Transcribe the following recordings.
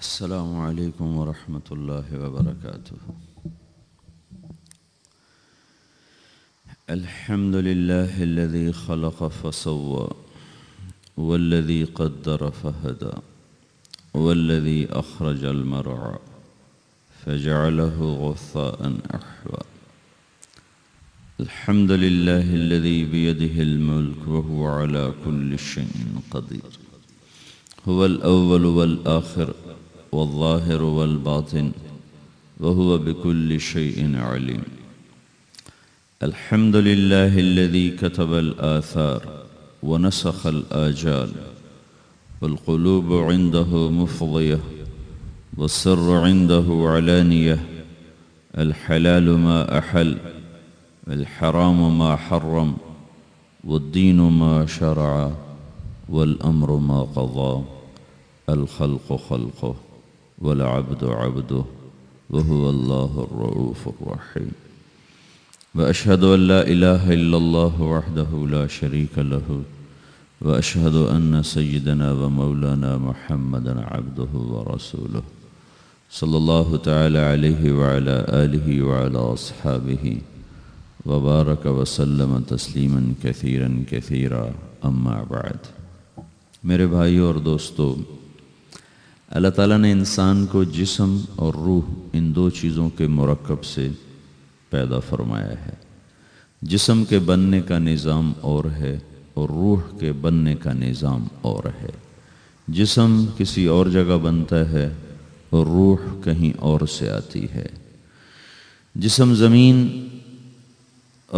السلام عليكم ورحمة الله وبركاته الحمد لله الذي خلق فسوى والذي قدر فهدى والذي أخرج المرعى فجعله غثاء أحوى الحمد لله الذي بيده الملك وهو على كل شيء قدير هو الأول والآخر والظاهر والباطن وهو بكل شيء عليم الحمد لله الذي كتب الآثار ونسخ الآجال والقلوب عنده مفضية والسر عنده علانية الحلال ما أحل الحرام ما حرم والدين ما شرع والأمر ما قضى الخلق خلقه والعبد عبده وهو الله الرؤوف الرحيم وأشهد أن لا إله إلا الله وحده لا شريك له وأشهد أن سيدنا ومولانا محمدا عبده ورسوله صلى الله تعالى عليه وعلى آله وعلى أصحابه وبارك وسلم تسليما كثيرا كثيرا أما بعد میرے بھائیو اور دوستو अल्लाह ताला ने इंसान को जिसम और रूह इन दो चीज़ों के मरकब से पैदा फरमाया है जिसम के बनने का निज़ाम और है और रूह के बनने का निज़ाम और है जिसम किसी और जगह बनता है और रूह कहीं और से आती है जिसम ज़मीन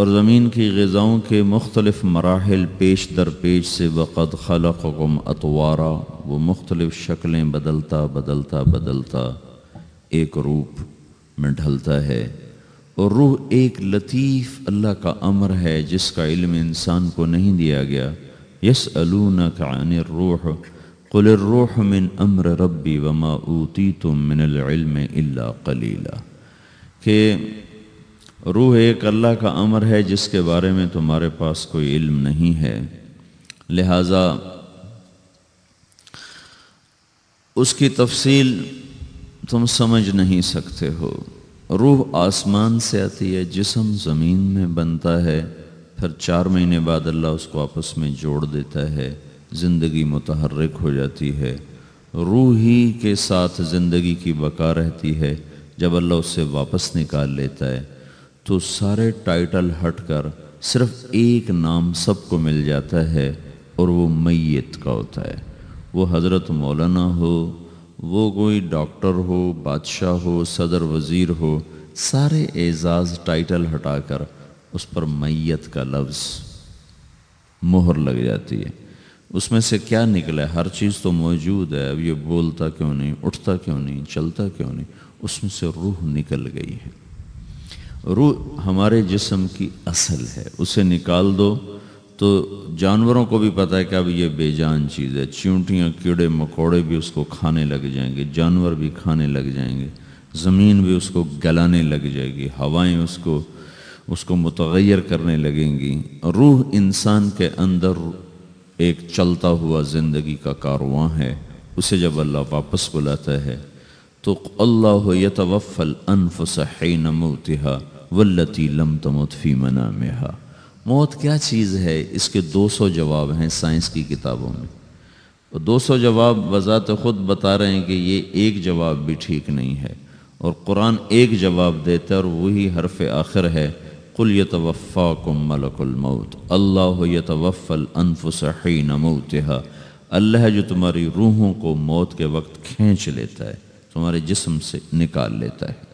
और ज़मीन की गज़ाओं के मुख्तलिफ़ मराहल पेश दर पेश से वक़द खलक गम अतवारा वो मुख्तलिफ़ शक्लें बदलता बदलता बदलता एक रूप में ढलता है और रूह एक लतीफ़ अल्लाह का अमर है जिसका इल्म इंसान को नहीं दिया गया यस अलून कान रूह कुल रूह मिन अम्र रबी वमा ऊती तुम मिनल इल्म इल्ला कलीला के रूह एक अल्लाह का अमर है जिसके बारे में तुम्हारे पास कोई इल्म नहीं है लिहाजा उसकी तफसील तुम समझ नहीं सकते हो रूह आसमान से आती है जिसम ज़मीन में बनता है फिर चार महीने बाद अल्लाह उसको आपस में जोड़ देता है ज़िंदगी मुतहरक हो जाती है रूह ही के साथ ज़िंदगी की बका रहती है जब अल्लाह उससे वापस निकाल लेता है तो सारे टाइटल हटकर सिर्फ एक नाम सबको मिल जाता है और वो मैत का होता है वो हज़रत मौलाना हो वो कोई डॉक्टर हो बादशाह हो सदर वज़ीर हो सारे एजाज़ टाइटल हटाकर उस पर मैत का लफ्ज़ मोहर लग जाती है उसमें से क्या निकला हर चीज़ तो मौजूद है अब ये बोलता क्यों नहीं उठता क्यों नहीं चलता क्यों नहीं उसमें से रूह निकल गई है रूह हमारे जिस्म की असल है उसे निकाल दो तो जानवरों को भी पता है कि अब ये बेजान चीज़ है चींटियाँ कीड़े मकोड़े भी उसको खाने लग जाएंगे जानवर भी खाने लग जाएंगे ज़मीन भी उसको गलाने लग जाएगी हवाएं उसको उसको मुतगैर करने लगेंगी रूह इंसान के अंदर एक चलता हुआ ज़िंदगी का कारवां है उसे जब अल्लाह वापस बुलाता है तो अल्लाह यतवफ़ल अनफ़ सही नमोतहा वल्लती लम तमतफ़ी मना मेहा मौत क्या चीज़ है इसके 200 जवाब हैं साइंस की किताबों में और 200 जवाब वजात ख़ुद बता रहे हैं कि ये एक जवाब भी ठीक नहीं है और कुरान एक जवाब देता है और वही हरफ आखिर है कुल तवफ़ा कुम मलकुलमौत अल्लाह यतवफ़ल अनफुसही नमोतहा अल्लाह जो तुम्हारी रूहों को मौत के वक्त खींच लेता है तुम्हारे जिस्म से निकाल लेता है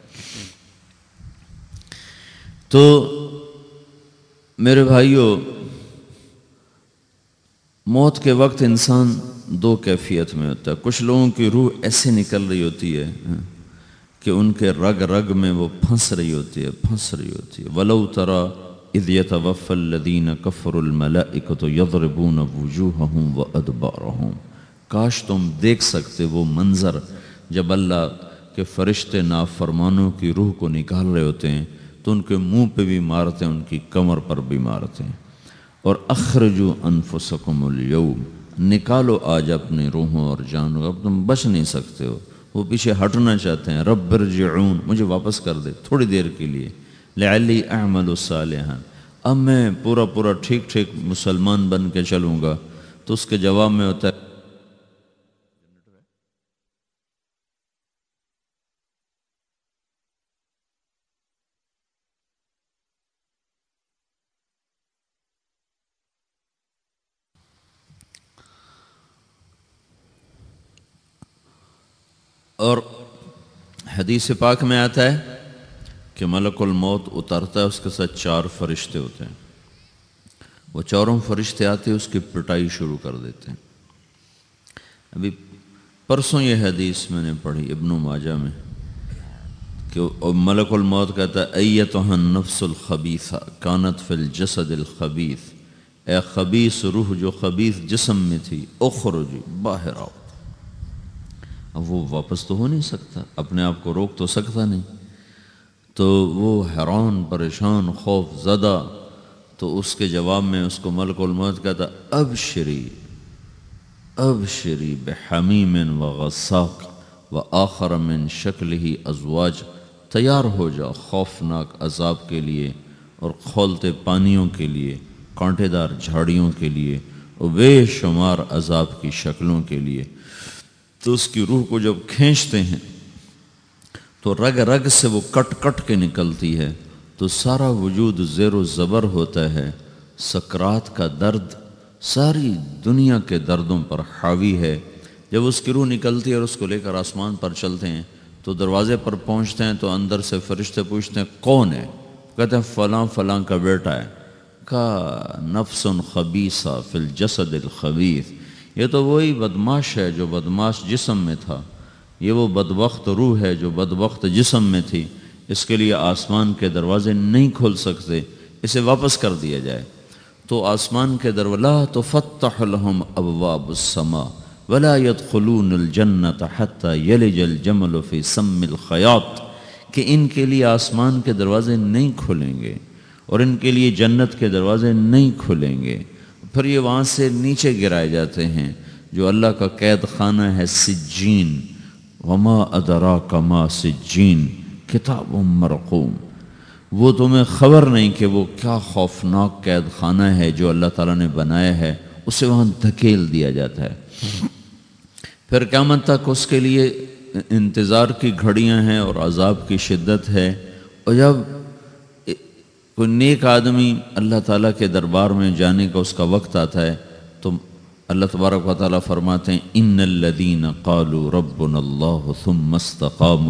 तो मेरे भाइयों मौत के वक्त इंसान दो कैफियत में होता है कुछ लोगों की रूह ऐसे निकल रही होती है हाँ, कि उनके रग रग में वो फंस रही होती है फंस रही होती है वलो तरा इदियत वफ़ल्लदीन कफ़रमलक तो यदरबून वजूह हूँ व अदबार हूँ काश तुम देख सकते वो मंज़र जब अल्लाह के फ़रिश्ते नाफरमानों की रूह को निकाल रहे होते हैं तो उनके मुंह पे भी मारते हैं उनकी कमर पर भी मारते हैं और अखरजो अनफसकमलयम निकालो आज अपने रूहों और जानों अब तुम बच नहीं सकते हो वो पीछे हटना चाहते हैं रब जून मुझे वापस कर दे थोड़ी देर के लिए लली अहमद सालहन अब मैं पूरा पूरा ठीक ठीक मुसलमान बन के चलूँगा तो उसके जवाब में होता है और हदीस पाक में आता है कि मलकुल मौत उतरता है उसके साथ चार फरिश्ते होते हैं वो चारों फरिश्ते आते हैं उसकी पिटाई शुरू कर देते हैं अभी परसों ये हदीस मैंने पढ़ी इब्न माजा में कि मलकुल मौत कहता है अय तो खबीसा कानत फिल खबीस ए खबीस रूह जो खबीस जिसम में थी उखरुजी बाहर आओ अब वो वापस तो हो नहीं सकता अपने आप को रोक तो सकता नहीं तो वो हैरान परेशान खौफ ज़दा तो उसके जवाब में उसको मलकुलमौत कहता अब श्री अब शरी बहमीमिन व गसाक व आखर मिन शक्ल ही अजवाज तैयार हो जा खौफनाक अजाब के लिए और खोलते पानियों के लिए कांटेदार झाड़ियों के लिए और बेशुमार अजाब की शक्लों के लिए तो उसकी रूह को जब खींचते हैं तो रग रग से वो कट कट के निकलती है तो सारा वजूद ज़ेर ज़बर होता है सकरात का दर्द सारी दुनिया के दर्दों पर हावी है जब उसकी रूह निकलती है और उसको लेकर आसमान पर चलते हैं तो दरवाज़े पर पहुंचते हैं तो अंदर से फरिश्ते पूछते हैं कौन है कहते हैं फलां फलां का बेटा है का नफसन खबीसा फिल जसदिल खबीस ये तो वही बदमाश है जो बदमाश जिसम में था ये वो बदवक़्त रूह है जो बदवक्त जिसम में थी इसके लिए आसमान के दरवाजे नहीं खोल सकते इसे वापस कर दिया जाए तो आसमान के दरवाला तो फ़तम वलायत वला जन्नत हत जल जमलफ़ी सम्मिल ख़यात कि इनके लिए आसमान के दरवाज़े नहीं खुलेंगे और इनके लिए जन्नत के दरवाज़े नहीं खुलेंगे फिर ये वहाँ से नीचे गिराए जाते हैं जो अल्लाह का कैद खाना है सिजीन वमा अदरा कमा सिजीन किताब मरकूम वो तुम्हें खबर नहीं कि वो क्या खौफनाक कैद खाना है जो अल्लाह ताला ने बनाया है उसे वहाँ धकेल दिया जाता है फिर क्या क्यामत तक उसके लिए इंतज़ार की घड़ियाँ हैं और अजाब की शिद्दत है और जब कोई नेक आदमी अल्लाह ताला के दरबार में जाने का उसका वक्त आता है तो अल्लाह तबारक व फरमाते हैं इन लदीन कालू रबनस्तकाम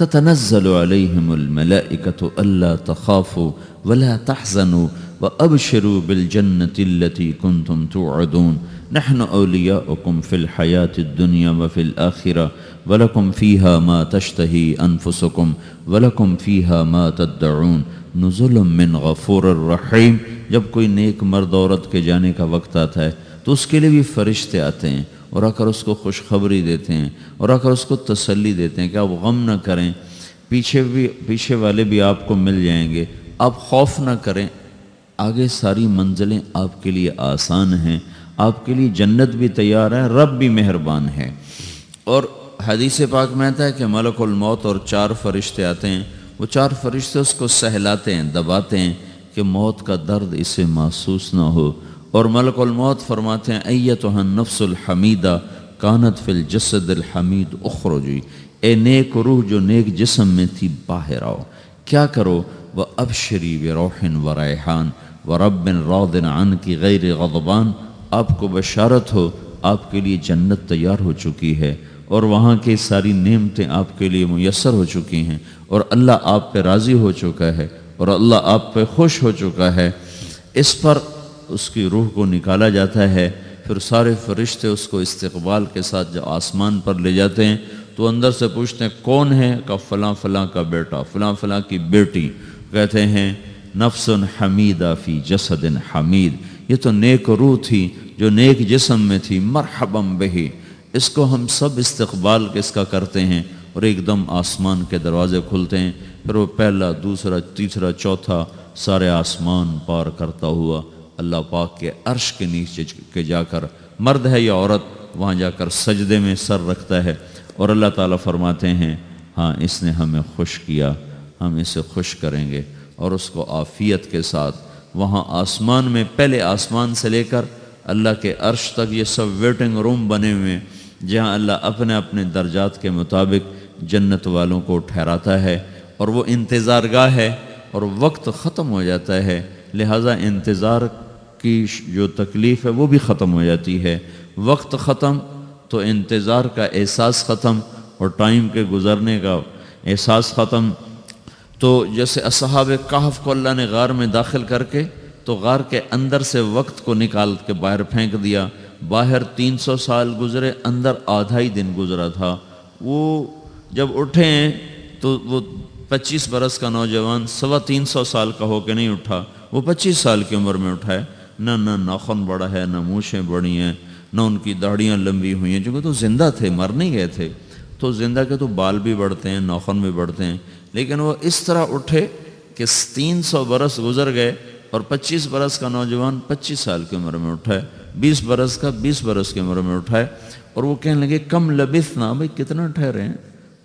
ततनज़ल अल्ला तखाफ़ो वला तहज़नो व अबशरु बिलजन्नतिल्लती कुन तुम तो नहन अलिया उकुम फ़िल हयात दुनिया वफ़िल आखिरा वलकुम फ़ीहा मा तश्तही अनफुसकुम वलकुम फ़ीहा मा तद्दरून नज़ुलम मिन गफ़ूर रहीम जब कोई नेक मर्द औरत के जाने का वक्त आता है तो उसके लिए भी फ़रिश्ते आते हैं और आकर उसको खुशखबरी देते हैं और आकर उसको तसल्ली देते हैं कि आप गम ना करें पीछे भी पीछे वाले भी आपको मिल जाएंगे आप खौफ ना करें आगे सारी मंजिलें आपके लिए आसान हैं आपके लिए जन्नत भी तैयार है रब भी मेहरबान है और हदीस पाक में आता है कि मलकुल मौत और चार फरिश्ते आते हैं वो चार फरिश्ते उसको सहलाते हैं दबाते हैं कि मौत का दर्द इसे महसूस ना हो और मलकुल मौत फरमाते हैं अय्य तो नफ्सुल हमीदा कानत फिल जसद हमीद उखरोजी ए नेक रूह जो नेक जिसम में थी बाहर आओ क्या करो व अब शरीब रोहन व रैहान व रबिन रौदिन आन की गैर गदबान आपको बशारत हो आपके लिए जन्नत तैयार हो चुकी है और वहाँ के सारी नेमतें आपके लिए मैसर हो चुकी हैं और अल्लाह आप पे राज़ी हो चुका है और अल्लाह आप पे खुश हो चुका है इस पर उसकी रूह को निकाला जाता है फिर सारे फरिश्ते उसको इस्तकबाल के साथ जब आसमान पर ले जाते हैं तो अंदर से पूछते हैं कौन है का फ़लाँ फ़लाँ का बेटा फ़लाँ फ़लाँ की बेटी कहते हैं नफ्सन हमीदा फ़ी जसदिन हमीद ये तो नेक रूह थी जो नेक जिसम में थी मरहबम बही इसको हम सब इस्तबाल इसका करते हैं और एकदम आसमान के दरवाज़े खुलते हैं फिर वो पहला दूसरा तीसरा चौथा सारे आसमान पार करता हुआ अल्लाह पाक के अर्श के नीचे के जाकर मर्द है या औरत वहाँ जाकर सजदे में सर रखता है और अल्लाह ताला फरमाते हैं हाँ इसने हमें खुश किया हम इसे खुश करेंगे और उसको आफ़ियत के साथ वहाँ आसमान में पहले आसमान से लेकर अल्लाह के अर्श तक ये सब वेटिंग रूम बने हुए हैं जहाँ अल्लाह अपने अपने दर्जात के मुताबिक जन्नत वालों को ठहराता है और वो इंतज़ार गाह है और वक्त ख़त्म हो जाता है लिहाजा इंतज़ार की जो तकलीफ़ है वो भी ख़त्म हो जाती है वक्त ख़त्म तो इंतज़ार का एहसास ख़त्म और टाइम के गुज़रने का एहसास ख़त्म तो जैसे असहाब कहफ को अल्लाह ने गार में दाखिल करके तो गार के अंदर से वक्त को निकाल के बाहर फेंक दिया बाहर तीन सौ साल गुजरे अंदर आधा ही दिन गुजरा था वो जब उठे तो वो पच्चीस बरस का नौजवान सवा तीन सौ साल का होकर नहीं उठा वो पच्चीस साल की उम्र में उठाए ना ना नाखन बड़ा है ना मूछें बड़ी हैं ना उनकी दाढ़ियाँ लंबी हुई हैं चूँकि तो ज़िंदा थे मर नहीं गए थे तो ज़िंदा के तो बाल भी बढ़ते हैं नाखन भी बढ़ते हैं लेकिन वो इस तरह उठे कि तीन सौ बरस गुजर गए और 25 बरस का नौजवान 25 साल की उम्र में उठाए 20 बरस का 20 बरस की उम्र में उठाए और वो कहने लगे कम लबिस ना भाई कितना ठहरे हैं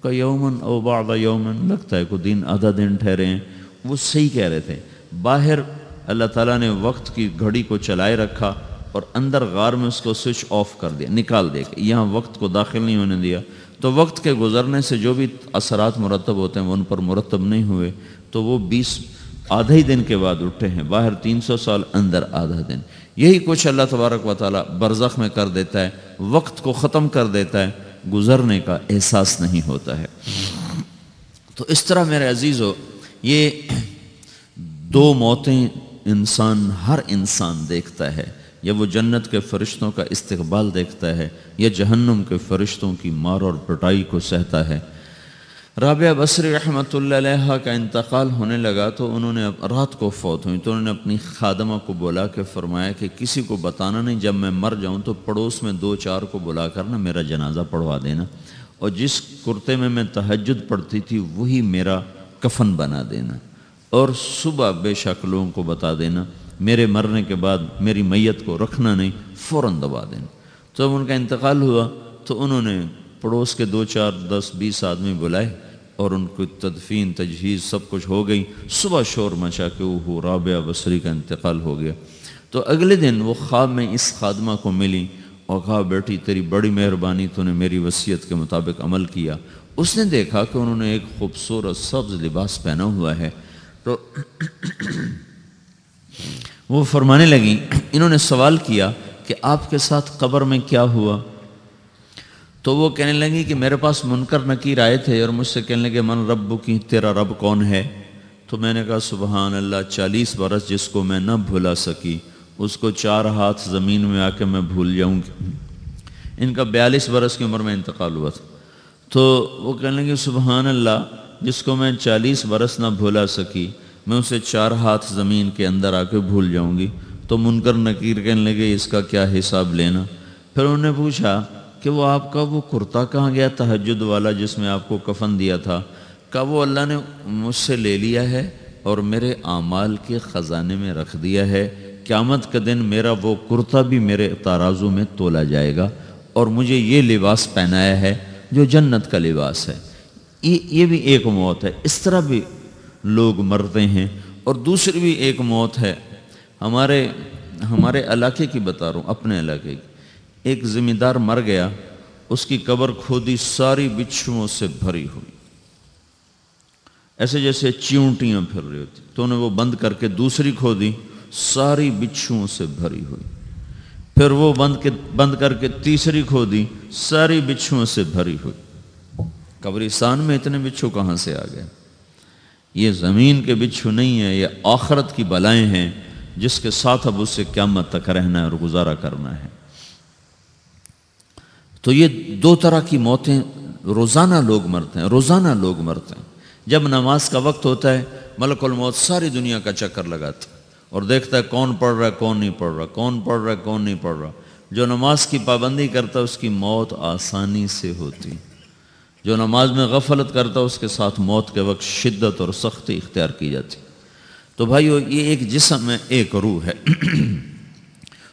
का यौमन ओ यौमन लगता है को दिन आधा दिन ठहरे हैं वो सही कह रहे थे बाहर अल्लाह ताला ने वक्त की घड़ी को चलाए रखा और अंदर गार में उसको स्विच ऑफ कर दिया निकाल दिया यहाँ वक्त को दाखिल नहीं होने दिया तो वक्त के गुजरने से जो भी असरात मुरतब होते हैं वो उन पर मुरतब नहीं हुए तो वो बीस आधे ही दिन के बाद उठे हैं बाहर 300 साल अंदर आधा दिन यही कुछ अल्लाह तबारक व ताली बरज़ में कर देता है वक्त को ख़त्म कर देता है गुज़रने का एहसास नहीं होता है तो इस तरह मेरे अजीज़ हो ये दो मौतें इंसान हर इंसान देखता है या वो जन्नत के फरिश्तों का इस्तबाल देखता है या जहन्नुम के फरिश्तों की मार और पटाई को सहता है राबिया बसरी रहमत का इंतकाल होने लगा तो उन्होंने रात को फौत हुई तो उन्होंने अपनी खादमा को बुला के फरमाया कि किसी को बताना नहीं जब मैं मर जाऊँ तो पड़ोस में दो चार को बुला कर ना मेरा जनाजा पढ़वा देना और जिस कुर्ते में मैं तहजद पढ़ती थी वही मेरा कफन बना देना और सुबह बेशक लोगों को बता देना मेरे मरने के बाद मेरी मैत को रखना नहीं फ़ौर दबा देना जब तो उनका इंतकाल हुआ तो उन्होंने पड़ोस के दो चार दस बीस आदमी बुलाए और उनको तदफीन तजहीज़ सब कुछ हो गई सुबह शोर मचा के वो राबिया बसरी का इंतकाल हो गया तो अगले दिन वो ख्वाब में इस खादमा को मिली और कहा बेटी तेरी बड़ी मेहरबानी तूने मेरी वसीयत के मुताबिक अमल किया उसने देखा कि उन्होंने एक खूबसूरत सब्ज़ लिबास पहना हुआ है तो वो फरमाने लगी इन्होंने सवाल किया कि आपके साथ कब्र में क्या हुआ तो वो कहने लगी कि मेरे पास मुनकर नकीर आए थे और मुझसे कहने लगे मन रब की तेरा रब कौन है तो मैंने कहा सुबहान अल्लाह चालीस बरस जिसको मैं न भुला सकी उसको चार हाथ ज़मीन में आके मैं भूल जाऊँगी इनका बयालीस बरस की उम्र में इंतकाल हुआ था तो वो कहने लगे सुबहान अल्लाह जिसको मैं चालीस बरस ना भुला सकी मैं उसे चार हाथ ज़मीन के अंदर आके भूल जाऊँगी तो मुनकर नकीर कहने लगे इसका क्या हिसाब लेना फिर उन्होंने पूछा कि वो आपका वो कुर्ता कहाँ गया तहजद वाला जिसमें आपको कफन दिया था का वो अल्लाह ने मुझसे ले लिया है और मेरे आमाल के ख़जाने में रख दिया है क़्यामत का दिन मेरा वो कुर्ता भी मेरे ताराजू में तोला जाएगा और मुझे ये लिबास पहनाया है जो जन्नत का लिबास है ये ये भी एक मौत है इस तरह भी लोग मरते हैं और दूसरी भी एक मौत है हमारे हमारे इलाके की बता रहा हूँ अपने इलाके की एक जिम्मेदार मर गया उसकी कब्र खोदी सारी बिच्छुओं से भरी हुई ऐसे जैसे चिंटियां फिर रही होती तो उन्हें वो बंद करके दूसरी खोदी सारी बिच्छुओं से भरी हुई फिर वो बंद के बंद करके तीसरी खोदी सारी बिच्छुओं से भरी हुई कब्रिस्तान में इतने बिच्छू कहाँ से आ गए ये ज़मीन के बिच्छू नहीं है ये आखरत की बलाएं हैं जिसके साथ अब उससे क्यामत तक रहना है और गुजारा करना है तो ये दो तरह की मौतें रोज़ाना लोग मरते हैं रोज़ाना लोग मरते हैं जब नमाज का वक्त होता है मलकुल मौत सारी दुनिया का चक्कर लगाता है और देखता है कौन पढ़ रहा है कौन नहीं पढ़ रहा कौन पढ़ रहा है कौन नहीं पढ़ रहा जो नमाज की पाबंदी करता है उसकी मौत आसानी से होती जो नमाज में गफलत करता है उसके साथ मौत के वक्त शिद्दत और सख्ती इख्तियार की जाती तो भाई ये एक जिसम है एक रूह है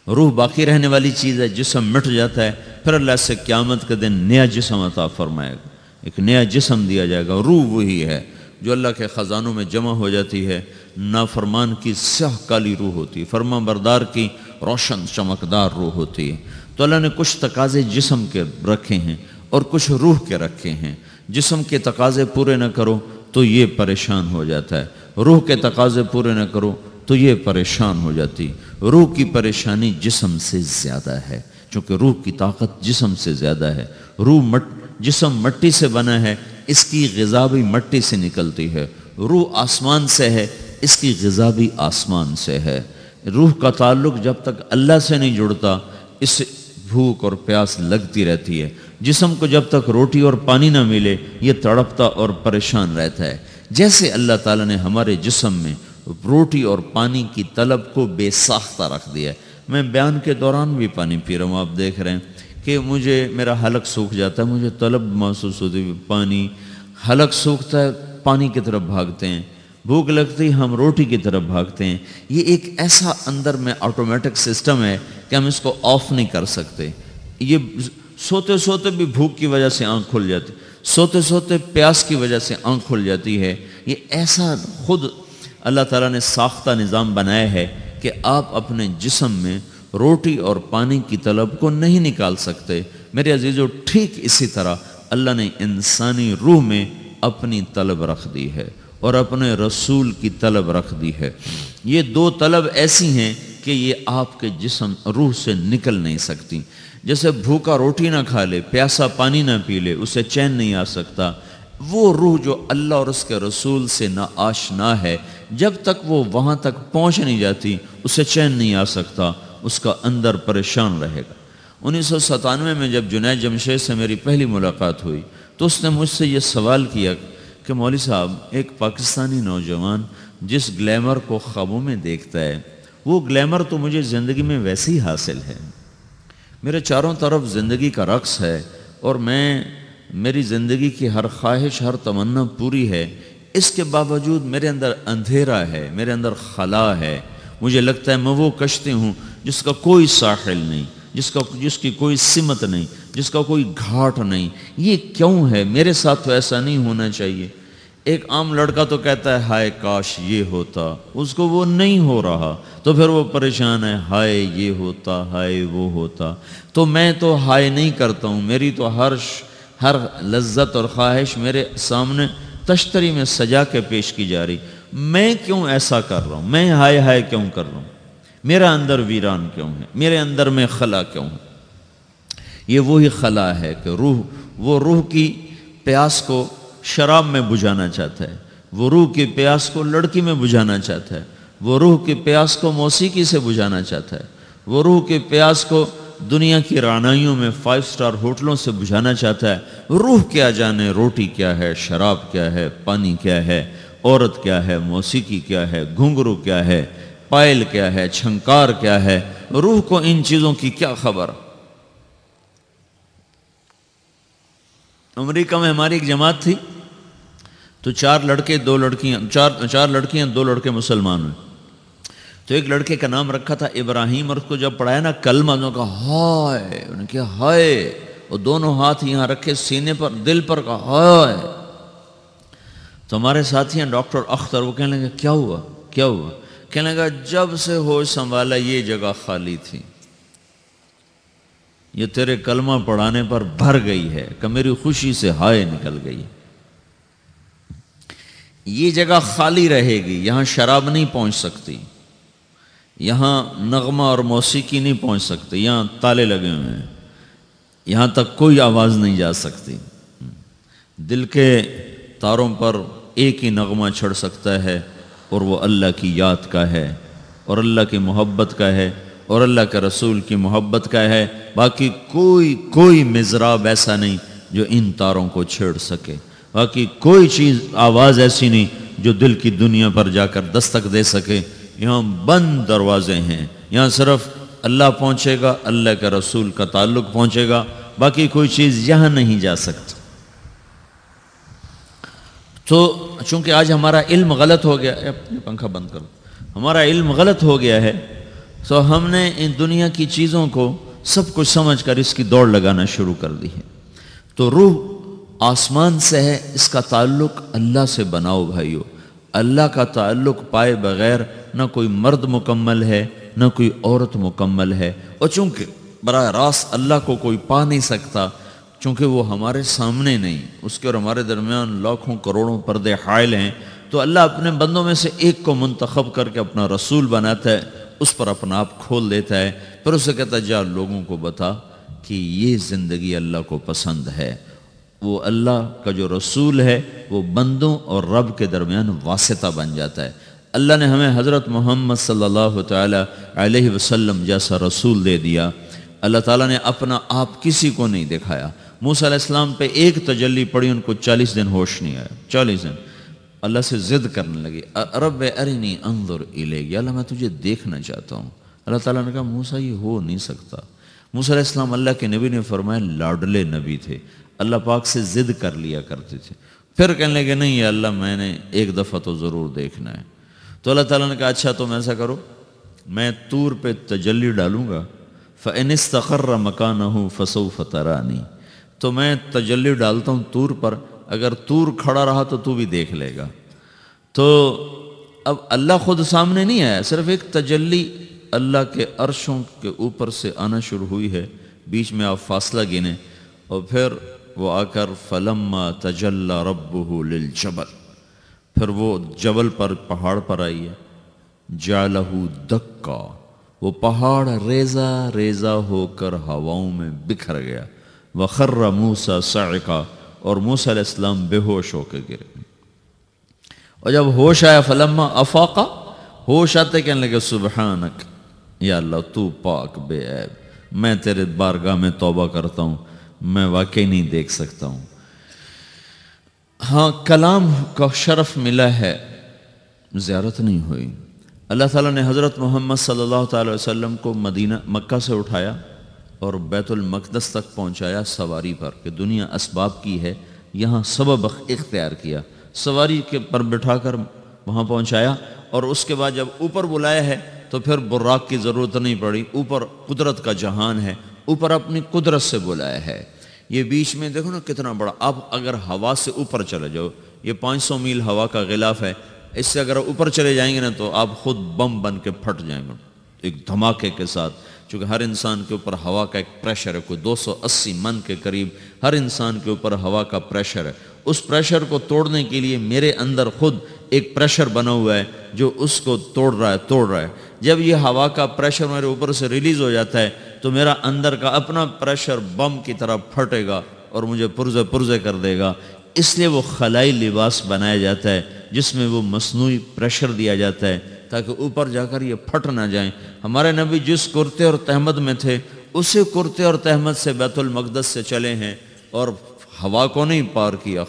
रूह बाकी रहने वाली चीज़ है जिसम मिट जाता है फिर अल्लाह से क्यामत के दिन नया जिसम अता फरमाएगा एक नया जिसम दिया जाएगा रूह वही है जो अल्लाह के ख़जानों में जमा हो जाती है नाफरमान की सह काली रूह होती है फरमा बरदार की रोशन चमकदार रूह होती है तो अल्लाह ने कुछ तकाजे जिसम के रखे हैं और कुछ रूह के रखे हैं जिसम के तकाजे पूरे न करो तो ये परेशान हो जाता है रूह के तकाजे पूरे न करो तो ये परेशान हो जाती रूह की परेशानी जिसम से ज़्यादा है क्योंकि रूह की ताकत जिसम से ज़्यादा है रूह मट जिसम मट्टी से बना है इसकी गज़ा भी मट्टी से निकलती है रूह आसमान से है इसकी गज़ा भी आसमान से है रूह का ताल्लुक जब तक अल्लाह से नहीं जुड़ता इस भूख और प्यास लगती रहती है जिसम को जब तक रोटी और पानी ना मिले ये तड़पता और परेशान रहता है जैसे अल्लाह ताला ने हमारे जिसम में रोटी और पानी की तलब को बेसाख्ता रख दिया है मैं बयान के दौरान भी पानी पी रहा हूँ आप देख रहे हैं कि मुझे मेरा हलक सूख जाता है मुझे तलब महसूस होती है पानी हलक सूखता है पानी की तरफ भागते हैं भूख लगती हम रोटी की तरफ भागते हैं ये एक ऐसा अंदर में ऑटोमेटिक सिस्टम है कि हम इसको ऑफ नहीं कर सकते ये सोते सोते भी भूख की वजह से आंख खुल जाती सोते सोते प्यास की वजह से आंख खुल जाती है ये ऐसा खुद अल्लाह ताला ने साख्ता निज़ाम बनाया है कि आप अपने जिसम में रोटी और पानी की तलब को नहीं निकाल सकते मेरे अजीज़ो ठीक इसी तरह अल्लाह ने इंसानी रूह में अपनी तलब रख दी है और अपने रसूल की तलब रख दी है ये दो तलब ऐसी हैं कि ये आपके जिसम रूह से निकल नहीं सकती जैसे भूखा रोटी ना खा ले प्यासा पानी ना पी ले उसे चैन नहीं आ सकता वो रूह जो अल्लाह और उसके रसूल से ना आशना है जब तक वो वहाँ तक पहुँच नहीं जाती उसे चैन नहीं आ सकता उसका अंदर परेशान रहेगा उन्नीस में जब जुनेद जमशेद से मेरी पहली मुलाकात हुई तो उसने मुझसे ये सवाल किया कि मौली साहब एक पाकिस्तानी नौजवान जिस ग्लैमर को ख्वाबों में देखता है वो ग्लैमर तो मुझे ज़िंदगी में वैसे ही हासिल है मेरे चारों तरफ ज़िंदगी का रक्स है और मैं मेरी ज़िंदगी की हर ख्वाहिश हर तमन्ना पूरी है इसके बावजूद मेरे अंदर अंधेरा है मेरे अंदर खला है मुझे लगता है मैं वो कश्ती हूँ जिसका कोई साहिल नहीं जिसका जिसकी कोई सिमत नहीं जिसका कोई घाट नहीं ये क्यों है मेरे साथ तो ऐसा नहीं होना चाहिए एक आम लड़का तो कहता है हाय काश ये होता उसको वो नहीं हो रहा तो फिर वो परेशान है हाय ये होता हाय वो होता तो मैं तो हाय नहीं करता हूँ मेरी तो हर्ष हर लज्जत और ख्वाहिश मेरे सामने तश्तरी में सजा के पेश की जा रही मैं क्यों ऐसा कर रहा हूं मैं हाय हाय क्यों कर रहा हूं मेरा अंदर वीरान क्यों है मेरे अंदर में खला क्यों है ये वही खला है कि रूह वो रूह की प्यास को शराब में बुझाना चाहता है वो रूह की प्यास को लड़की में बुझाना चाहता है वो रूह की प्यास को मौसीकी से बुझाना चाहता है वो रूह की प्यास को दुनिया की रानाइयों में फाइव स्टार होटलों से बुझाना चाहता है रूह क्या जाने रोटी क्या है शराब क्या है पानी क्या है औरत क्या है मौसीकी क्या है घुंघरू क्या है पायल क्या है छंकार क्या है रूह को इन चीज़ों की क्या खबर अमेरिका में हमारी एक जमात थी तो चार लड़के दो लड़कियां चार चार लड़कियां दो लड़के मुसलमान हुए तो एक लड़के का नाम रखा था इब्राहिम और उसको जब पढ़ाया ना कलमा मानो तो कहा हाय उन्होंने कहा हाय और दोनों हाथ यहाँ रखे सीने पर दिल पर कहा हाय तो हमारे साथी हैं डॉक्टर अख्तर वो कहने लगे क्या हुआ क्या हुआ कहने लगा जब से हो संभाला ये जगह खाली थी ये तेरे कलमा पढ़ाने पर भर गई है कि मेरी खुशी से हाय निकल गई ये जगह खाली रहेगी यहां शराब नहीं पहुंच सकती यहाँ नगमा और मौसीकी नहीं पहुँच सकते यहाँ ताले लगे हुए हैं यहाँ तक कोई आवाज़ नहीं जा सकती दिल के तारों पर एक ही नगमा छड़ सकता है और वो अल्लाह की याद का है और अल्लाह की मोहब्बत का है और अल्लाह के रसूल की मोहब्बत का है बाकी कोई कोई मज़राब ऐसा नहीं जो इन तारों को छेड़ सके बाकी कोई चीज़ आवाज़ ऐसी नहीं जो दिल की दुनिया पर जाकर दस्तक दे सके यहाँ बंद दरवाजे हैं यहाँ सिर्फ अल्लाह पहुँचेगा अल्लाह के रसूल का ताल्लुक पहुँचेगा बाकी कोई चीज़ यहाँ नहीं जा सकती तो चूंकि आज हमारा इल्म गलत हो गया है अपने पंखा बंद करो हमारा इल्म गलत हो गया है तो हमने इन दुनिया की चीज़ों को सब कुछ समझ कर इसकी दौड़ लगाना शुरू कर दी है तो रूह आसमान से है इसका ताल्लुक अल्लाह से बनाओ भाइयों अल्लाह का ताल्लुक पाए बगैर ना कोई मर्द मुकम्मल है ना कोई औरत मुकम्मल है और चूंकि बर रास अल्लाह को कोई पा नहीं सकता चूंकि वो हमारे सामने नहीं उसके और हमारे दरमियान लाखों करोड़ों पर्दे हायल हैं तो अल्लाह अपने बंदों में से एक को मंतखब करके अपना रसूल बनाता है उस पर अपना आप खोल देता है फिर उसे कहता है जा लोगों को बता कि ये ज़िंदगी अल्लाह को पसंद है वो अल्लाह का जो रसूल है वो बंदों और रब के दरमियान वास्ता बन जाता है अल्लाह ने हमें हज़रत मोहम्मद सल्लल्लाहु अलैहि वसल्लम जैसा रसूल दे दिया अल्लाह ताला ने अपना आप किसी को नहीं दिखाया मूसा इस्लाम पे एक तजल्ली पड़ी उनको चालीस दिन होश नहीं आया चालीस दिन अल्लाह से ज़िद करने लगी अरब अरे नहीं अंदर इलेगी अल्लाह मैं तुझे देखना चाहता हूँ अल्लाह ताला ने कहा मूसा ये हो नहीं सकता मूसा इस्लाम अल्लाह के नबी ने फरमाया लाडले नबी थे अल्लाह पाक से ज़िद कर लिया करते थे फिर कहने लगे नहीं अल्लाह मैंने एक दफ़ा तो ज़रूर देखना है तो अल्लाह ताला ने कहा अच्छा तुम ऐसा करो मैं तूर पे तजल्ली डालूँगा फ़ैन मकान हूँ फसो फतरानी तो मैं तजल्ली डालता हूँ तूर पर अगर तूर खड़ा रहा तो तू भी देख लेगा तो अब अल्लाह खुद सामने नहीं आया सिर्फ एक तजल्ली अल्लाह के अरशों के ऊपर से आना शुरू हुई है बीच में आप फासला गिने और फिर वो आकर फलम्मा तजल्ला रबू लिल जबल फिर वो जबल पर पहाड़ पर आई है जालहू दक्का वो पहाड़ रेजा रेजा होकर हवाओं में बिखर गया वखर्र मूसा सड़का और मूसा इस्लाम बेहोश होकर गिर और जब होश आया फलम्मा अफाका होश आते कहने लगे सुबहानक या अल्लाह तू पाक बेऐब मैं तेरे बारगाह में तौबा करता हूँ मैं वाकई नहीं देख सकता हूँ हाँ कलाम का शरफ मिला है ज़्यारत नहीं हुई अल्लाह ताला ने हज़रत मोहम्मद सल्लल्लाहु अलैहि वसल्लम को मदीना मक्का से उठाया और बैतुल मक़दस तक पहुंचाया सवारी पर कि दुनिया इसबाब की है यहाँ सबब इख्तियार किया सवारी के पर बिठा कर वहाँ पहुँचाया और उसके बाद जब ऊपर बुलाया है तो फिर बुर्राक की ज़रूरत नहीं पड़ी ऊपर कुदरत का जहान है ऊपर अपनी कुदरत से बुलाया है ये बीच में देखो ना कितना बड़ा अब अगर हवा से ऊपर चले जाओ ये 500 मील हवा का गिलाफ है इससे अगर ऊपर चले जाएंगे ना तो आप खुद बम बन के फट जाएंगे एक धमाके के साथ चूँकि हर इंसान के ऊपर हवा का एक प्रेशर है कोई 280 मन के करीब हर इंसान के ऊपर हवा का प्रेशर है उस प्रेशर को तोड़ने के लिए मेरे अंदर खुद एक प्रेशर बना हुआ है जो उसको तोड़ रहा है तोड़ रहा है जब ये हवा का प्रेशर मेरे ऊपर से रिलीज़ हो जाता है तो मेरा अंदर का अपना प्रेशर बम की तरह फटेगा और मुझे पुरजे पुरजे कर देगा इसलिए वो खलाई लिबास बनाया जाता है जिसमें वो मसनू प्रेशर दिया जाता है ताकि ऊपर जाकर ये फट ना जाए हमारे नबी जिस कुर्ते और तहमद में थे उसी कुर्ते और तहमद से बैतुलमक़दस से चले हैं और हवा को नहीं पार किया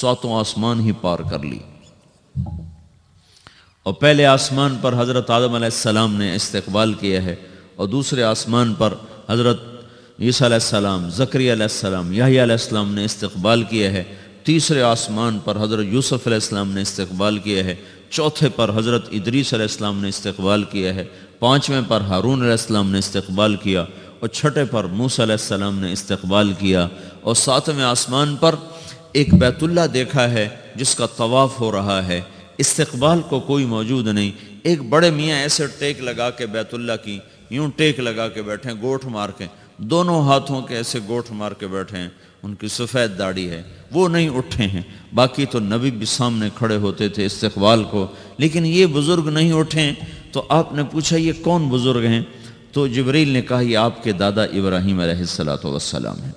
सातों आसमान ही पार कर ली और पहले आसमान पर हज़रत आदम सलाम ने इस्तबाल किया है और दूसरे आसमान पर हज़रत ईसीम ज़क्री सलाम ने इस्तबाल किया है तीसरे आसमान पर हज़रत यूसुफ़ ने इस्तबाल किया है चौथे पर हज़रत इदरीसम ने इस्तबाल किया है पाँचवें पर हारून अलैहिस्सलाम ने इस्तबाल किया और छठे पर मूसम ने इस्तबाल किया और सातवें आसमान पर एक बैतुल्ला देखा है जिसका तवाफ़ हो रहा है इस्तबाल को कोई मौजूद नहीं एक बड़े मियाँ ऐसे टेक लगा के बैतुल्ला की यूं टेक लगा के बैठे गोठ मार के दोनों हाथों के ऐसे गोठ मार के बैठे हैं उनकी सफ़ेद दाढ़ी है वो नहीं उठे हैं बाकी तो नबी भी सामने खड़े होते थे इस्तबाल को लेकिन ये बुज़ुर्ग नहीं उठे तो आपने पूछा ये कौन बुज़ुर्ग हैं तो जबरील ने कहा ये आपके दादा इब्राहिम सलात वसलाम हैं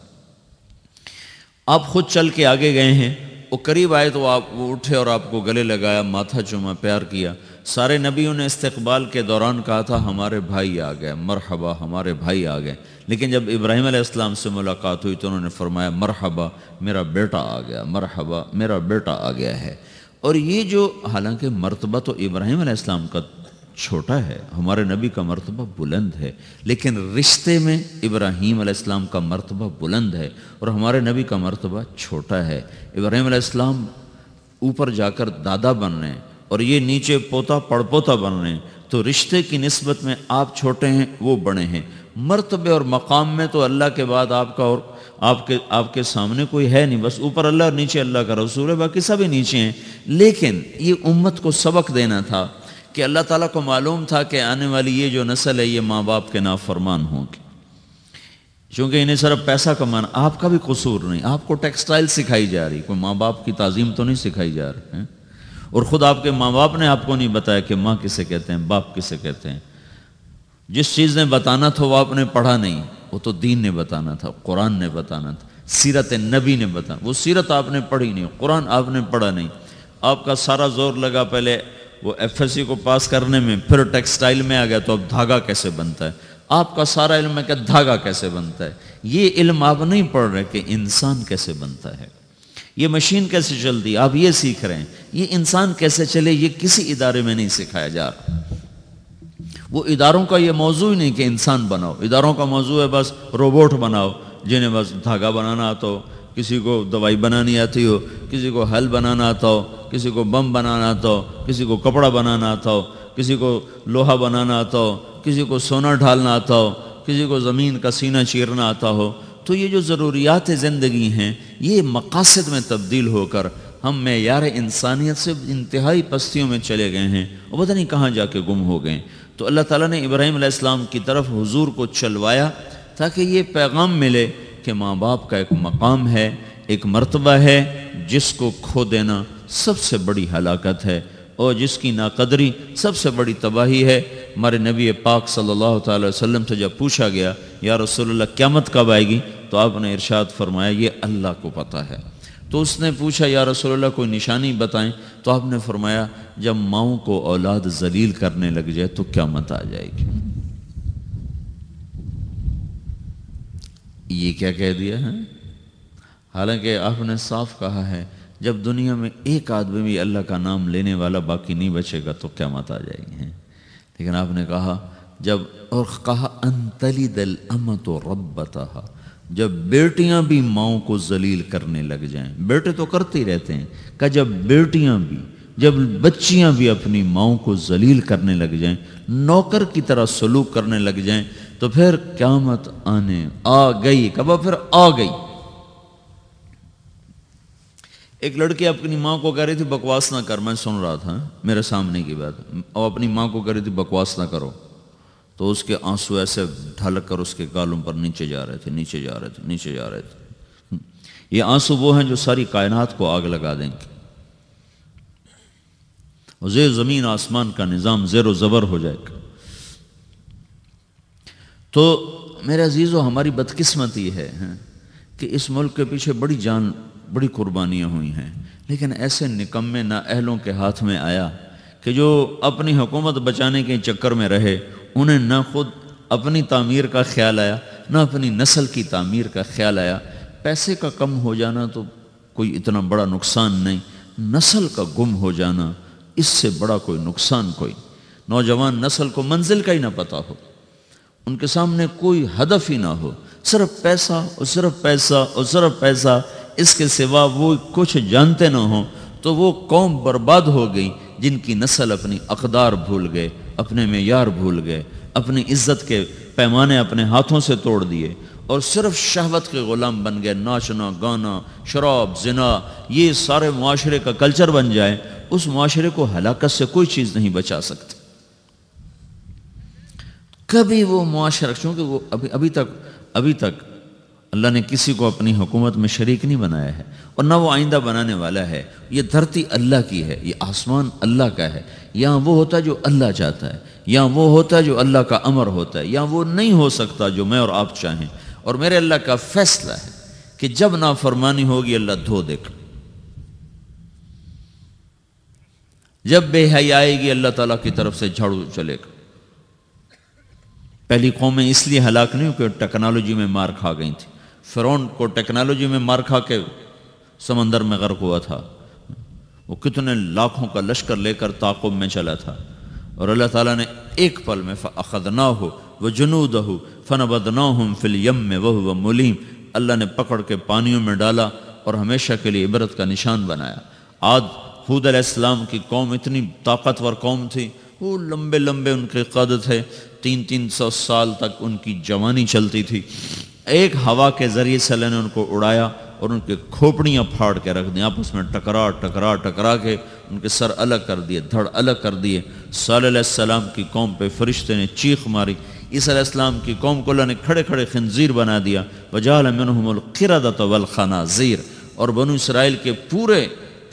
आप खुद चल के आगे गए हैं वो करीब आए तो आप वो उठे और आपको गले लगाया माथा चुमा प्यार किया सारे नबियों ने इस्तकबाल के दौरान कहा था हमारे भाई आ गए मरहबा हमारे भाई आ गए लेकिन जब इब्राहिम आसमाम से मुलाकात हुई तो उन्होंने फरमाया मरहबा मेरा बेटा आ गया मरहबा मेरा बेटा आ गया है और ये जो हालांकि मरतबा तो इब्राहिम आसमाम का छोटा है हमारे नबी का मरतबा बुलंद है लेकिन रिश्ते में इब्राहीम अलैहिस्सलाम का मरतबा बुलंद है और हमारे नबी का मरतबा छोटा है इब्राहिम अलैहिस्सलाम ऊपर जाकर दादा बन रहे हैं और ये नीचे पोता पड़पोता बन रहे हैं तो रिश्ते की नस्बत में आप छोटे हैं वो बड़े हैं मरतबे और मकाम में तो अल्लाह के बाद आपका और आपके आपके सामने कोई है नहीं बस ऊपर अल्लाह और नीचे अल्लाह का रसूल है बाकी सभी नीचे हैं लेकिन ये उम्मत को सबक देना था कि अल्लाह ताला को मालूम था कि आने वाली ये जो नस्ल है ये माँ बाप के ना फरमान होंगे चूंकि इन्हें सिर्फ पैसा कमाना आपका भी कसूर नहीं आपको टेक्सटाइल सिखाई जा रही कोई माँ बाप की तजीम तो नहीं सिखाई जा रही है और ख़ुद आपके माँ बाप ने आपको नहीं बताया कि माँ किसे कहते हैं बाप किसे कहते हैं जिस चीज़ ने बताना था वो आपने पढ़ा नहीं वो तो दीन ने बताना था कुरान ने बताना था सीरत नबी ने बताना वो सीरत आपने पढ़ी नहीं कुरान आपने पढ़ा नहीं आपका सारा जोर लगा पहले वो एफएससी को पास करने में फिर टेक्सटाइल में आ गया तो अब धागा कैसे बनता है आपका सारा इल्म है कि धागा कैसे बनता है ये इल्म आप नहीं पढ़ रहे कि इंसान कैसे बनता है ये मशीन कैसे चलती आप ये सीख रहे हैं ये इंसान कैसे चले ये किसी इदारे में नहीं सिखाया जा रहा वो इदारों का ये मौजू ही नहीं कि इंसान बनाओ इदारों का मौजू है बस रोबोट बनाओ जिन्हें बस धागा बनाना तो किसी को दवाई बनानी आती हो किसी को हल बनाना आता हो किसी को बम बनाना आता हो किसी को कपड़ा बनाना आता हो किसी को लोहा बनाना आता हो किसी को सोना ढालना आता हो किसी को ज़मीन का सीना चीरना आता हो तो ये जो ज़रूरियात ज़िंदगी हैं ये मकासद में तब्दील होकर हम मैार इंसानियत से इंतहाई पस्तियों में चले गए हैं और पता नहीं कहाँ के गुम हो गए तो अल्लाह ताला ने इब्राहिम की तरफ हुजूर को चलवाया ताकि ये पैगाम मिले कि माँ बाप का एक मकाम है एक मरतबा है जिसको खो देना सबसे बड़ी हलाकत है और जिसकी नाकदरी सबसे बड़ी तबाही है हमारे नबी पाक सल्लल्लाहु अलैहि वसल्लम से जब पूछा गया या रसोल्ला क्यामत कब आएगी तो आपने इरशाद फरमाया ये अल्लाह को पता है तो उसने पूछा या रसोल्ला कोई निशानी बताएं तो आपने फरमाया जब माओ को औलाद जलील करने लग जाए तो क्यामत आ जाएगी ये क्या कह दिया है हालांकि आपने साफ कहा है जब दुनिया में एक आदमी भी अल्लाह का नाम लेने वाला बाकी नहीं बचेगा तो क्या मत आ जाएंगे लेकिन आपने कहा जब और कहा अंतली दल अम तो रब बता जब बेटियां भी माओ को जलील करने लग जाएं बेटे तो करते ही रहते हैं का जब बेटियां भी जब बच्चियां भी अपनी माओ को जलील करने लग जाएं नौकर की तरह सलूक करने लग जाएं तो फिर क्यामत आने आ गई कब फिर आ गई एक लड़की अपनी माँ को कह रही थी बकवास ना कर मैं सुन रहा था मेरे सामने की बात अब अपनी माँ को कह रही थी बकवास ना करो तो उसके आंसू ऐसे ढल कर उसके गालों पर नीचे जा रहे थे नीचे जा रहे थे नीचे जा रहे थे ये आंसू वो हैं जो सारी कायनात को आग लगा देंगे जे जेर ज़मीन आसमान का निज़ाम जेरो ज़बर हो जाएगा तो मेरे अजीज़ हमारी बदकिस्मती है कि इस मुल्क के पीछे बड़ी जान बड़ी कुर्बानियाँ हुई हैं लेकिन ऐसे निकम्मे ना अहलों के हाथ में आया कि जो अपनी हुकूमत बचाने के चक्कर में रहे उन्हें ना खुद अपनी तामीर का ख्याल आया ना अपनी नस्ल की तामीर का ख्याल आया पैसे का कम हो जाना तो कोई इतना बड़ा नुकसान नहीं नस्ल का गुम हो जाना इससे बड़ा कोई नुकसान कोई नौजवान नस्ल को मंजिल का ही ना पता हो उनके सामने कोई हदफ ही ना हो सिर्फ पैसा और सिर्फ पैसा और सिर्फ पैसा इसके सिवा वो कुछ जानते ना हों तो वो कौम बर्बाद हो गई जिनकी नस्ल अपनी अकदार भूल गए अपने मैार भूल गए अपनी इज्जत के पैमाने अपने हाथों से तोड़ दिए और सिर्फ शहवत के ग़ुलाम बन गए नाचना गाना शराब जना ये सारे माशरे का कल्चर बन जाए उस माशरे को हलाकत से कोई चीज़ नहीं बचा सकती कभी वो मुआशरा क्योंकि वो अभी अभी तक अभी तक अल्लाह ने किसी को अपनी हुकूमत में शरीक नहीं बनाया है और ना वो आइंदा बनाने वाला है ये धरती अल्लाह की है ये आसमान अल्लाह का है या वो होता है जो अल्लाह चाहता है या वो होता है जो अल्लाह का अमर होता है या वो नहीं हो सकता जो मैं और आप चाहें और मेरे अल्लाह का फैसला है कि जब ना फरमानी होगी अल्लाह धो देगा जब बेहयाई आएगी अल्लाह तला की तरफ से झाड़ू चलेगा पहली कौमें इसलिए हलाक नहीं हुई कि टेक्नोलॉजी में मार खा गई थी फ्रोन को टेक्नोलॉजी में मार खा के समंदर में गर्क हुआ था वो कितने लाखों का लश्कर लेकर ताकुब में चला था और अल्लाह ताला ने एक पल में अखदना हो व जुनूद हो फ़न बदना फिल यम में वह व मुलीम अल्लाह ने पकड़ के पानियों में डाला और हमेशा के लिए इबरत का निशान बनाया आज हूद की कौम इतनी ताकतवर कौम थी वो लंबे लंबे उनके कद थे तीन तीन सौ साल तक उनकी जवानी चलती थी एक हवा के जरिए सले ने उनको उड़ाया और उनके खोपड़ियाँ फाड़ के रख दी आपस में टकरा टकरा टकरा के उनके सर अलग कर दिए धड़ अलग कर दिए सल्लाम की कौम पे फरिश्ते ने चीख मारी ईसीम की कौम को ने खड़े खड़े खनजीर बना दिया वजाल वलखाना जीर और बनु इसराइल के पूरे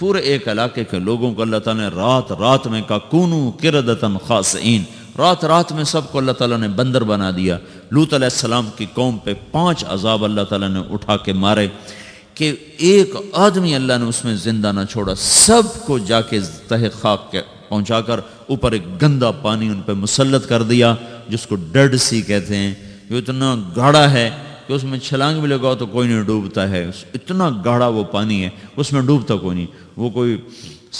पूरे एक इलाके के लोगों को अल्लाह ताला ने रात रात में का कूनू किरदतन खास रात रात में सबको अल्लाह ताला ने बंदर बना दिया लूत सलाम की कौम पे पांच अजाब अल्लाह ताला ने उठा के मारे कि एक आदमी अल्लाह ने उसमें जिंदा ना छोड़ा सबको जाके तह खाक के पहुँचा कर ऊपर एक गंदा पानी उन पर मुसलत कर दिया जिसको डेड सी कहते हैं जो इतना गाढ़ा है कि उसमें छलांग भी लगाओ तो कोई नहीं डूबता है इतना गाढ़ा वो पानी है उसमें डूबता कोई नहीं वो कोई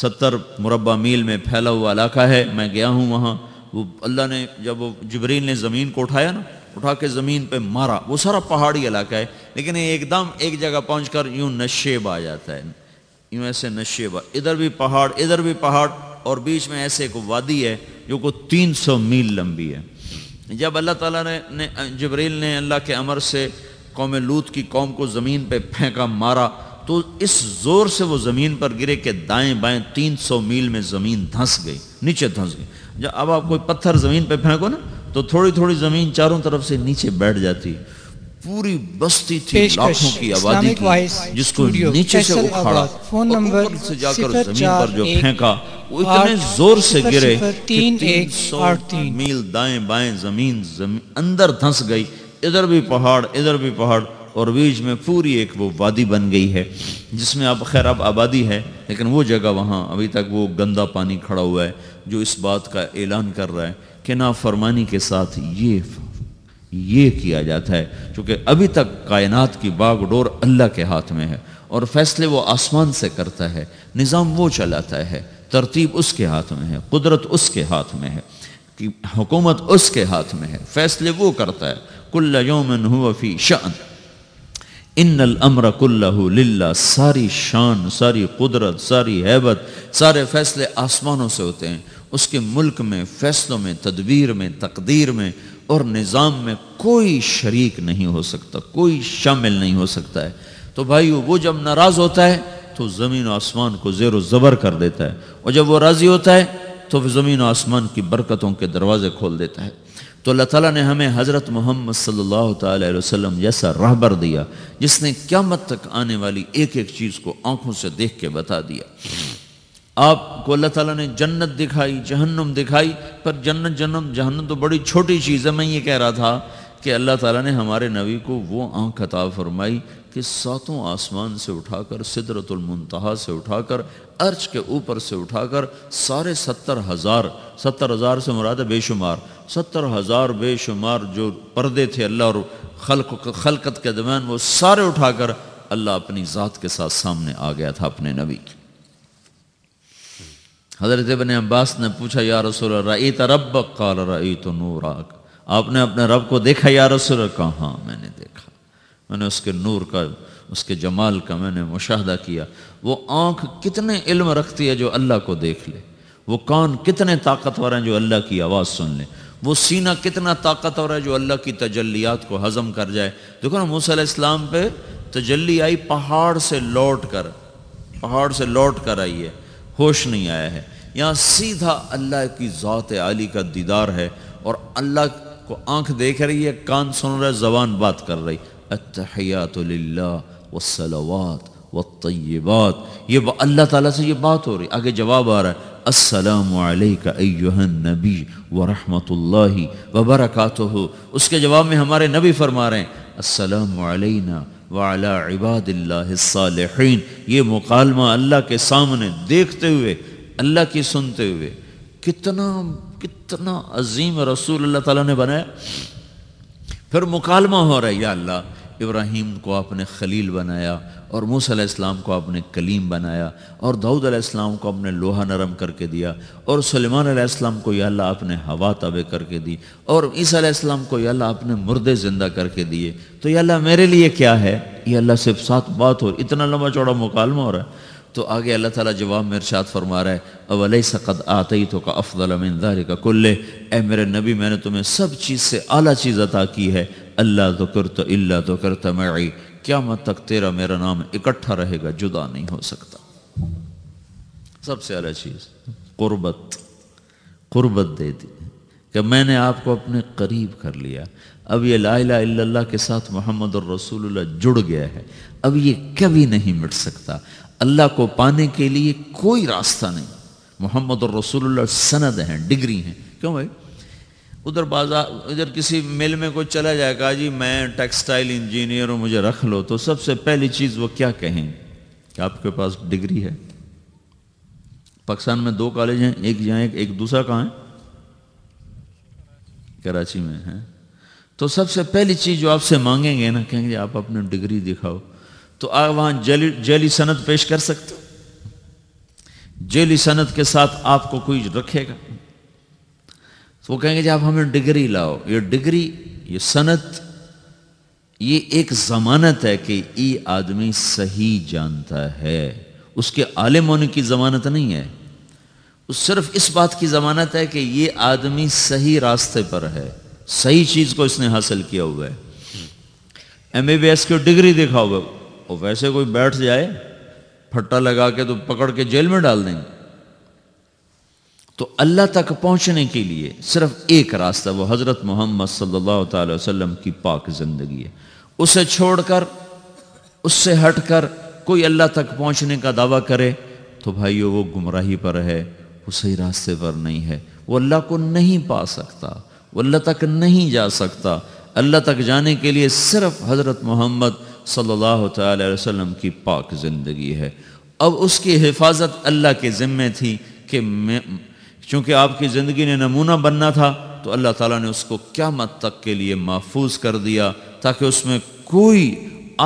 सत्तर मुरबा मील में फैला हुआ इलाका है मैं गया हूँ वहाँ वो अल्लाह ने जब वो जबरील ने ज़मीन को उठाया ना उठा के ज़मीन पे मारा वो सारा पहाड़ी इलाका है लेकिन एकदम एक जगह पहुँच कर यूँ नशेब आ जाता है यूँ ऐसे नशेब इधर भी पहाड़ इधर भी पहाड़ और बीच में ऐसे एक वादी है जो को तीन सौ मील लंबी है जब अल्लाह ताला ने, ने जबरील ने अल्लाह के अमर से कौम लूत की कौम को ज़मीन पर फेंका मारा तो इस ज़ोर से वो ज़मीन पर गिरे के दाएं बाएं 300 मील में ज़मीन धंस गई नीचे धंस गई जब अब आप कोई पत्थर ज़मीन पर फेंको ना तो थोड़ी थोड़ी ज़मीन चारों तरफ से नीचे बैठ जाती पूरी बस्ती थी लाखों की आबादी की जिसको नीचे से उखाड़ा फोन नंबर से जाकर जमीन पर जो फेंका वो इतने जोर से गिरे तीन एक सौ मील दाएं बाएं जमीन, जमीन अंदर धंस गई इधर भी पहाड़ इधर भी पहाड़ और बीच में पूरी एक वो वादी बन गई है जिसमें अब खैर अब आबादी है लेकिन वो जगह वहाँ अभी तक वो गंदा पानी खड़ा हुआ है जो इस बात का ऐलान कर रहा है कि नाफरमानी के साथ ये ये किया जाता है क्योंकि अभी तक कायनात की बागडोर अल्लाह के हाथ में है और फैसले वो आसमान से करता है निज़ाम वो चलाता है तरतीब उसके हाथ में है कुदरत उसके हाथ में है कि हुकूमत उसके हाथ में है फैसले वो करता है कुल्ल योमन हुफ़ी शान इन्नल अमर कुल्ला सारी शान सारी कुदरत सारी हैबत सारे फैसले आसमानों से होते हैं उसके मुल्क में फैसलों में तदबीर में तकदीर में और निज़ाम में कोई शरीक नहीं हो सकता कोई शामिल नहीं हो सकता है तो भाई वो जब नाराज़ होता है तो ज़मीन आसमान को ज़ेर ज़बर कर देता है और जब वो राज़ी होता है तो वह ज़मीन आसमान की बरकतों के दरवाज़े खोल देता है तो अल्लाह ताला ने हमें हज़रत मोहम्मद सल्लल्लाहु अलैहि वसल्लम जैसा रहबर दिया जिसने क्या मत तक आने वाली एक एक चीज़ को आँखों से देख के बता दिया आपको अल्लाह ताला ने जन्नत दिखाई जहन्नम दिखाई पर जन्नत जन्म जहन्नम तो बड़ी छोटी चीज़ है मैं ये कह रहा था कि अल्लाह ताला ने हमारे नबी को वो आँख अता फरमाई कि सातों आसमान से उठाकर सिदरतुलमतहा से उठाकर अर्ज के ऊपर से उठाकर सारे सत्तर हज़ार सत्तर हज़ार से मुराद है बेशुमार सत्तर हज़ार बेशुमार जो पर्दे थे अल्लाह और खलक खलकत के दरमियान वो सारे उठाकर अल्लाह अपनी ज़ात के साथ सामने आ गया था अपने नबी की हज़रत बन अब्बास ने पूछा या रसूल रई तरब कल रई तो नूराक आपने अपने रब को देखा या रसूल कहा हाँ मैंने देखा मैंने उसके नूर का उसके जमाल का मैंने मुशाहदा किया वो आँख कितने इल्म रखती है जो अल्लाह को देख ले वो कान कितने ताकतवर हैं जो अल्लाह की आवाज़ सुन ले वो सीना कितना ताकतवर है जो अल्लाह की तजलियात को हज़म कर जाए देखो ना मूसा इस्लाम पे तजल्ली आई पहाड़ से लौट कर पहाड़ से लौट कर आई है होश नहीं आया है यहाँ सीधा अल्लाह की ज़ात आली का दीदार है और अल्लाह को आंख देख रही है कान सुन रहा है ज़बान बात कर रही अतहयात वसलवात व तयबात ये अल्लाह ताला से ये बात हो रही आगे जवाब आ रहा है नबी व रहमतुल्ला व उसके जवाब में हमारे नबी फरमा रहे हैं असलना वाला इबादिल्लाहन ये मुकालमा अल्लाह के सामने देखते हुए अल्लाह की सुनते हुए कितना कितना अजीम रसूल अल्लाह ताला ने बनाया फिर मुकालमा हो रहा है या अल्लाह इब्राहिम को आपने खलील बनाया और मूसम को आपने कलीम बनाया और दाऊद दाऊदम को आपने लोहा नरम करके दिया और सलेमान को यह आपने हवा तबे करके दी और ईसीम को यह आपने मुर्दे ज़िंदा करके दिए तो यह मेरे लिए क्या है ये अल्लाह सिर्फ सात बात हो इतना लंबा चौड़ा मुकालमा हो रहा है तो आगे अल्लाह ताला जवाब में साथ फरमा रहा है अवल सकद आते ही तो का अफजल अमिनदार का कुल्ले ए मेरे नबी मैंने तुम्हें सब चीज़ से आला चीज़ अता की है अल्लाह ज़ुकर तो अल्ला ज़ुकर तमई क्या मत तक तेरा मेरा नाम इकट्ठा रहेगा जुदा नहीं हो सकता सबसे अलग चीज़ कुर्बत कुर्बत दे दी कि मैंने आपको अपने करीब कर लिया अब ये ला इला के साथ मोहम्मद और रसूलुल्लाह जुड़ गया है अब ये कभी नहीं मिट सकता अल्लाह को पाने के लिए कोई रास्ता नहीं मोहम्मद और रसूलुल्लाह सनद हैं डिग्री हैं क्यों भाई उधर बाजार उधर किसी मिल में कोई चला जाएगा जी मैं टेक्सटाइल इंजीनियर हूं मुझे रख लो तो सबसे पहली चीज़ वो क्या कहें कि आपके पास डिग्री है पाकिस्तान में दो कॉलेज हैं एक यहाँ एक, एक दूसरा कहाँ है कराची में है तो सबसे पहली चीज़ जो आपसे मांगेंगे ना कहेंगे आप अपनी डिग्री दिखाओ तो आप वहां जेली जेली सनत पेश कर सकते हो जेली सनत के साथ आपको कोई रखेगा तो वो कहेंगे जी आप हमें डिग्री लाओ ये डिग्री ये सनत ये एक जमानत है कि ये आदमी सही जानता है उसके आलिम होने की जमानत नहीं है उस सिर्फ इस बात की जमानत है कि ये आदमी सही रास्ते पर है सही चीज को इसने हासिल किया हुआ है एम बी एस की डिग्री देखा हुआ वैसे कोई बैठ जाए फट्टा लगा के तो पकड़ के जेल में डाल देंगे तो अल्लाह तक पहुंचने के लिए सिर्फ एक रास्ता वो हज़रत मोहम्मद सल्लल्लाहु अलैहि वसल्लम की पाक ज़िंदगी है उसे छोड़कर उससे हटकर कोई अल्लाह तक पहुंचने का दावा करे तो भाइयों वो गुमराही पर है वो सही रास्ते पर नहीं है वो अल्लाह को नहीं पा सकता वो अल्लाह तक नहीं जा सकता अल्लाह तक जाने के लिए सिर्फ हज़रत मोहम्मद सल्लल्लाहु अलैहि वसल्लम की पाक ज़िंदगी है अब उसकी हिफाजत अल्लाह के ज़िम्मे थी कि क्योंकि आपकी ज़िंदगी ने नमूना बनना था तो अल्लाह ताला ने उसको क्या मत तक के लिए महफूज कर दिया ताकि उसमें कोई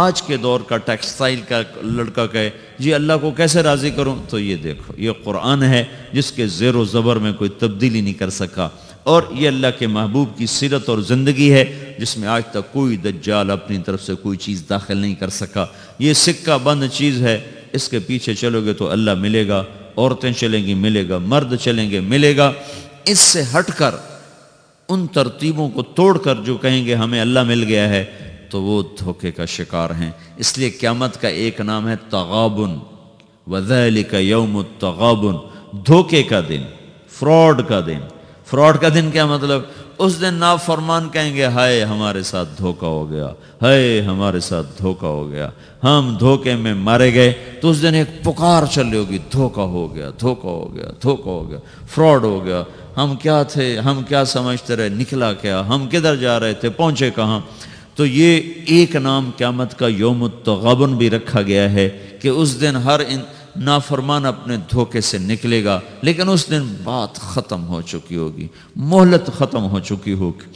आज के दौर का टेक्सटाइल का लड़का कहे जी अल्लाह को कैसे राज़ी करूं तो ये देखो ये कुरान है जिसके ज़ेर ज़बर में कोई तब्दीली नहीं कर सका और ये अल्लाह के महबूब की सीरत और ज़िंदगी है जिसमें आज तक कोई दज्जाल अपनी तरफ से कोई चीज़ दाखिल नहीं कर सका ये सिक्का बंद चीज़ है इसके पीछे चलोगे तो अल्लाह मिलेगा औरतें चलेंगी मिलेगा मर्द चलेंगे मिलेगा इससे हटकर उन तरतीबों को तोड़कर जो कहेंगे हमें अल्लाह मिल गया है तो वो धोखे का शिकार हैं इसलिए क्यामत का एक नाम है तगाबन वजहली का यौम तगाबन धोखे का दिन फ्रॉड का दिन फ्रॉड का दिन क्या मतलब उस दिन ना फरमान कहेंगे हाय हमारे साथ धोखा हो गया हाय हमारे साथ धोखा हो गया हम धोखे में मारे गए तो उस दिन एक पुकार चल होगी धोखा हो गया धोखा हो गया धोखा हो गया फ्रॉड हो गया हम क्या थे हम क्या समझते रहे निकला क्या हम किधर जा रहे थे पहुंचे कहाँ तो ये एक नाम क्यामत का योम तगबन भी रखा गया है कि उस दिन हर इन नाफरमान अपने धोखे से निकलेगा लेकिन उस दिन बात ख़त्म हो चुकी होगी मोहलत ख़त्म हो चुकी होगी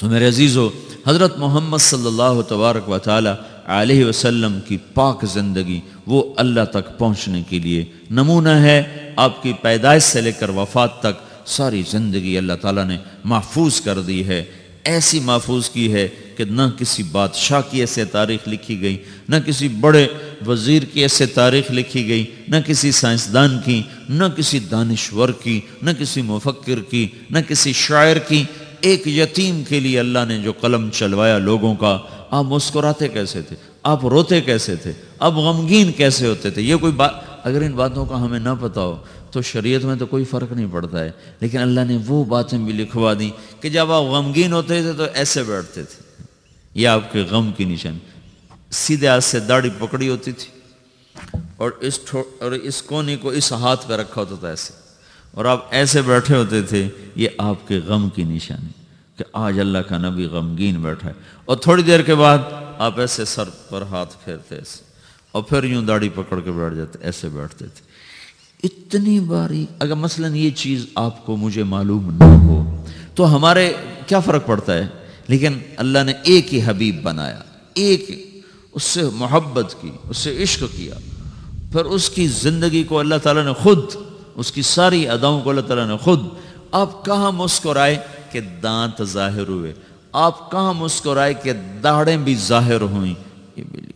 तो मेरे अजीज़ों हज़रत मोहम्मद सल्लल्लाहु तबारक व अलैहि वसल्लम की पाक ज़िंदगी वो अल्लाह तक पहुँचने के लिए नमूना है आपकी पैदाइश से लेकर वफात तक सारी ज़िंदगी अल्लाह ताला ने महफूज कर दी है ऐसी महफूज की है कि न किसी बादशाह की ऐसे तारीख लिखी गई न किसी बड़े वज़ीर की ऐसे तारीख लिखी गई न किसी साइंसदान की न किसी दानश्वर की न किसी मुफक्र की न किसी शायर की एक यतीम के लिए अल्लाह ने जो कलम चलवाया लोगों का आप मुस्कुराते कैसे थे आप रोते कैसे थे आप गमगीन कैसे होते थे ये कोई बात अगर इन बातों का हमें ना पता हो तो शरीयत में तो कोई फ़र्क नहीं पड़ता है लेकिन अल्लाह ने वो बातें भी लिखवा दी कि जब आप गमगीन होते थे तो ऐसे बैठते थे ये आपके गम की निशान सीधे हाथ से दाढ़ी पकड़ी होती थी और इस और इस कोने को इस हाथ पर रखा होता था ऐसे और आप ऐसे बैठे होते थे ये आपके गम की निशानी कि आज अल्लाह का नबी गमगीन बैठा है और थोड़ी देर के बाद आप ऐसे सर पर हाथ फेरते ऐसे और फिर यूं दाढ़ी पकड़ के बैठ जाते ऐसे बैठते थे इतनी बारी अगर मसलन ये चीज़ आपको मुझे मालूम ना हो तो हमारे क्या फ़र्क पड़ता है लेकिन अल्लाह ने एक ही हबीब बनाया एक उससे मोहब्बत की उससे इश्क किया फिर उसकी ज़िंदगी को अल्लाह ताला ने खुद उसकी सारी अदाओं को अल्लाह ताला ने खुद आप कहाँ मुस्कुराए कि दांत जाहिर हुए आप कहाँ मुस्कुराए कि दाढ़ें भी जाहिर हुई ये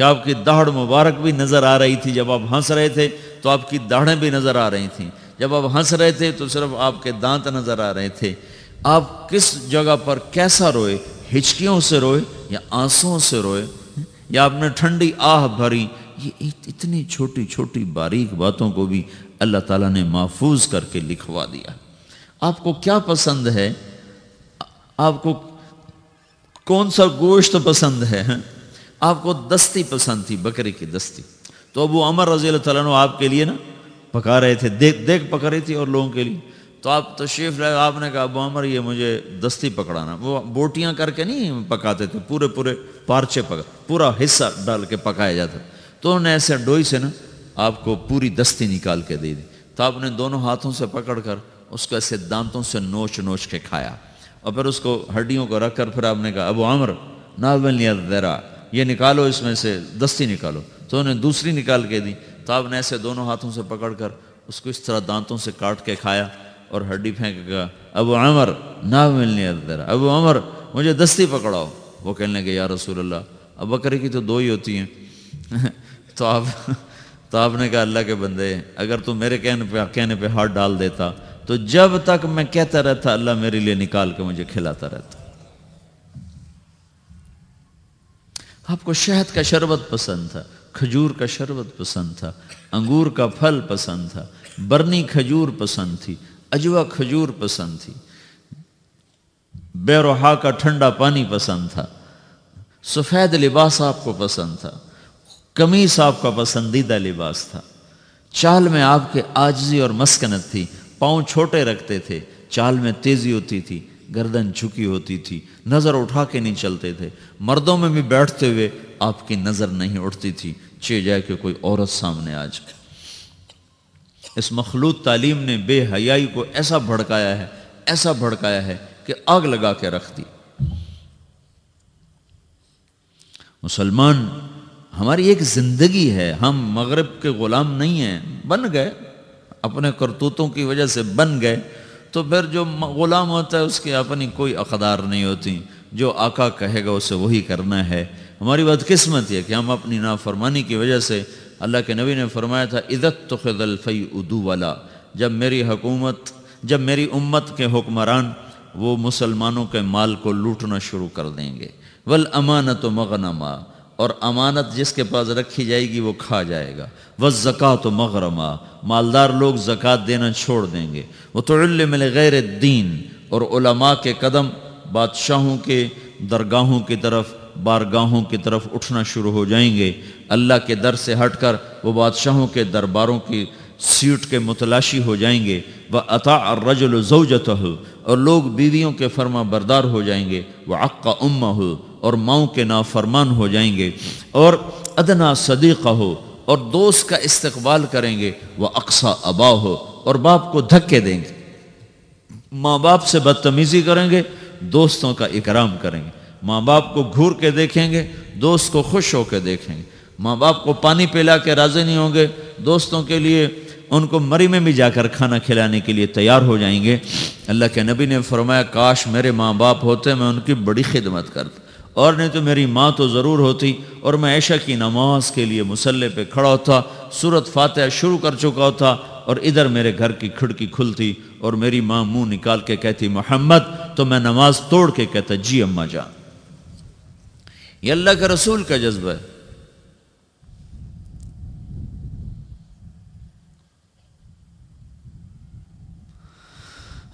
कि आपकी दाढ़ मुबारक भी नज़र आ रही थी जब आप हंस रहे थे तो आपकी दाढ़ें भी नज़र आ रही थीं जब आप हंस रहे थे तो सिर्फ आपके दांत नज़र आ रहे थे आप किस जगह पर कैसा रोए हिचकियों से रोए या आंसुओं से रोए या आपने ठंडी आह भरी ये इतनी छोटी छोटी बारीक बातों को भी अल्लाह ताला ने महफूज करके लिखवा दिया आपको क्या पसंद है आपको कौन सा गोश्त पसंद है आपको दस्ती पसंद थी बकरी की दस्ती तो अबू अमर रजील तु आपके लिए ना पका रहे थे देख देख पक रही थी और लोगों के लिए तो आप तशरीफ तो रहे आपने कहा अबू अमर ये मुझे दस्ती पकड़ाना वो बोटियाँ करके नहीं पकाते थे पूरे पूरे पार्चे पका पूरा हिस्सा डाल के पकाया जाता तो उन्होंने ऐसे डोई से ना आपको पूरी दस्ती निकाल के दे दी तो आपने दोनों हाथों से पकड़ कर उसको ऐसे दांतों से नोच नोच के खाया और फिर उसको हड्डियों को रख कर फिर आपने कहा अबू आमर नावल दरा ये निकालो इसमें से दस्ती निकालो तो उन्होंने दूसरी निकाल के दी तो आपने ऐसे दोनों हाथों से पकड़ कर उसको इस तरह दांतों से काट के खाया और हड्डी फेंक गया अब अमर ना मिलने तेरा अब अमर मुझे दस्ती पकड़ाओ वो कहने लगे यार रसूल अल्लाह अब बकरे की तो दो ही होती हैं तो आप तो आपने कहा अल्लाह के बंदे अगर तू मेरे कहने पे कहने पे हाथ डाल देता तो जब तक मैं कहता रहता अल्लाह मेरे लिए निकाल के मुझे खिलाता रहता आपको शहद का शरबत पसंद था खजूर का शरबत पसंद था अंगूर का फल पसंद था बरनी खजूर पसंद थी अजवा खजूर पसंद थी बेरोहा का ठंडा पानी पसंद था सफ़ेद लिबास आपको पसंद था कमीस आपका पसंदीदा लिबास था चाल में आपके आजजी और मस्कनत थी पाँव छोटे रखते थे चाल में तेज़ी होती थी गर्दन झुकी होती थी नज़र उठा के नहीं चलते थे मर्दों में भी बैठते हुए आपकी नज़र नहीं उठती थी चे जाए कि कोई औरत सामने आ जाए इस मखलूत तालीम ने बेहयाई को ऐसा भड़काया है ऐसा भड़काया है कि आग लगा के रख दी मुसलमान हमारी एक ज़िंदगी है हम मगरब के ग़ुलाम नहीं हैं बन गए अपने करतूतों की वजह से बन गए तो फिर जो ग़ुलाम होता है उसकी अपनी कोई अकदार नहीं होती जो आका कहेगा उसे वही करना है हमारी बदकिस्मत है कि हम अपनी नाफरमानी की वजह से अल्लाह के नबी ने फरमाया था इज़त तो ख़दलफ़ी उदू वाला जब मेरी हकूमत जब मेरी उम्मत के हुक्मरान वो मुसलमानों के माल को लूटना शुरू कर देंगे वल अमानत मगनमा और अमानत जिसके पास रखी जाएगी वो खा जाएगा वह तो मगरमा मालदार लोग ज़क़़त देना छोड़ देंगे वह तो मिल गैर दीन और उलमा के कदम बादशाहों के दरगाहों की तरफ बारगाहों की तरफ उठना शुरू हो जाएंगे अल्लाह के दर से हटकर वो बादशाहों के दरबारों की सीट के मुतलाशी हो जाएंगे व अता रजल हो और लोग बीवियों के फर्मा बरदार हो जाएंगे वह अक्का उम्मा हो और माओ के नाफरमान हो जाएंगे और अदना सदीक़ा हो और दोस्त का इस्तबाल करेंगे वह अक्सा अबा हो और बाप को धक्के देंगे माँ बाप से बदतमीज़ी करेंगे दोस्तों का इकराम करेंगे माँ बाप को घूर के देखेंगे दोस्त को खुश होकर देखेंगे माँ बाप को पानी पिला के राज़ी नहीं होंगे दोस्तों के लिए उनको मरी में भी जाकर खाना खिलाने के लिए तैयार हो जाएंगे अल्लाह के नबी ने फरमाया काश मेरे माँ बाप होते मैं उनकी बड़ी खिदमत करता और नहीं तो मेरी माँ तो ज़रूर होती और मैं ऐशा की नमाज के लिए मुसल्ले पे खड़ा होता सूरत फातह शुरू कर चुका होता और इधर मेरे घर की खिड़की खुलती और मेरी माँ मुंह निकाल के कहती मोहम्मद तो मैं नमाज तोड़ के कहता जी अम्मा जान ये अल्लाह के रसूल का जज्बा है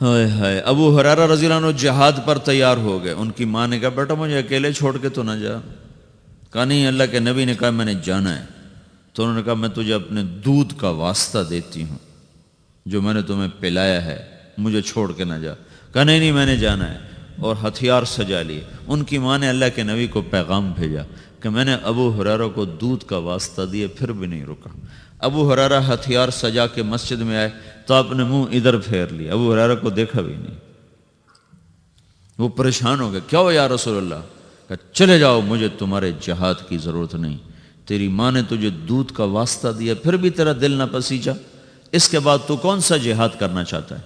हाय हाय अबू हरारा रजी जहाद पर तैयार हो गए उनकी माँ ने कहा बेटा मुझे अकेले छोड़ के तो ना जा कहा नहीं अल्लाह के नबी ने कहा मैंने जाना है तो उन्होंने कहा मैं तुझे अपने दूध का वास्ता देती हूँ जो मैंने तुम्हें पिलाया है मुझे छोड़ के ना जा कहा नहीं नहीं मैंने जाना है और हथियार सजा लिए उनकी माँ ने अल्लाह के नबी को पैगाम भेजा कि मैंने अबू हरारा को दूध का वास्ता दिए फिर भी नहीं रुका अबू हरारा हथियार सजा के मस्जिद में आए तो आपने मुंह इधर फेर लिया अबू हरारा को देखा भी नहीं वो परेशान हो गए क्या हो यार रसोल्ला कहा चले जाओ मुझे तुम्हारे जहाद की ज़रूरत नहीं तेरी माँ ने तुझे दूध का वास्ता दिया फिर भी तेरा दिल ना पसीजा इसके बाद तू कौन सा जिहाद करना चाहता है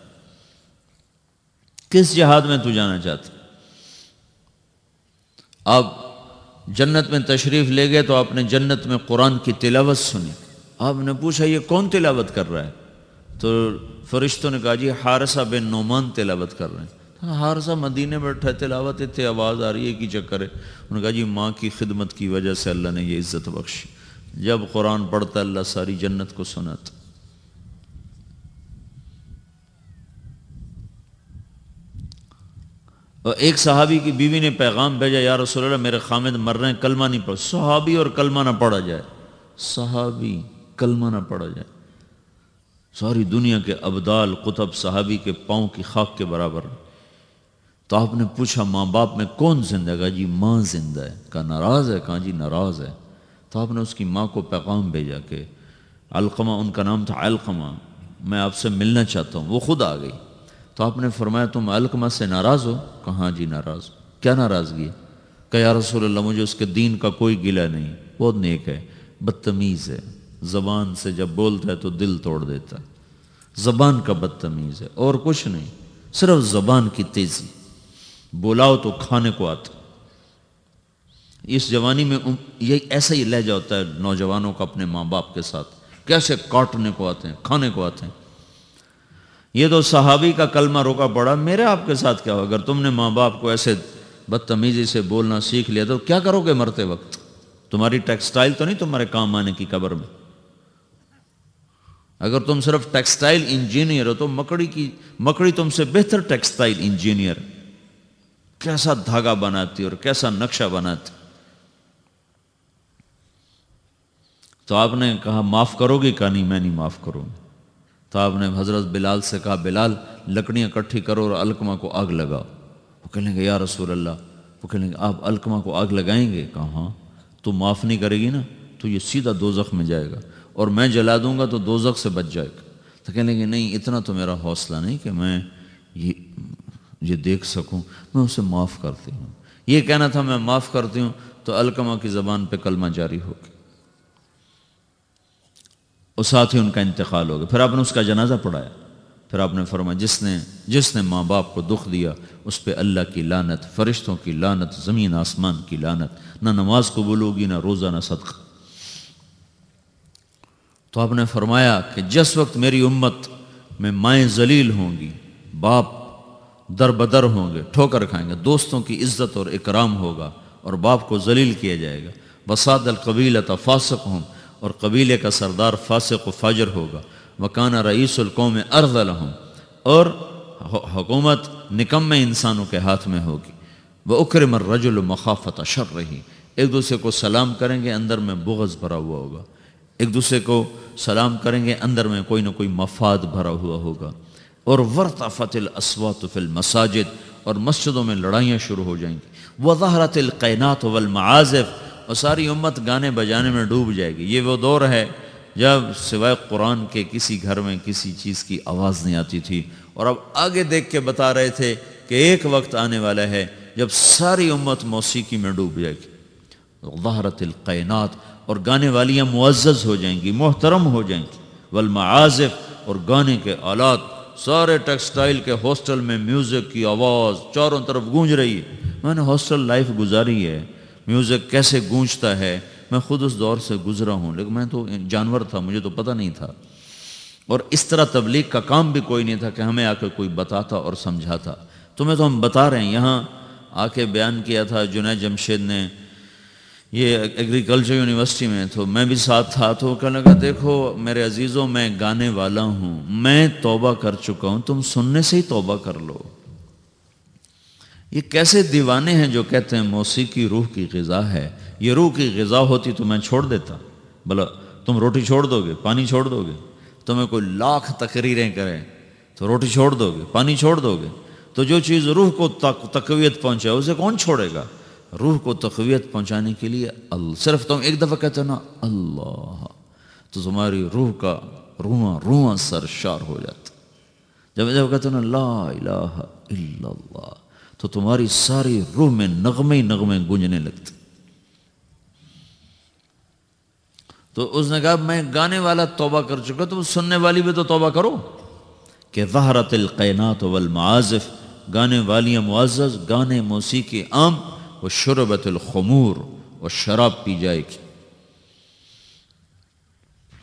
किस जिहाद में तू जाना चाहता आप जन्नत में तशरीफ़ ले गए तो आपने जन्नत में कुरान की तिलावत सुनी आपने पूछा ये कौन तिलावत कर रहा है तो फरिश्तों ने कहा जी हारसा बिन नोमान तिलावत कर रहे हैं तो हारसा मदीने में बैठा तिलावत इतने आवाज़ आ रही है कि चक्कर है उन्होंने कहा जी माँ की खिदमत की वजह से अल्लाह ने ये इज़्ज़त बख्शी जब कुरान पढ़ता अल्लाह सारी जन्नत को सुनाता और एक सहाबी की बीवी ने पैगाम भेजा या रसोल्ला मेरे खामिद मर रहे हैं कलमा नहीं पढ़ सहाबी और कलमा ना पढ़ा जाए सहाबी कलमा ना पड़ा जाए सारी दुनिया के अबदाल कुतब साहबी के पाँव की खाक के बराबर तो आपने पूछा माँ बाप में कौन जिंदा है जी माँ जिंदा है का नाराज़ है कहा जी नाराज़ है तो आपने उसकी माँ को पैगाम भेजा के अलकमा उनका नाम था अलकमा मैं आपसे मिलना चाहता हूँ वो खुद आ गई तो आपने फरमाया तुम अलकमा से नाराज़ हो कहाँ जी नाराज़ क्या नाराज़गी है क्या रसोल्ला मुझे उसके दीन का कोई गिला नहीं बहुत नेक है बदतमीज़ है ज़बान से जब बोलता है तो दिल तोड़ देता है ज़बान का बदतमीज़ है और कुछ नहीं सिर्फ ज़बान की तेज़ी बुलाओ तो खाने को आता इस जवानी में यही ऐसा ही लहजा होता है नौजवानों का अपने माँ बाप के साथ कैसे काटने को आते हैं खाने को आते हैं ये तो सहाबी का कलमा रोका पड़ा मेरे आपके साथ क्या हो अगर तुमने माँ बाप को ऐसे बदतमीज़ी से बोलना सीख लिया तो क्या करोगे मरते वक्त तुम्हारी टेक्सटाइल तो नहीं तुम्हारे काम आने की कबर में अगर तुम सिर्फ टेक्सटाइल इंजीनियर हो तो मकड़ी की मकड़ी तुमसे बेहतर टेक्सटाइल इंजीनियर कैसा धागा बनाती और कैसा नक्शा बनाती तो आपने कहा माफ़ करोगे का नहीं मैं नहीं माफ़ करूंगी तो आपने हज़रत बिलाल से कहा बिलाल लकड़ियां इकट्ठी करो और अलकमा को आग लगाओ वो कह लेंगे या रसूल अल्लाह वो कह लेंगे आप अलकमा को आग लगाएंगे कहा हाँ तो माफ़ नहीं करेगी ना तो ये सीधा दो में जाएगा और मैं जला दूंगा तो दोजक से बच जाएगा तो कहने लगे नहीं इतना तो मेरा हौसला नहीं कि मैं ये ये देख सकूं मैं उसे माफ़ करती हूँ ये कहना था मैं माफ़ करती हूँ तो अलकमा की ज़बान पे कलमा जारी हो गया और साथ ही उनका इंतकाल हो गया फिर आपने उसका जनाजा पढ़ाया फिर आपने फरमाया जिसने जिसने माँ बाप को दुख दिया उस पर अल्लाह की लानत फरिश्तों की लानत ज़मीन आसमान की लानत ना नमाज कबूल होगी ना रोज़ा ना सदका तो आपने फरमाया कि जिस वक्त मेरी उम्मत में माएँ जलील होंगी बाप दर बदर होंगे ठोकर खाएंगे दोस्तों की इज्जत और इकराम होगा और बाप को जलील किया जाएगा वसाद अलकबील फासक हूँ और कबीले का सरदार फासक फाजर होगा वकाना रईसकौम अर्जल हूँ और हुकूमत निकम इंसानों के हाथ में होगी वह मर रजुल मखाफत अशर रही एक दूसरे को सलाम करेंगे अंदर में बुगज़ भरा हुआ होगा एक दूसरे को सलाम करेंगे अंदर में कोई ना कोई मफाद भरा हुआ होगा और वर्ताफ़तिल असवात फिल मसाजिद और मस्जिदों में लड़ाइयाँ शुरू हो जाएंगी वजाहरतिल कैनात वलमाजिफ़ और सारी उम्मत गाने बजाने में डूब जाएगी ये वो दौर है जब सिवाय कुरान के किसी घर में किसी चीज़ की आवाज़ नहीं आती थी और अब आगे देख के बता रहे थे कि एक वक्त आने वाला है जब सारी उम्मत मौसीकी में डूब जाएगी वहरत और गाने वालियाँ मुआज़ हो जाएंगी मोहतरम हो जाएंगी वलमाजिफ और गाने के आलात सारे टेक्सटाइल के हॉस्टल में म्यूज़िक की आवाज़ चारों तरफ गूंज रही है मैंने हॉस्टल लाइफ गुजारी है म्यूज़िक कैसे गूंजता है मैं खुद उस दौर से गुजरा हूँ लेकिन मैं तो जानवर था मुझे तो पता नहीं था और इस तरह तबलीग का काम भी कोई नहीं था कि हमें आकर कोई बताता और समझाता तुम्हें तो हम बता रहे हैं यहाँ आके बयान किया था जुनेद जमशेद ने ये एग्रीकल्चर यूनिवर्सिटी में तो मैं भी साथ था तो कहने लगा देखो मेरे अजीज़ों मैं गाने वाला हूँ मैं तौबा कर चुका हूँ तुम सुनने से ही तौबा कर लो ये कैसे दीवाने हैं जो कहते हैं मौसीकी रूह की गज़ा है ये रूह की गज़ा होती तो मैं छोड़ देता भला तुम रोटी छोड़ दोगे पानी छोड़ दोगे तुम्हें कोई लाख तकरीरें करें तो रोटी छोड़ दोगे पानी छोड़ दोगे तो जो चीज़ रूह को तक तकवीत पहुंचाए उसे कौन छोड़ेगा रूह को तकवीत पहुँचाने के लिए अल सिर्फ तुम एक दफ़ा कहते हो ना अल्लाह तो तुम्हारी रूह का रुआ रुआ सरशार हो जाता जब जब कहते हो ना ला इलाहा इल्लल्लाह तो तुम्हारी सारी रूह में नगमे नगमे गूंजने लगते तो उसने कहा मैं गाने वाला तोबा कर चुका तुम तो सुनने वाली भी तो तोबा करो कि वहरत कैनात वल माजिफ गाने वालियां मुआज़ गाने मौसीकी आम व शरबतुलखमूर और शराब पी जाएगी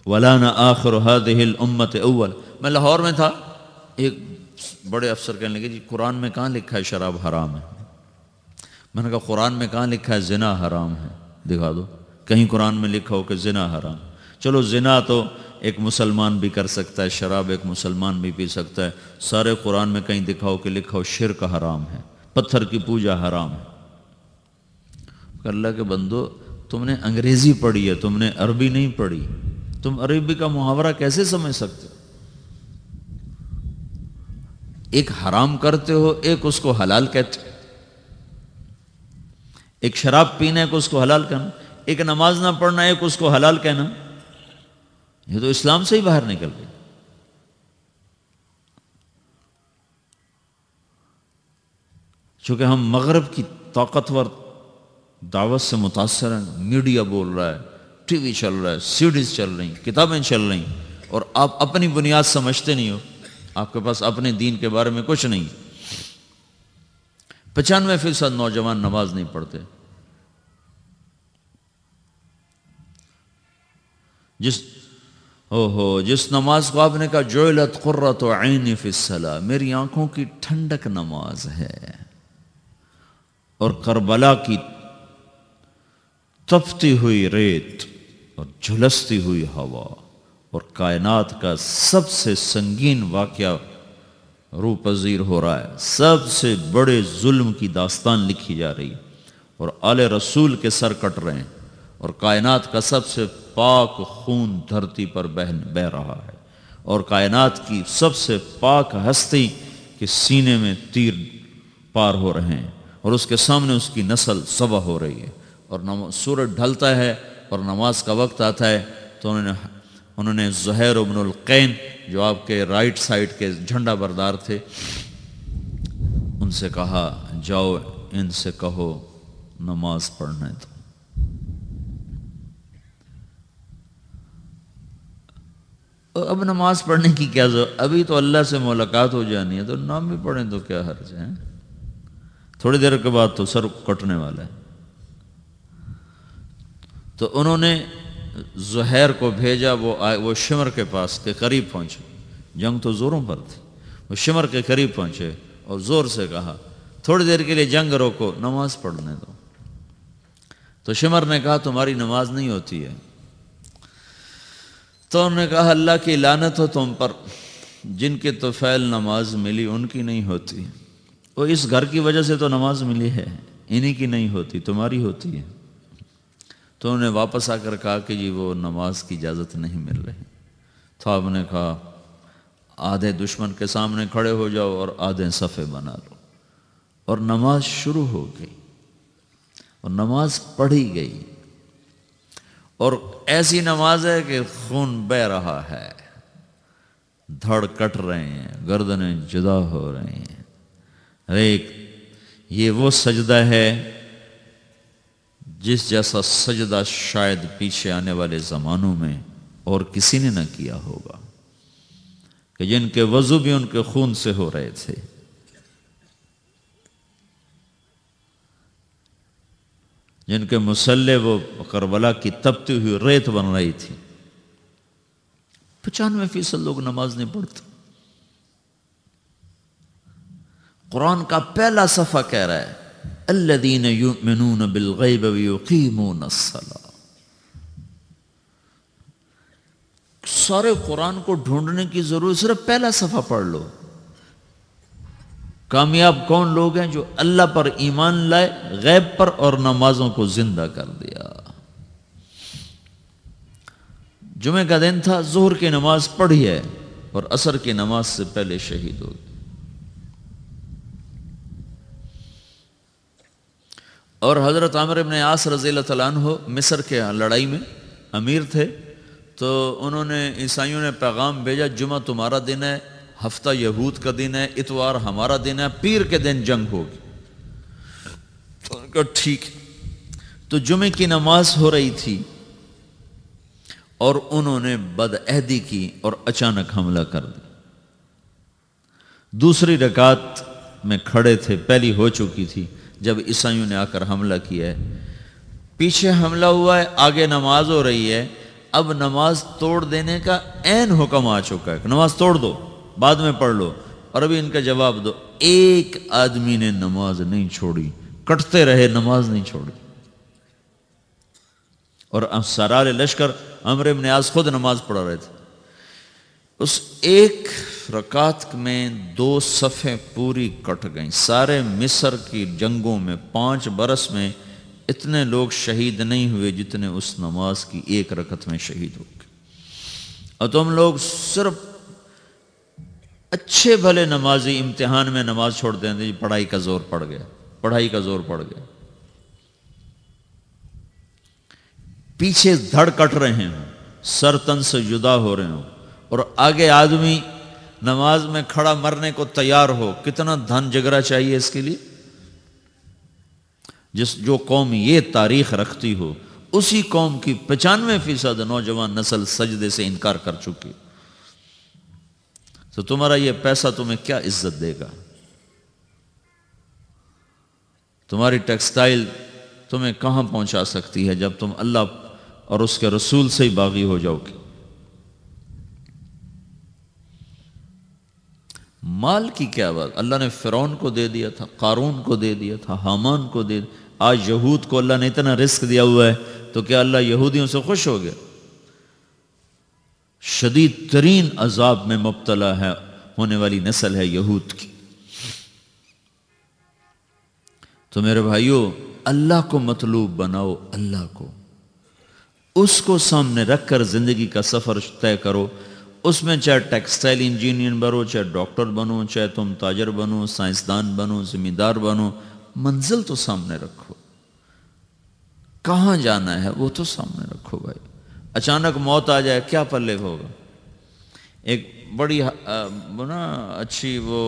वलाना आखिर हदिल उम्मत अव्वल मैं लाहौर में था एक बड़े अफसर कहने लगे जी कुरान में कहाँ लिखा है शराब हराम है मैंने कहा कुरान में कहाँ लिखा है जना हराम है दिखा दो कहीं कुरान में लिखा हो कि जना हराम चलो जना तो एक मुसलमान भी कर सकता है शराब एक मुसलमान भी पी सकता है सारे कुरान में कहीं दिखाओ कि लिखा हो शिरक हराम है पत्थर की पूजा हराम है अल्लाह के बंदो तुमने अंग्रेजी पढ़ी है तुमने अरबी नहीं पढ़ी तुम अरबी का मुहावरा कैसे समझ सकते हो एक हराम करते हो एक उसको हलाल कहते हो एक शराब पीना को उसको हलाल कहना एक नमाज ना पढ़ना एक उसको हलाल कहना ये तो इस्लाम से ही बाहर निकल गए चूंकि हम मगरब की ताकतवर दावत से मुतासर हैं मीडिया बोल रहा है टीवी चल रहा है सीडीज चल रही किताबें चल रही और आप अपनी बुनियाद समझते नहीं हो आपके पास अपने दीन के बारे में कुछ नहीं पचानवे फीसद नौजवान नमाज नहीं पढ़ते जिस हो हो जिस नमाज को आपने कहा जोलत तो आइन फिसला मेरी आंखों की ठंडक नमाज है और करबला की तपती हुई रेत और झुलसती हुई हवा और कायनात का सबसे संगीन वाक्य रूपजीर हो रहा है सबसे बड़े जुल्म की दास्तान लिखी जा रही है और आले रसूल के सर कट रहे हैं और कायनात का सबसे पाक खून धरती पर बह बह रहा है और कायनात की सबसे पाक हस्ती के सीने में तीर पार हो रहे हैं और उसके सामने उसकी नस्ल सबा हो रही है और सूरज ढलता है और नमाज का वक्त आता है तो उन्होंने उन्होंने जहैर उबनकैन जो आपके राइट साइड के झंडा बरदार थे उनसे कहा जाओ इनसे कहो नमाज पढ़ने दो अब नमाज पढ़ने की क्या जरूरत अभी तो अल्लाह से मुलाकात हो जानी है तो नाम भी पढ़ें तो क्या हर्ज है थोड़ी देर के बाद तो सर कटने वाला है तो उन्होंने जहैर को भेजा वो आए वो शिमर के पास के करीब पहुँचे जंग तो ज़ोरों पर थी वो शिमर के करीब पहुँचे और ज़ोर से कहा थोड़ी देर के लिए जंग रोको नमाज पढ़ने दो तो शिमर ने कहा तुम्हारी नमाज नहीं होती है तो उन्होंने कहा अल्लाह की लानत हो तुम पर जिनके तो फैल नमाज मिली उनकी नहीं होती वो इस घर की वजह से तो नमाज मिली है इन्हीं की नहीं होती तुम्हारी होती है तो उन्होंने वापस आकर कहा कि जी वो नमाज की इजाज़त नहीं मिल रही साहब तो ने कहा आधे दुश्मन के सामने खड़े हो जाओ और आधे सफ़े बना लो और नमाज शुरू हो गई और नमाज पढ़ी गई और ऐसी नमाज है कि खून बह रहा है धड़ कट रहे हैं गर्दनें जुदा हो रही हैं एक ये वो सजदा है जिस जैसा सजदा शायद पीछे आने वाले ज़मानों में और किसी ने ना किया होगा कि जिनके वजू भी उनके खून से हो रहे थे जिनके मुसल्ले वो करबला की तपती हुई रेत बन रही थी पचानवे फीसद लोग नमाज नहीं पढ़ते कुरान का पहला सफ़ा कह रहा है يؤمنون بالغيب ويقيمون الصلاة सारे कुरान को ढूंढने की जरूरत सिर्फ पहला सफ़ा पढ़ लो कामयाब कौन लोग हैं जो अल्लाह पर ईमान लाए गैब पर और नमाजों को जिंदा कर दिया जुमे का दिन था जोहर की नमाज पढ़ी है और असर की नमाज से पहले शहीद हो गए और हज़रत आमिर इबन आस रज़ी हो मिस्र के लड़ाई में अमीर थे तो उन्होंने ईसाइयों ने पैगाम भेजा जुमा तुम्हारा दिन है हफ्ता यहूद का दिन है इतवार हमारा दिन है पीर के दिन जंग होगी तो उनका ठीक तो जुमे की नमाज हो रही थी और उन्होंने बदअहदी की और अचानक हमला कर दिया दूसरी रकात में खड़े थे पहली हो चुकी थी जब ईसाइयों ने आकर हमला किया है पीछे हमला हुआ है आगे नमाज हो रही है अब नमाज तोड़ देने का एन हुक्म आ चुका है नमाज तोड़ दो बाद में पढ़ लो और अभी इनका जवाब दो एक आदमी ने नमाज नहीं छोड़ी कटते रहे नमाज नहीं छोड़ी और सरार लश्कर अमर इबन आज खुद नमाज पढ़ रहे थे उस एक रकात में दो सफे पूरी कट गईं सारे मिस्र की जंगों में पाँच बरस में इतने लोग शहीद नहीं हुए जितने उस नमाज की एक रकत में शहीद हो गए और तुम तो लोग सिर्फ अच्छे भले नमाजी इम्तिहान में नमाज छोड़ देते पढ़ाई का जोर पड़ गया पढ़ाई का जोर पड़ गया पीछे धड़ कट रहे हो सर तन से जुदा हो रहे हो और आगे आदमी नमाज में खड़ा मरने को तैयार हो कितना धन जगरा चाहिए इसके लिए जिस जो कौम ये तारीख रखती हो उसी कौम की पचानवे फीसद नौजवान नस्ल सजदे से इनकार कर चुकी तो तुम्हारा ये पैसा तुम्हें क्या इज्जत देगा तुम्हारी टेक्सटाइल तुम्हें कहां पहुंचा सकती है जब तुम अल्लाह और उसके रसूल से ही बागी हो जाओगे माल की क्या बात अल्लाह ने फ़िरौन को दे दिया था कारून को दे दिया था हमान को दे आज यहूद को अल्लाह ने इतना रिस्क दिया हुआ है तो क्या अल्लाह यहूदियों से खुश हो गया शदीद तरीन अजाब में मुबतला है होने वाली नस्ल है यहूद की तो मेरे भाइयों अल्लाह को मतलूब बनाओ अल्लाह को उसको सामने रखकर जिंदगी का सफर तय करो उसमें चाहे टेक्सटाइल इंजीनियर बनो चाहे डॉक्टर बनो चाहे तुम ताजर बनो साइंसदान बनो जिम्मेदार बनो मंजिल तो सामने रखो कहाँ जाना है वो तो सामने रखो भाई अचानक मौत आ जाए क्या पल्ले होगा एक बड़ी ना अच्छी वो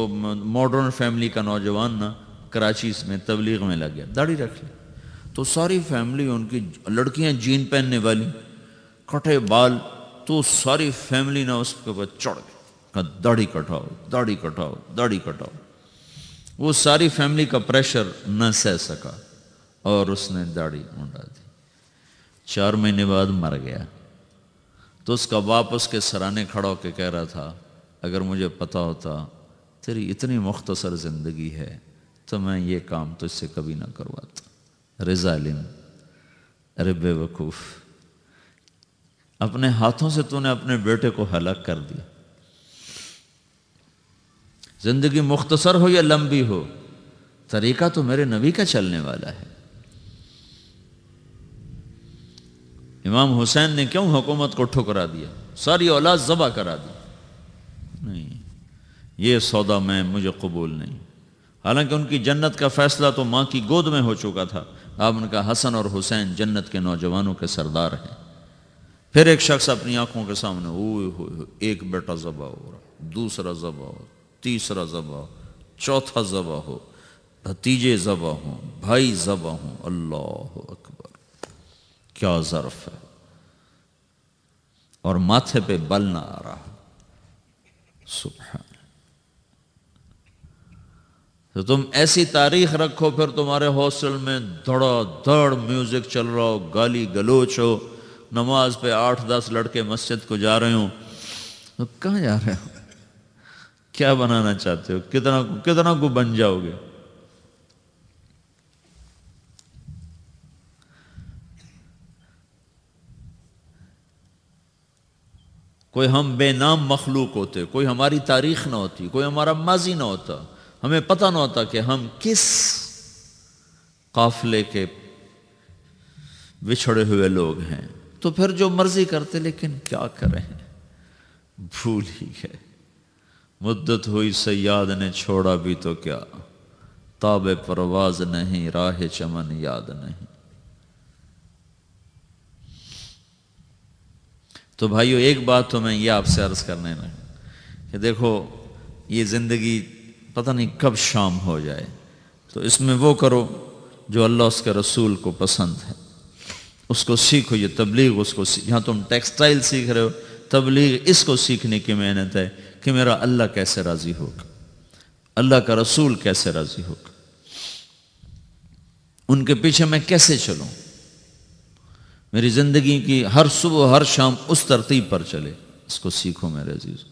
मॉडर्न फैमिली का नौजवान ना कराची में तबलीग में लग गया दाढ़ी रख ली तो सारी फैमिली उनकी लड़कियां जीन पहनने वाली कटे बाल तो सारी फैमिली ना उसके ऊपर चढ़ गई कहा दाढ़ी कटाओ दाढ़ी कटाओ दाढ़ी कटाओ वो सारी फैमिली का प्रेशर न सह सका और उसने दाढ़ी मुंडा दी चार महीने बाद मर गया तो उसका बाप उसके सराने खड़ा होकर कह रहा था अगर मुझे पता होता तेरी इतनी मुख्तसर ज़िंदगी है तो मैं ये काम तुझसे कभी ना करवाता रिजालिन अरे बेवकूफ़ अपने हाथों से तूने अपने बेटे को हलाक कर दिया जिंदगी मुख्तसर हो या लंबी हो तरीका तो मेरे नबी का चलने वाला है इमाम हुसैन ने क्यों हुकूमत को ठुकरा दिया सारी औलाद जबा करा दी नहीं ये सौदा मैं मुझे कबूल नहीं हालांकि उनकी जन्नत का फैसला तो मां की गोद में हो चुका था अब उनका हसन और हुसैन जन्नत के नौजवानों के सरदार हैं फिर एक शख्स अपनी आंखों के सामने हो एक बेटा जबा हो रहा दूसरा जबा हो तीसरा जबा हो चौथा जबा हो भतीजे जबा हो भाई जबा हो अल्लाह अकबर क्या जरफ है और माथे पे बल ना आ रहा सुबह तो तुम ऐसी तारीख रखो फिर तुम्हारे हॉस्टल में धड़ा धड़ म्यूजिक चल रहा हो गाली गलोच हो नमाज पे आठ दस लड़के मस्जिद को जा रहे हो तो कहाँ जा रहे हो क्या बनाना चाहते हो कितना कितना को बन जाओगे कोई हम बेनाम मखलूक होते कोई हमारी तारीख ना होती कोई हमारा माजी ना होता हमें पता ना होता कि हम किस काफले के बिछड़े हुए लोग हैं तो फिर जो मर्जी करते लेकिन क्या करें भूल ही गए मुद्दत हुई सयाद ने छोड़ा भी तो क्या ताब परवाज नहीं राह चमन याद नहीं तो भाइयों एक बात तो मैं ये आपसे अर्ज करने लगा कि देखो ये ज़िंदगी पता नहीं कब शाम हो जाए तो इसमें वो करो जो अल्लाह उसके रसूल को पसंद है उसको सीखो ये तबलीग उसको यहाँ तुम तो टेक्सटाइल सीख रहे हो तबलीग इसको सीखने की मेहनत है कि मेरा अल्लाह कैसे राज़ी होगा अल्लाह का रसूल कैसे राज़ी होगा उनके पीछे मैं कैसे चलूं मेरी ज़िंदगी की हर सुबह हर शाम उस तरतीब पर चले इसको सीखो मेरे अजीज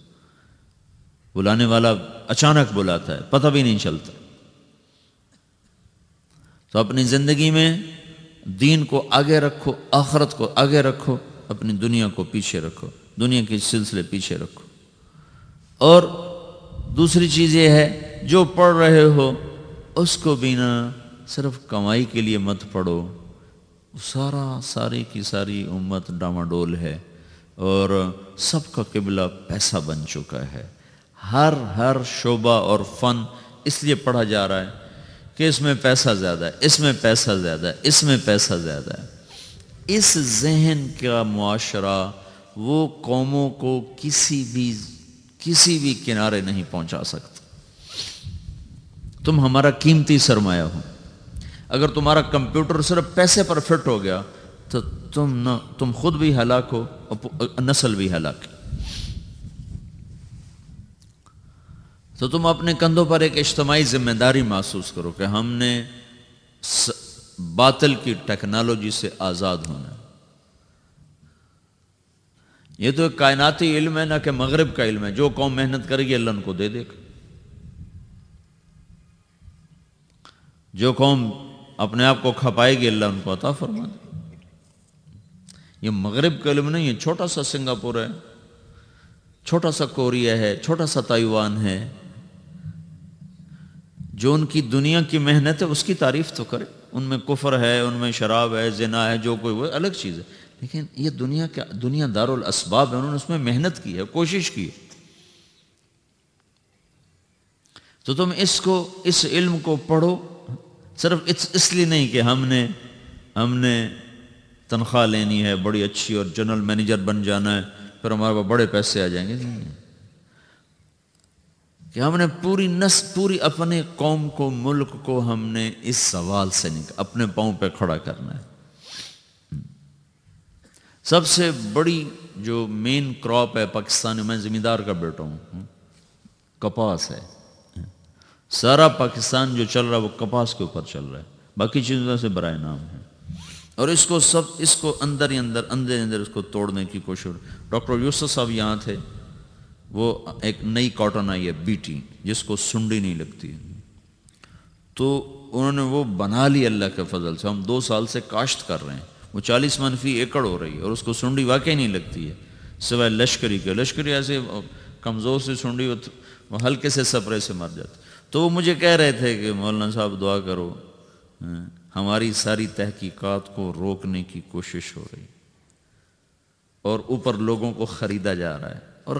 बुलाने वाला अचानक बुलाता है पता भी नहीं चलता तो अपनी ज़िंदगी में दीन को आगे रखो आखरत को आगे रखो अपनी दुनिया को पीछे रखो दुनिया के सिलसिले पीछे रखो और दूसरी चीज़ ये है जो पढ़ रहे हो उसको बिना सिर्फ कमाई के लिए मत पढ़ो सारा सारी की सारी उम्मत डामाडोल है और सबका किबला पैसा बन चुका है हर हर शोबा और फन इसलिए पढ़ा जा रहा है कि इसमें पैसा ज़्यादा है इसमें पैसा ज़्यादा है इसमें पैसा ज़्यादा है इस जहन का माशरा वो कौमों को किसी भी किसी भी किनारे नहीं पहुंचा सकता तुम हमारा कीमती सरमाया हो अगर तुम्हारा कंप्यूटर सिर्फ पैसे पर फिट हो गया तो तुम न तुम खुद भी हलाक हो नस्ल भी हलाक है तो तुम अपने कंधों पर एक इज्तमाही जिम्मेदारी महसूस करो कि हमने स, बातल की टेक्नोलॉजी से आज़ाद होना यह तो एक कायनाती इल्म है ना कि मगरब का इल्म है जो कौम मेहनत करेगी अल्लाह उनको दे देगा जो कौम अपने आप को खपाएगी अल्लाह उनको अता फरमा दे ये मगरब का इल्म नहीं है छोटा सा सिंगापुर है छोटा सा कोरिया है छोटा सा ताइवान है जो उनकी दुनिया की मेहनत है उसकी तारीफ तो करे उनमें कुफर है उनमें शराब है जना है जो कोई वो अलग चीज़ है लेकिन ये दुनिया का दुनिया दारुल असबाब है उन्होंने उसमें मेहनत की है कोशिश की है तो तुम इसको इस इल्म को पढ़ो सिर्फ इस इसलिए नहीं कि हमने हमने तनख्वाह लेनी है बड़ी अच्छी और जनरल मैनेजर बन जाना है फिर हमारे पास बड़े पैसे आ जाएंगे नहीं कि हमने पूरी नस पूरी अपने कौम को मुल्क को हमने इस सवाल से निकल अपने पाँव पे खड़ा करना है सबसे बड़ी जो मेन क्रॉप है पाकिस्तान में मैं ज़मींदार का बेटा हूँ हम्म, कपास है सारा पाकिस्तान जो चल रहा है वो कपास के ऊपर चल रहा है बाकी चीज़ों से बरा नाम है और इसको सब इसको अंदर ही अंदर अंदर अंदर इसको तोड़ने की कोशिश डॉक्टर यूसुफ साहब यहाँ थे वो एक नई कॉटन आई है बीटी जिसको सुंडी नहीं लगती है तो उन्होंने वो बना ली अल्लाह के फजल से हम दो साल से काश्त कर रहे हैं वो चालीस मनफी एकड़ हो रही है और उसको सुंडी वाकई नहीं लगती है सिवाय लश्करी के लश्करी ऐसे कमज़ोर से सुंडी तो- वो हल्के से सपरे से मर जाती तो वो मुझे कह रहे थे कि मौलाना साहब दुआ करो हाँ, हमारी सारी तहकीकात को रोकने की कोशिश हो रही और ऊपर लोगों को ख़रीदा जा रहा है और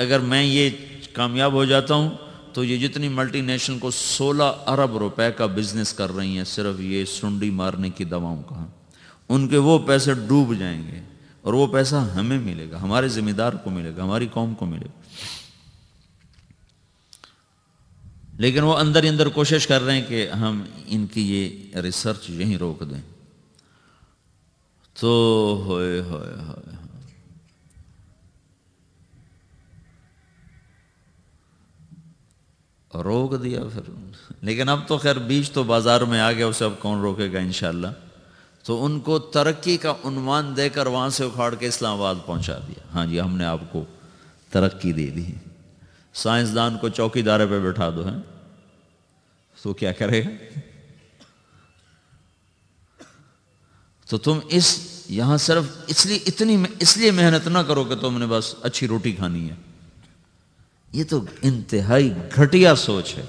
अगर मैं ये कामयाब हो जाता हूँ तो ये जितनी मल्टीनेशनल को 16 अरब रुपए का बिजनेस कर रही हैं सिर्फ ये सुंडी मारने की दवाओं का उनके वो पैसे डूब जाएंगे और वो पैसा हमें मिलेगा हमारे जिम्मेदार को मिलेगा हमारी कौम को मिलेगा लेकिन वो अंदर ही अंदर कोशिश कर रहे हैं कि हम इनकी ये रिसर्च यहीं रोक दें तो होए होए होए रोक दिया फिर लेकिन अब तो खैर बीज तो बाज़ार में आ गया उसे अब कौन रोकेगा इन तो उनको तरक्की का उनवान देकर वहाँ से उखाड़ के इस्लामाबाद पहुँचा दिया हाँ जी हमने आपको तरक्की दे दी साइंसदान को चौकीदारे पे बैठा दो है तो क्या करेगा तो तुम इस यहाँ सिर्फ इसलिए इतनी इसलिए मेहनत ना करो कि तुमने बस अच्छी रोटी खानी है ये तो इंतहाई घटिया सोच है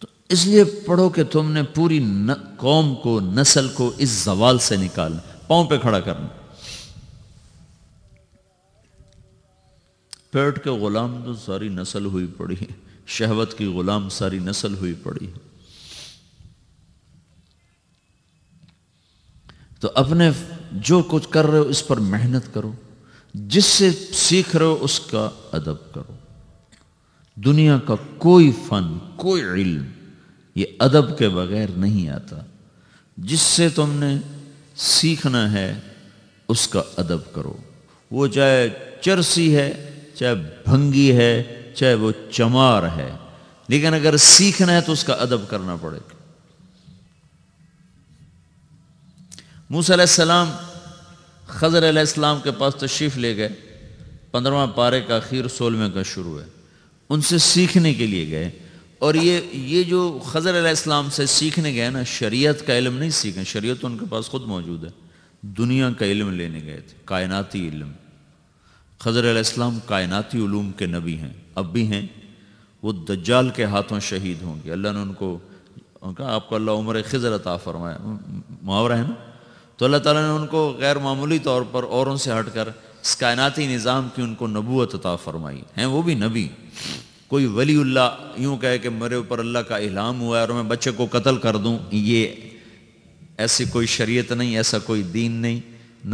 तो इसलिए पढ़ो कि तुमने पूरी न, कौम को नस्ल को इस जवाल से निकालना पांव पे खड़ा करना पेट के गुलाम तो सारी नस्ल हुई पड़ी है शहवत की गुलाम सारी नस्ल हुई पड़ी है तो अपने जो कुछ कर रहे हो इस पर मेहनत करो जिससे सीख रहे हो उसका अदब करो दुनिया का कोई फन कोई इल्म ये अदब के बगैर नहीं आता जिससे तुमने सीखना है उसका अदब करो वो चाहे चरसी है चाहे भंगी है चाहे वो चमार है लेकिन अगर सीखना है तो उसका अदब करना पड़ेगा मूसा सलाम खजर आसमाम के पास तशरीफ़ ले गए पंद्रवा पारे का आखिर सोलहवें का शुरू है उनसे सीखने के लिए गए और ये ये जो खजर आसमाम से सीखने गए ना शरीयत का इल्म नहीं सीखे शरीयत तो उनके पास ख़ुद मौजूद है दुनिया का इल्म लेने गए थे कायनाती इल्म खजर आसमाम कायनाती ूम के नबी हैं अब भी हैं वो दज्जाल के हाथों शहीद होंगे अल्लाह ने उनको कहा आपको अल्लाह उम्र खजर अता फरमाया मुहावरा है ना तो अल्लाह ताला ने उनको गैर मामूली तौर पर औरों से हट कर इस कायनती निज़ाम की उनको नबूत अता फरमाई हैं वो भी नबी कोई वली यूँ कहे कि मेरे ऊपर अल्लाह का इलाम हुआ है और मैं बच्चे को कत्ल कर दूँ ये ऐसी कोई शरीयत नहीं ऐसा कोई दीन नहीं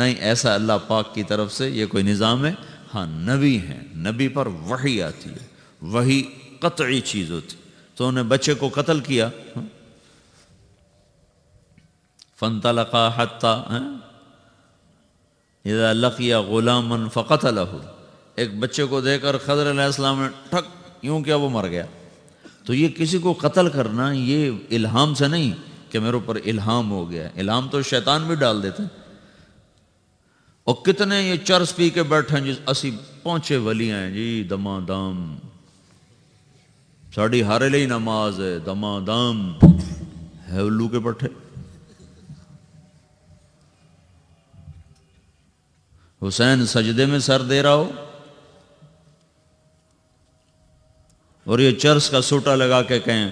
नहीं ऐसा अल्लाह पाक की तरफ से ये कोई निज़ाम है हाँ नबी हैं नबी पर वही आती है वही कतई चीज़ होती तो उन्होंने बच्चे को कत्ल किया हा? फनतलका हत्ता लकिया गुलामन फ़कत लहू एक बच्चे को देकर खजर इस्लाम ने ठक यूं क्या वो मर गया तो ये किसी को कत्ल करना ये इल्हाम से नहीं कि मेरे ऊपर इल्हाम हो गया इल्हाम तो शैतान भी डाल देते हैं और कितने ये चर्स पी के बैठे हैं जिस असी पहुंचे वली हैं जी दम साड़ी ले नमाज है दमा दम है उल्लू के बैठे हुसैन सजदे में सर दे रहा हो और ये चर्च का सोटा लगा के कहें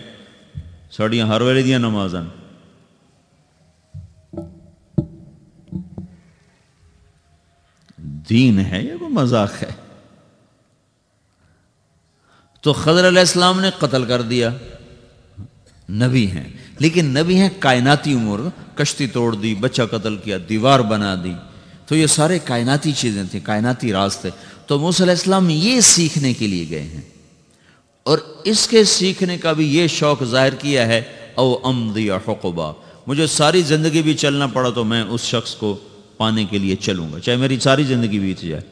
साड़ियाँ हर वेले दिया नमाजन दीन है ये वो मजाक है तो खजर इस्लाम ने कत्ल कर दिया नबी हैं लेकिन नबी हैं कायनाती उम्र कश्ती तोड़ दी बच्चा कत्ल किया दीवार बना दी तो ये सारे कायनाती चीज़ें थी कायनाती रास्ते तो मूसम ये सीखने के लिए गए हैं और इसके सीखने का भी ये शौक़ जाहिर किया है ओ अमदिया हकबा मुझे सारी ज़िंदगी भी चलना पड़ा तो मैं उस शख्स को पाने के लिए चलूँगा चाहे मेरी सारी ज़िंदगी बीत जाए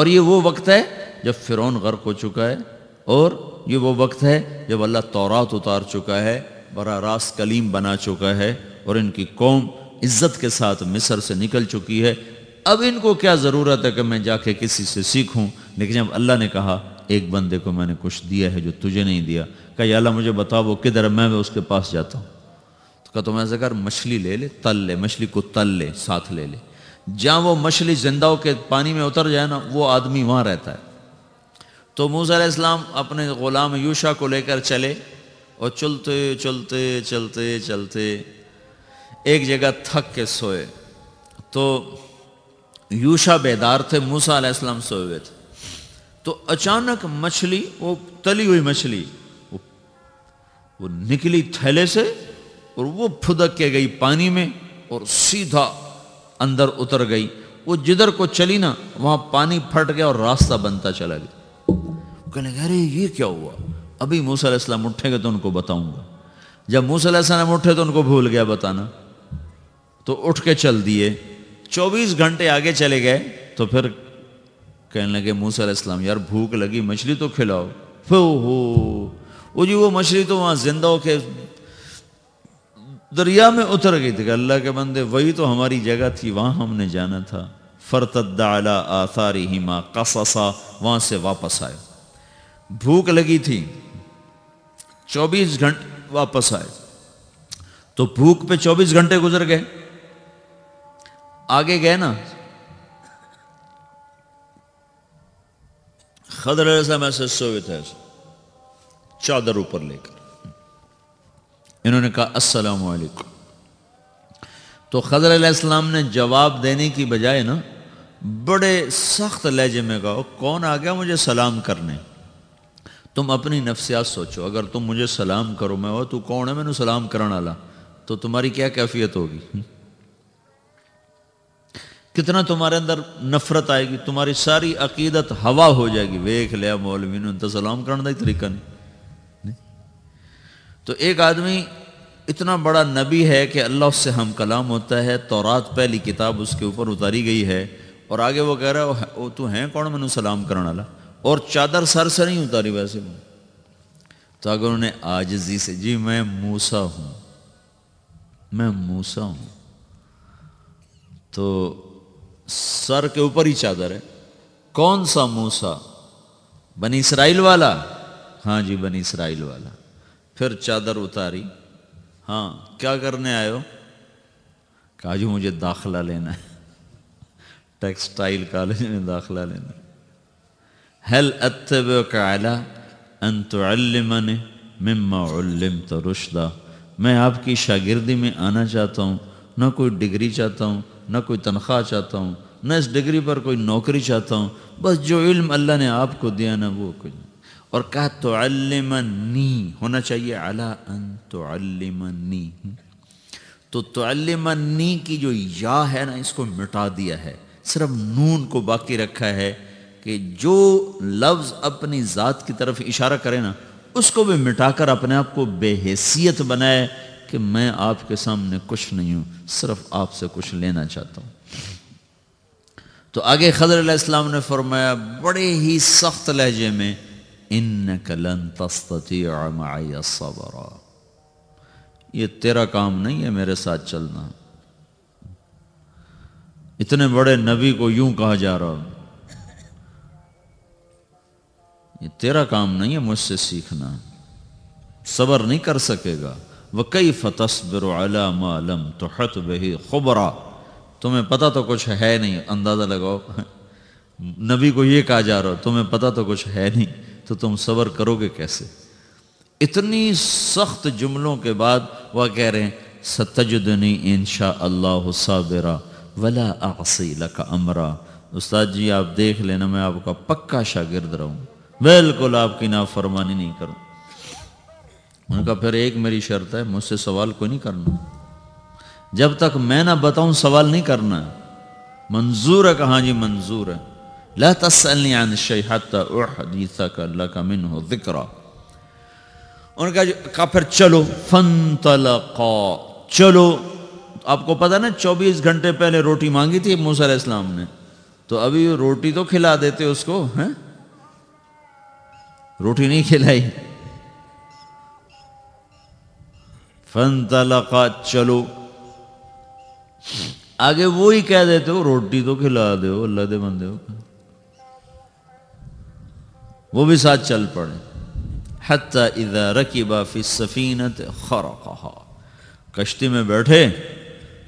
और ये वो वक्त है जब फ़िरौन गर्क हो चुका है और ये वो वक्त है जब अल्लाह तौरात उतार चुका है बरा रास कलीम बना चुका है और इनकी कौम इज्जत के साथ मिस्र से निकल चुकी है अब इनको क्या ज़रूरत है कि मैं जाके किसी से सीखूं लेकिन जब अल्लाह ने कहा एक बंदे को मैंने कुछ दिया है जो तुझे नहीं दिया कहा अल्लाह मुझे बताओ वो किधर मैं मैं उसके पास जाता हूँ तो कहा तो मैं कर मछली ले ले तल ले मछली को तल ले साथ ले ले जहाँ वो मछली जिंदाओं के पानी में उतर जाए ना वो आदमी वहाँ रहता है तो मूसा इस्लाम अपने ग़ुलाम यूशा को लेकर चले और चलते चलते चलते चलते एक जगह थक के सोए तो यूशा बेदार थे मूसा अलैहिस्सलाम सोए हुए थे तो अचानक मछली वो तली हुई मछली वो, वो निकली थैले से और वो फुदक के गई पानी में और सीधा अंदर उतर गई वो जिधर को चली ना वहां पानी फट गया और रास्ता बनता चला गया कहने अरे ये क्या हुआ अभी मूसा उठेंगे तो उनको बताऊंगा जब मूसा उठे तो उनको भूल गया बताना तो उठ के चल दिए 24 घंटे आगे चले गए तो फिर कहने लगे मूसा इस्लाम यार भूख लगी मछली तो खिलाओ फिर हो वो जी वो मछली तो वहाँ जिंदा होके दरिया में उतर गई थी अल्लाह के बंदे वही तो हमारी जगह थी वहाँ हमने जाना था फरतद अला आसारी हिमा कससा वहाँ से वापस आए भूख लगी थी 24 घंटे वापस आए तो भूख पे 24 घंटे गुजर गए आगे गए ना खदर ऐसे सोवित है चादर ऊपर लेकर इन्होंने कहा अस्सलाम वालेकुम तो खजर अलैहिस्सलाम ने जवाब देने की बजाय ना बड़े सख्त लहजे में कहा कौन आ गया मुझे सलाम करने तुम अपनी नफ्सियात सोचो अगर तुम मुझे सलाम करो मैं वो तू कौन है मैंने सलाम करने वाला तो तुम्हारी क्या कैफियत होगी कितना तुम्हारे अंदर नफरत आएगी तुम्हारी सारी अकीदत हवा हो जाएगी वेख लिया मौलवी ने तो सलाम करने का ही तरीका नहीं तो एक आदमी इतना बड़ा नबी है कि अल्लाह उससे हम कलाम होता है तौरात पहली किताब उसके ऊपर उतारी गई है और आगे वो कह रहा है वो तू है कौन मैंने सलाम करने वाला और चादर सर से नहीं उतारी वैसे तो अगर उन्हें आजजी से जी मैं मूसा हूँ मैं मूसा हूँ तो सर के ऊपर ही चादर है कौन सा मूसा बनी इसराइल वाला हाँ जी बनी इसराइल वाला फिर चादर उतारी हाँ क्या करने आयो कहा जी मुझे दाखला लेना है टेक्सटाइल कॉलेज में दाखला लेना हेल अतला अतब काला अनतमन तो रुशदा मैं आपकी शागिर्दी में आना चाहता हूँ ना कोई डिग्री चाहता हूँ ना कोई तनख्वाह चाहता हूँ ना इस डिग्री पर कोई नौकरी चाहता हूँ बस जो इल्म अल्लाह ने आपको दिया ना वो कुछ और कहा तो नी होना चाहिए अला अन तो नी तो तोल्लमनी की जो या है ना इसको मिटा दिया है सिर्फ नून को बाकी रखा है कि जो लफ्ज़ अपनी ज़ात की तरफ इशारा करे ना उसको भी मिटाकर अपने आप को बेहसियत बनाए कि मैं आपके सामने कुछ नहीं हूं सिर्फ आपसे कुछ लेना चाहता हूं तो आगे खजर इस्लाम ने फरमाया बड़े ही सख्त लहजे में इन कलन तस्ती ये तेरा काम नहीं है मेरे साथ चलना इतने बड़े नबी को यूं कहा जा रहा ये तेरा काम नहीं है मुझसे सीखना सबर नहीं कर सकेगा वकई तस्बर मालम तो हत बही खुबरा तुम्हें पता तो कुछ है नहीं अंदाज़ा लगाओ नबी को ये कहा जा रहा हो तुम्हें पता तो कुछ है नहीं तो तुम सब्र करोगे कैसे इतनी सख्त जुमलों के बाद वह कह रहे हैं इन इनशा अल्लाह साबरा वला आसी लका अमरा उस्ताद जी आप देख लेना मैं आपका पक्का शागिर्द रहूँ बिल्कुल आपकी नाफरमानी नहीं करूँ उन्होंने कहा फिर एक मेरी शर्त है मुझसे सवाल कोई नहीं करना जब तक मैं ना बताऊं सवाल नहीं करना मंजूर है कहाँ जी मंजूर है उनका फिर चलो फन चलो आपको पता ना चौबीस घंटे पहले रोटी मांगी थी मूसा इस्लाम ने तो अभी रोटी तो खिला देते उसको है रोटी नहीं खिलाई फन चलो आगे वो ही कह देते हो रोटी तो खिला दो अल्लाह दे बंदे हो वो भी साथ चल पड़े हत्ता इधर रकी बाफी सफ़ीनत खरा कश्ती में बैठे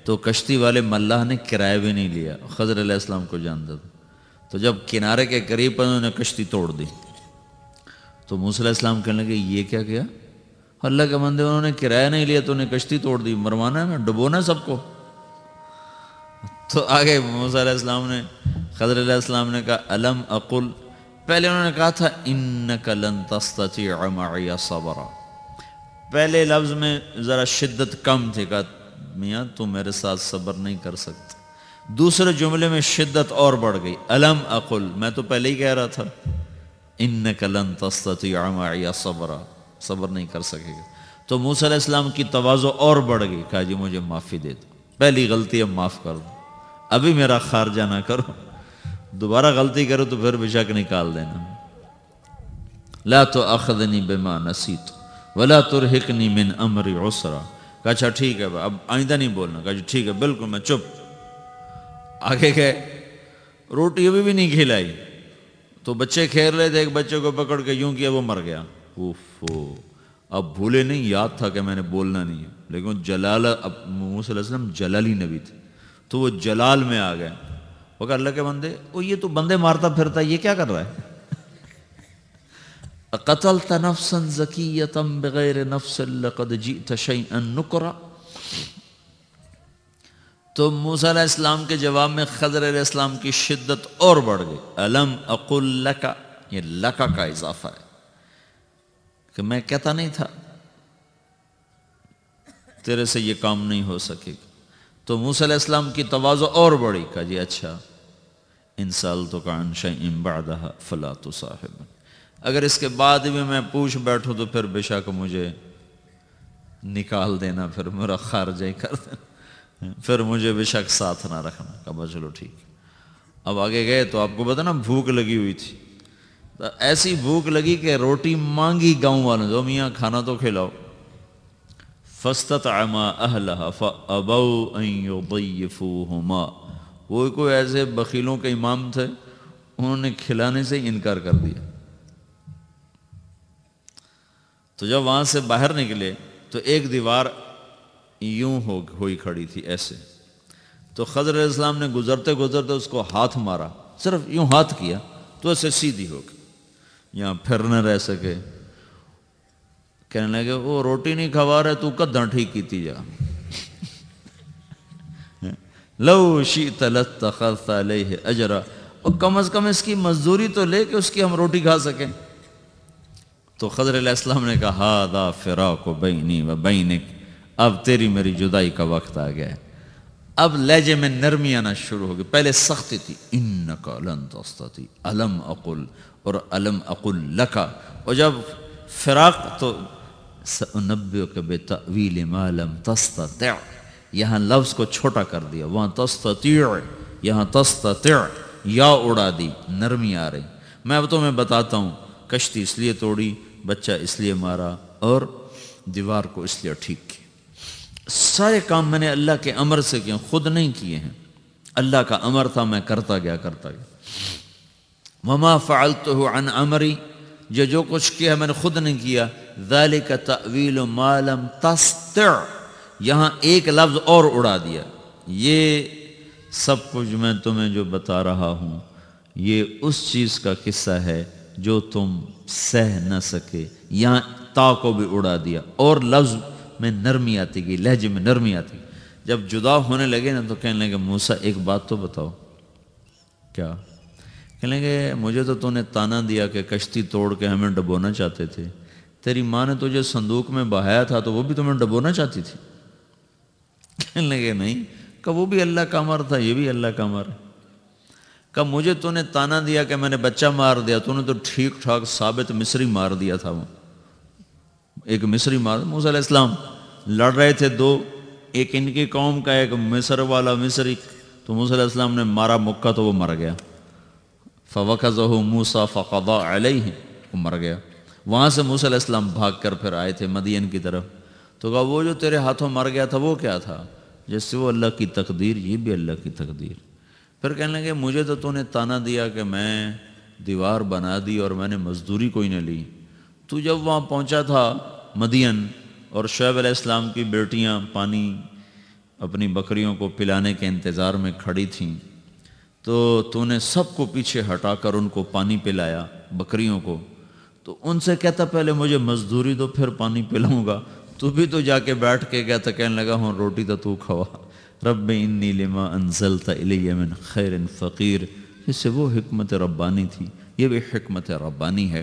तो कश्ती वाले मल्लाह ने किराया भी नहीं लिया खजर अल्लाम को जानते था तो जब किनारे के करीब पर उन्होंने कश्ती तोड़ दी तो मूसलाम कहने लगे ये क्या किया अल्लाह के बंदे उन्होंने किराया नहीं लिया तो उन्हें कश्ती तोड़ दी मरवाना ना डुबोना सबको तो आगे मूसम ने खजरम ने कहा अलम अकुल पहले उन्होंने कहा था इन कलन तस्ती सबरा पहले लफ्ज़ में ज़रा शिद्दत कम थी कहा मियाँ तू मेरे साथ सब्र नहीं कर सकते दूसरे जुमले में शिद्दत और बढ़ गई अलम अकुल मैं तो पहले ही कह रहा था इन कलन तस्ती सबरा सब्र नहीं कर सकेगा तो मूसा इस्लाम की तोज़ो और बढ़ गई कहा जी मुझे माफ़ी दे दो पहली गलती अब माफ़ कर दो अभी मेरा खारजा ना करो दोबारा गलती करो तो फिर बेशक निकाल देना ला तो अखदनी बेमा नसी तो वला हिकनी मिन अमरी ओसरा कहा अच्छा ठीक है अब आइंदा नहीं बोलना कहा ठीक है बिल्कुल मैं चुप आगे गए रोटी अभी भी नहीं खिलाई तो बच्चे खेल रहे थे एक बच्चे को पकड़ के यूं किया वो मर गया ओफो अब भूले नहीं याद था कि मैंने बोलना नहीं है लेकिन जलाल अब मोहम्मद जलाली नबी थे तो वो जलाल में आ गए वो कहा अल्लाह के बंदे ओ ये तो बंदे मारता फिरता ये क्या कर रहा है कतल तनफसन जकीयतम बगैर नफसद जी तो मूसा इस्लाम के जवाब में खजर इस्लाम की शिद्दत और बढ़ गई अलम अकुल लका ये लका का इजाफा है कि मैं कहता नहीं था तेरे से ये काम नहीं हो सकेगा तो इस्लाम की तोजो और बड़ी का जी अच्छा इंसाल तो का अनशा फला तो साहिब अगर इसके बाद भी मैं पूछ बैठूँ तो फिर बेशक मुझे निकाल देना फिर मेरा खारज कर देना फिर मुझे बेशक साथ ना रखना कहा चलो ठीक अब आगे गए तो आपको पता ना भूख लगी हुई थी तो ऐसी भूख लगी कि रोटी मांगी गांव वालों जो मियाँ खाना तो खिलाओ फस्तत आमा अहलहा फ़बऊमा वो कोई ऐसे बकीलों के इमाम थे उन्होंने खिलाने से इनकार कर दिया तो जब वहां से बाहर निकले तो एक दीवार यूं हो हुई खड़ी थी ऐसे तो खजर इस्लाम ने गुजरते गुजरते उसको हाथ मारा सिर्फ यूं हाथ किया तो ऐसे सीधी होगी यहाँ फिर न रह सके कहने लगे वो रोटी नहीं खवा रहे तू कदा ठीक की जा लो शीतल अजरा और कम अज कम इसकी मजदूरी तो ले कि उसकी हम रोटी खा सकें तो खजर इस्लाम ने कहा दा फिरा को बहनी व बहनिक अब तेरी मेरी जुदाई का वक्त आ गया है अब लहजे में नरमी आना शुरू हो गई पहले सख्ती थी इन नकलन थी अलम अकुल और अलम अकुल लका और जब फिराक तो नब्बे के तवील मालम तस्त यहाँ लफ्ज़ को छोटा कर दिया वहाँ तस्त यहाँ तस्त या उड़ा दी नरमी आ रही मैं अब तो मैं बताता हूँ कश्ती इसलिए तोड़ी बच्चा इसलिए मारा और दीवार को इसलिए ठीक किया सारे काम मैंने अल्लाह के अमर से किए खुद नहीं किए हैं अल्लाह का अमर था मैं करता गया करता गया ममा फ़ाल तो अन अमरी जो जो कुछ किया मैंने खुद ने किया जाल का तवील मालम तस्त यहाँ एक लफ्ज़ और उड़ा दिया ये सब कुछ मैं तुम्हें जो बता रहा हूँ ये उस चीज़ का किस्सा है जो तुम सह न सके यहाँ ता को भी उड़ा दिया और लफ्ज़ में नरमी आती गई लहजे में नरमी आती गई जब जुदा होने लगे ना तो कहने लगे मूसा एक बात तो बताओ क्या कहेंगे मुझे तो तूने ताना दिया कि कश्ती तोड़ के हमें डबोना चाहते थे तेरी माँ ने तुझे संदूक में बहाया था तो वो भी तुम्हें डबोना चाहती थी कहने लगे नहीं कब वो भी अल्लाह का अमर था ये भी अल्लाह का अमर कब मुझे तूने ताना दिया कि मैंने बच्चा मार दिया तूने तो ठीक ठाक साबित मिस्री मार दिया था वो एक मिस्री मार मूसा इस्लाम लड़ रहे थे दो एक इनकी कौम का एक मिस्र वाला मिस्री तो मूसा इस्लाम ने मारा मुक्का तो वो मर गया फ़वक़ज़ह मूसा फ़क़ा अलैहि वो मर गया वहाँ से मूसा इस्लाम भाग कर फिर आए थे मदियन की तरफ तो कहा वो जो तेरे हाथों मर गया था वो क्या था जैसे वो अल्लाह की तकदीर ये भी अल्लाह की तकदीर फिर कहने लगे मुझे तो तूने ताना दिया कि मैं दीवार बना दी और मैंने मजदूरी कोई नहीं ली तू जब वहाँ पहुँचा था मदियन और शुब इस्लाम की बेटियाँ पानी अपनी बकरियों को पिलाने के इंतज़ार में खड़ी थीं तो तूने सबको पीछे हटाकर उनको पानी पिलाया बकरियों को तो उनसे कहता पहले मुझे मजदूरी दो फिर पानी पिलाऊंगा तू भी तो जाके बैठ के कहता कहने लगा हूँ रोटी तो तू खवा रब इन्नी लिमा अनजल तमिन खैर फ़कीर इससे वो हमत रब्बानी थी ये भी हमत रब्बानी है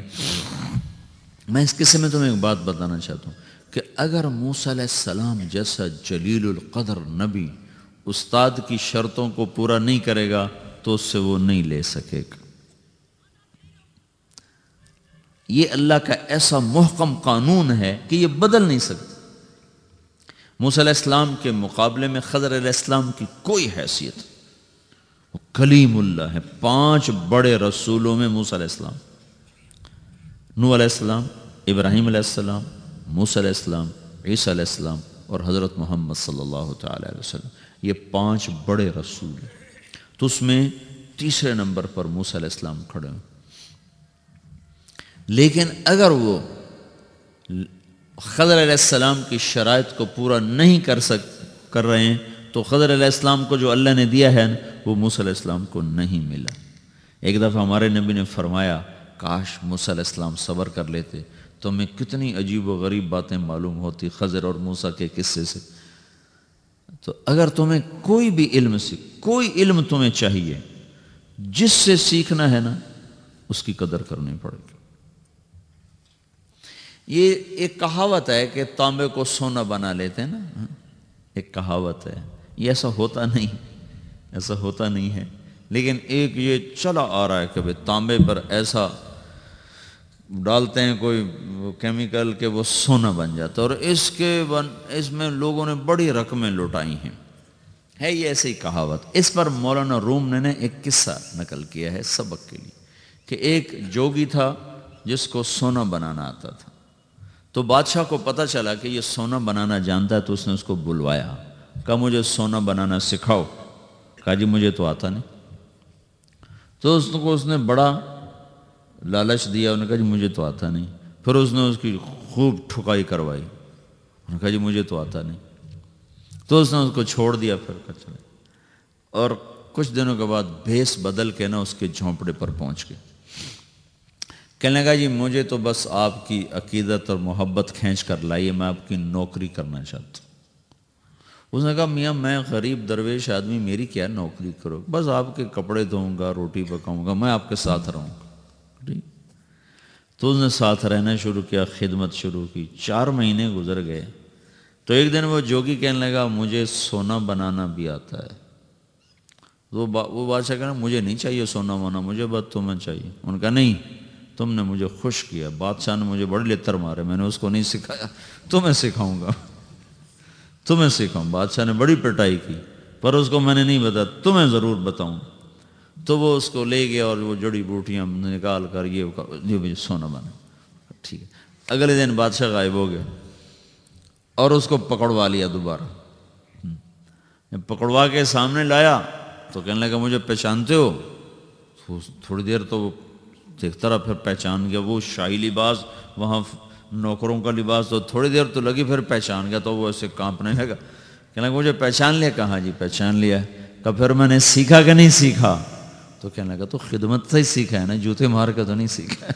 मैं इस किस्से में तुम्हें एक बात बताना चाहता हूँ कि अगर मूसा सलाम जैसा जलीलर नबी उस्ताद की शर्तों को पूरा नहीं करेगा तो उससे वो नहीं ले सकेगा ये अल्लाह का ऐसा मोहकम कानून है कि ये बदल नहीं सकता मूसलाम के मुकाबले में खजर इस्लाम की कोई हैसियत कलीमुल्ला है पांच बड़े रसूलों में मूसम नू आसमाम इब्राहिम मूसलाम मूसम ईसीम और हज़रत मोहम्मद सल्लल्लाहु अलैहि वसल्लम ये पांच बड़े रसूल हैं तो उसमें तीसरे नंबर पर मूसा इस्लाम खड़े हैं लेकिन अगर वो खजर सलाम की शराइ को पूरा नहीं कर सक कर रहे हैं तो खजर इस्लाम को जो अल्लाह ने दिया है वो मूसा इस्लाम को नहीं मिला एक दफ़ा हमारे नबी ने फरमाया काश मूसा इस्लाम सबर कर लेते तो हमें कितनी अजीब व गरीब बातें मालूम होती खजर और मूसा के किस्से से तो अगर तुम्हें कोई भी इल्म सीख कोई इल्म तुम्हें चाहिए जिससे सीखना है ना उसकी कदर करनी पड़ेगी ये एक कहावत है कि तांबे को सोना बना लेते हैं ना हाँ, एक कहावत है ये ऐसा होता नहीं ऐसा होता नहीं है लेकिन एक ये चला आ रहा है कि भाई तांबे पर ऐसा डालते हैं कोई केमिकल के वो सोना बन जाता है और इसके बन इसमें लोगों ने बड़ी रकमें लुटाई हैं है ये ऐसी कहावत इस पर मौलाना रूम ने, ने एक किस्सा नकल किया है सबक के लिए कि एक जोगी था जिसको सोना बनाना आता था तो बादशाह को पता चला कि ये सोना बनाना जानता है तो उसने उसको बुलवाया कहा मुझे सोना बनाना सिखाओ कहा जी मुझे तो आता नहीं तो उसको उसने बड़ा लालच दिया उन्होंने कहा जी मुझे तो आता नहीं फिर उसने उसकी खूब ठुकाई करवाई उन्होंने कहा जी मुझे तो आता नहीं तो उसने उसको छोड़ दिया फिर चले और कुछ दिनों के बाद भेस बदल के ना उसके झोंपड़े पर पहुंच गए कहने लगा जी मुझे तो बस आपकी अकीदत और मोहब्बत खींच कर लाइए मैं आपकी नौकरी करना चाहता हूँ उसने कहा मियाँ मैं गरीब दरवेश आदमी मेरी क्या नौकरी करो बस आपके कपड़े धोऊंगा रोटी पकाऊंगा मैं आपके साथ रहूँगा तो उसने साथ रहना शुरू किया खिदमत शुरू की चार महीने गुजर गए तो एक दिन वो जोगी कहने लगा मुझे सोना बनाना भी आता है वो बा, वो बादशाह कहना मुझे नहीं चाहिए सोना वोना मुझे बस तुम्हें चाहिए उनका नहीं तुमने मुझे खुश किया बादशाह ने मुझे बड़े लेतर मारे मैंने उसको नहीं सिखाया तुम्हें सिखाऊंगा तुम्हें सिखाऊँ बादशाह ने बड़ी पिटाई की पर उसको मैंने नहीं बताया तुम्हें ज़रूर बताऊँ तो वो उसको ले गया और वो जड़ी बूटियाँ निकाल कर ये मुझे सोना बना ठीक है अगले दिन बादशाह गायब हो गया और उसको पकड़वा लिया दोबारा हम्म। जब पकड़वा के सामने लाया तो कहने लगा मुझे पहचानते हो तो थोड़ी देर तो वो देखता रहा फिर पहचान गया वो शाही लिबास वहाँ नौकरों का लिबास तो थोड़ी देर तो लगी फिर पहचान गया तो वो ऐसे कांपने लगा कहने लगा मुझे पहचान लिया कहाँ जी पहचान लिया कब फिर मैंने सीखा कि नहीं सीखा तो कहने लगा तो खिदमत से ही सीखा है ना जूते मार कर तो नहीं सीखा है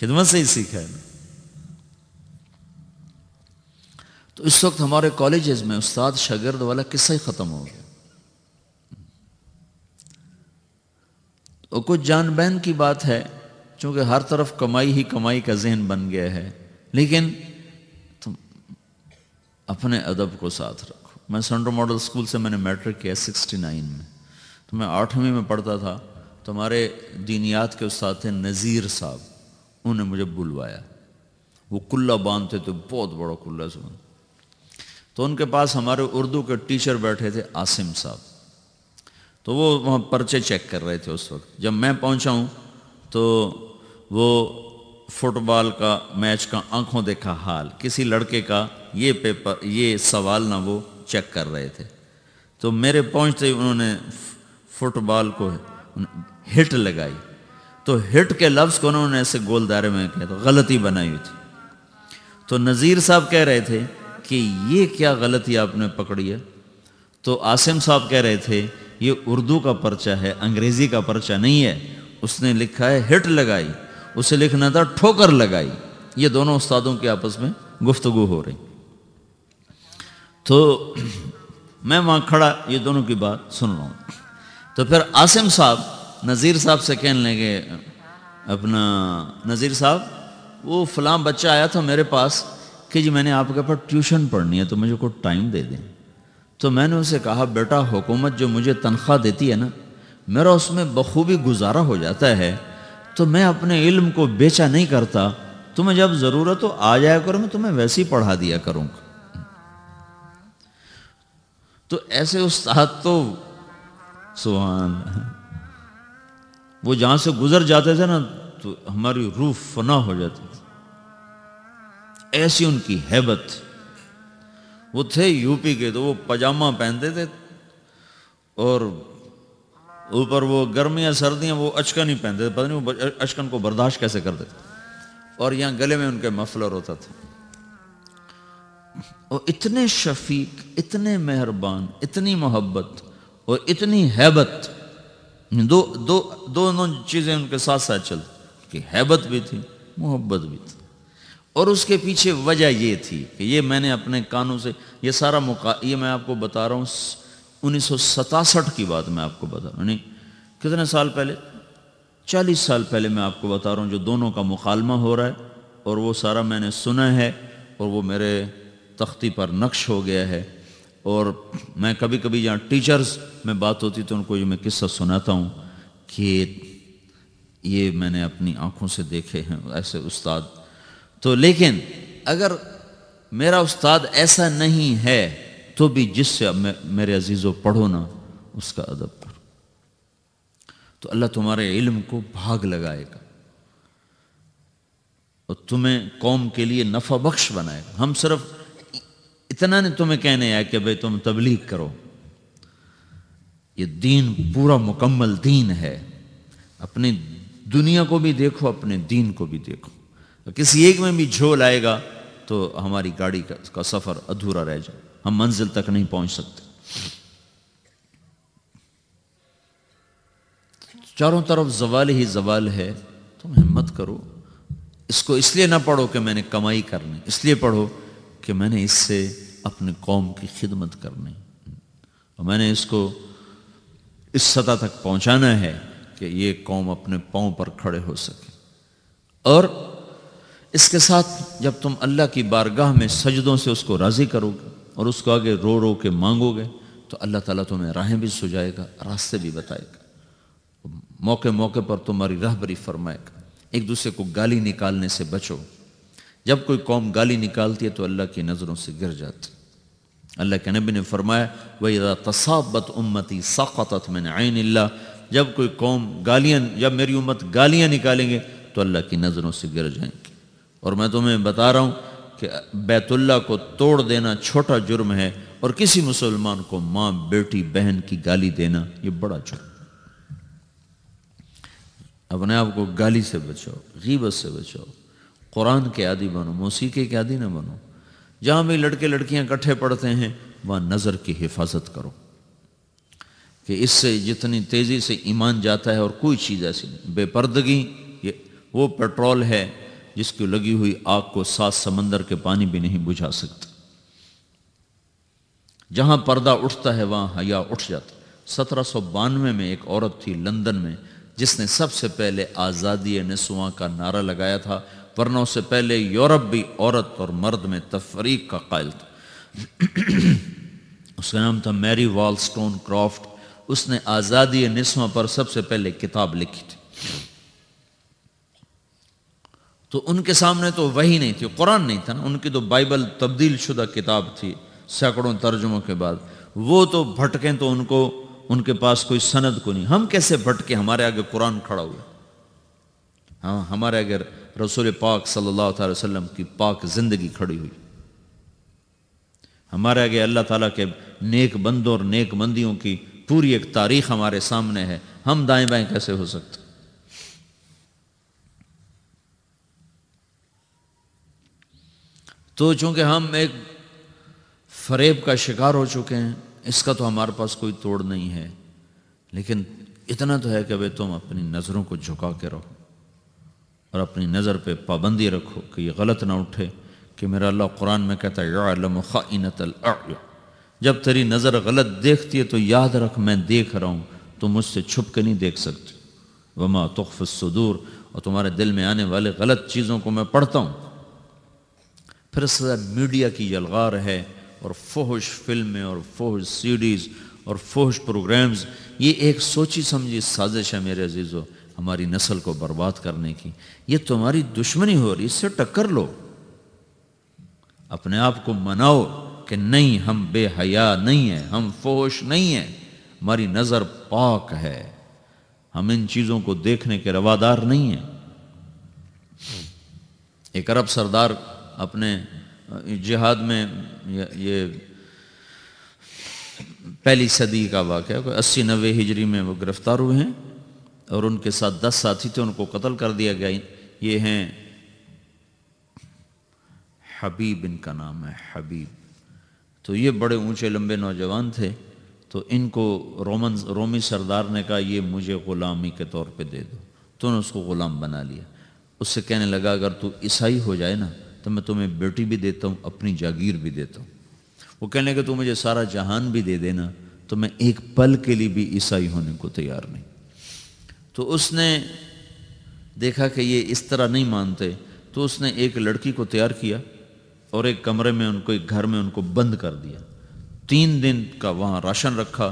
खिदमत से ही सीखा है ना तो इस वक्त हमारे कॉलेजेस में उस्ताद शागिर्द वाला किस्सा ही ख़त्म हो गया तो कुछ जान बहन की बात है चूंकि हर तरफ कमाई ही कमाई का जहन बन गया है लेकिन तुम अपने अदब को साथ रखो मैं सेंट्रल मॉडल स्कूल से मैंने मैट्रिक किया सिक्सटी नाइन में तो मैं आठवीं में पढ़ता था तो हमारे दीनियात के उस थे नज़ीर साहब उन्होंने मुझे बुलवाया वो कुल्ला बांधते थे बहुत बड़ा कुल्ला सुन तो उनके पास हमारे उर्दू के टीचर बैठे थे आसिम साहब तो वो वहाँ पर्चे चेक कर रहे थे उस वक्त जब मैं पहुँचा हूँ तो वो फुटबॉल का मैच का आंखों देखा हाल किसी लड़के का ये पेपर ये सवाल ना वो चेक कर रहे थे तो मेरे पहुँचते ही उन्होंने फुटबॉल को हिट लगाई तो हिट के लफ्ज़ को उन्होंने ऐसे गोल दायरे में कहा तो गलती बनाई हुई थी तो नज़ीर साहब कह रहे थे कि ये क्या गलती आपने पकड़ी है तो आसिम साहब कह रहे थे ये उर्दू का पर्चा है अंग्रेज़ी का पर्चा नहीं है उसने लिखा है हिट लगाई उसे लिखना था ठोकर लगाई ये दोनों उस्तादों के आपस में गुफ्तगु हो रही तो मैं वहाँ खड़ा ये दोनों की बात सुन रहा हूँ तो फिर आसिम साहब नज़ीर साहब से कहने लगे अपना नज़ीर साहब वो फलां बच्चा आया था मेरे पास कि जी मैंने आपके पास ट्यूशन पढ़नी है तो मुझे कुछ टाइम दे दें तो मैंने उसे कहा बेटा हुकूमत जो मुझे तनख्वाह देती है ना मेरा उसमें बखूबी गुजारा हो जाता है तो मैं अपने इल्म को बेचा नहीं करता तुम्हें जब ज़रूरत हो आ जाया करो मैं तुम्हें वैसे ही पढ़ा दिया करूँगा तो ऐसे उस्ताद तो सुहान वो जहां से गुजर जाते थे ना तो हमारी रूह फना हो जाती थी ऐसी उनकी हैबत वो थे यूपी के तो वो पजामा पहनते थे और ऊपर वो गर्मियां सर्दियां वो अचकन ही पहनते थे पता नहीं वो अचकन को बर्दाश्त कैसे करते थे और यहाँ गले में उनके मफलर होता था और इतने शफीक इतने मेहरबान इतनी मोहब्बत और इतनी हैबत दो दो दोनों चीज़ें उनके साथ साथ चलती कि हैबत भी थी मोहब्बत भी थी और उसके पीछे वजह ये थी कि ये मैंने अपने कानों से ये सारा मुका ये मैं आपको बता रहा हूँ उन्नीस की बात मैं आपको बता रहा हूँ कितने साल पहले चालीस साल पहले मैं आपको बता रहा हूँ जो दोनों का मुकालमा हो रहा है और वो सारा मैंने सुना है और वो मेरे तख्ती पर नक्श हो गया है और मैं कभी कभी जहाँ टीचर्स में बात होती तो उनको ये मैं किस्सा सुनाता हूँ कि ये मैंने अपनी आँखों से देखे हैं ऐसे उस्ताद तो लेकिन अगर मेरा उस्ताद ऐसा नहीं है तो भी जिससे मेरे अजीज़ों पढ़ो ना उसका अदब करो तो अल्लाह तुम्हारे इल्म को भाग लगाएगा और तुम्हें कौम के लिए नफा बख्श बनाएगा हम सिर्फ इतना नहीं तुम्हें कहने आया कि भाई तुम तबलीग करो ये दीन पूरा मुकम्मल दीन है अपनी दुनिया को भी देखो अपने दीन को भी देखो किसी एक में भी झोल आएगा तो हमारी गाड़ी का, का सफ़र अधूरा रह जाए हम मंजिल तक नहीं पहुंच सकते चारों तरफ जवाल ही जवाल है तुम हिम्मत करो इसको इसलिए ना पढ़ो कि मैंने कमाई करनी इसलिए पढ़ो कि मैंने इससे अपने कौम की खिदमत करने और मैंने इसको इस सतह तक पहुंचाना है कि ये कौम अपने पाँव पर खड़े हो सके और इसके साथ जब तुम अल्लाह की बारगाह में सजदों से उसको राज़ी करोगे और उसको आगे रो रो के मांगोगे तो अल्लाह ताला तुम्हें राहें भी सुझाएगा रास्ते भी बताएगा मौके मौके पर तुम्हारी राहबरी फरमाएगा एक दूसरे को गाली निकालने से बचो जब कोई कौम गाली निकालती है तो अल्लाह की नज़रों से गिर जाती अल्लाह के नबी ने फरमाया वही तसाबत उम्मती सक़त मैंने आन ला जब कोई कौम गालियाँ जब मेरी उम्मत गालियाँ निकालेंगे तो अल्लाह की नज़रों से गिर जाएंगी और मैं तुम्हें बता रहा हूँ कि बैतुल्ला को तोड़ देना छोटा जुर्म है और किसी मुसलमान को माँ बेटी बहन की गाली देना ये बड़ा जुर्म अपने आप को गाली से बचाओ गीबत से बचाओ कुरान के आदि बनो मौसीके के आदि ना बनो जहां भी लड़के लड़कियां इकट्ठे पढ़ते हैं वहां नज़र की हिफाजत करो कि इससे जितनी तेज़ी से ईमान जाता है और कोई चीज़ ऐसी नहीं बेपर्दगी ये वो पेट्रोल है जिसकी लगी हुई आग को सात समंदर के पानी भी नहीं बुझा सकता जहां पर्दा उठता है वहां हया उठ जाता सत्रह सौ बानवे में एक औरत थी लंदन में जिसने सबसे पहले आज़ादी नसुआ का नारा लगाया था वरना उससे पहले यूरोप भी औरत और मर्द में तफरीक का कायल था उसका नाम था मैरी वॉल स्टोन क्रॉफ्ट उसने आज़ादी निस्मा पर सबसे पहले किताब लिखी थी तो उनके सामने तो वही नहीं थी कुरान नहीं था ना उनकी तो बाइबल तब्दील शुदा किताब थी सैकड़ों तर्जुमों के बाद वो तो भटके तो उनको उनके पास कोई सनद को नहीं हम कैसे भटके हमारे आगे कुरान खड़ा हुआ हाँ हमारे अगर रसूल पाक सल्लल्लाहु अलैहि वसल्लम की पाक ज़िंदगी खड़ी हुई हमारे आगे अल्लाह ताला के नेक बंदों और नेक बंदियों की पूरी एक तारीख हमारे सामने है हम दाएं बाएं कैसे हो सकते तो चूंकि हम एक फरेब का शिकार हो चुके हैं इसका तो हमारे पास कोई तोड़ नहीं है लेकिन इतना तो है कि भाई तुम अपनी नज़रों को झुका के रहो और अपनी नज़र पे पाबंदी रखो कि ये गलत ना उठे कि मेरा अल्लाह कुरान में कहता है यालम ख़ाइनत जब तेरी नज़र गलत देखती है तो याद रख मैं देख रहा हूँ तुम मुझसे छुप के नहीं देख सकते वमा तुफ़ सदूर और तुम्हारे दिल में आने वाले गलत चीज़ों को मैं पढ़ता हूँ फिर सदा मीडिया की यलगार है और फोहश फिल्में और फोहश सीडीज़ और फोहश प्रोग्राम्स ये एक सोची समझी साजिश है मेरे अजीज़ों हमारी नस्ल को बर्बाद करने की ये तुम्हारी दुश्मनी हो रही इससे टक्कर लो अपने आप को मनाओ कि नहीं हम बेहया नहीं हैं हम फोश नहीं हैं हमारी नज़र पाक है हम इन चीज़ों को देखने के रवादार नहीं हैं एक अरब सरदार अपने जिहाद में ये पहली सदी का वाक़ है कोई अस्सी नबे हिजरी में वो गिरफ्तार हुए हैं और उनके साथ दस साथी थे उनको कत्ल कर दिया गया ये हैं हबीब इनका नाम है हबीब तो ये बड़े ऊंचे लंबे नौजवान थे तो इनको रोमन रोमी सरदार ने कहा ये मुझे ग़ुलामी के तौर पे दे दो उन्होंने उसको ग़ुलाम बना लिया उससे कहने लगा अगर तू ईसाई हो जाए ना तो मैं तुम्हें बेटी भी देता हूँ अपनी जागीर भी देता हूँ वो कहने लगे तू मुझे सारा जहान भी दे देना तो मैं एक पल के लिए भी ईसाई होने को तैयार नहीं तो उसने देखा कि ये इस तरह नहीं मानते तो उसने एक लड़की को तैयार किया और एक कमरे में उनको एक घर में उनको बंद कर दिया तीन दिन का वहाँ राशन रखा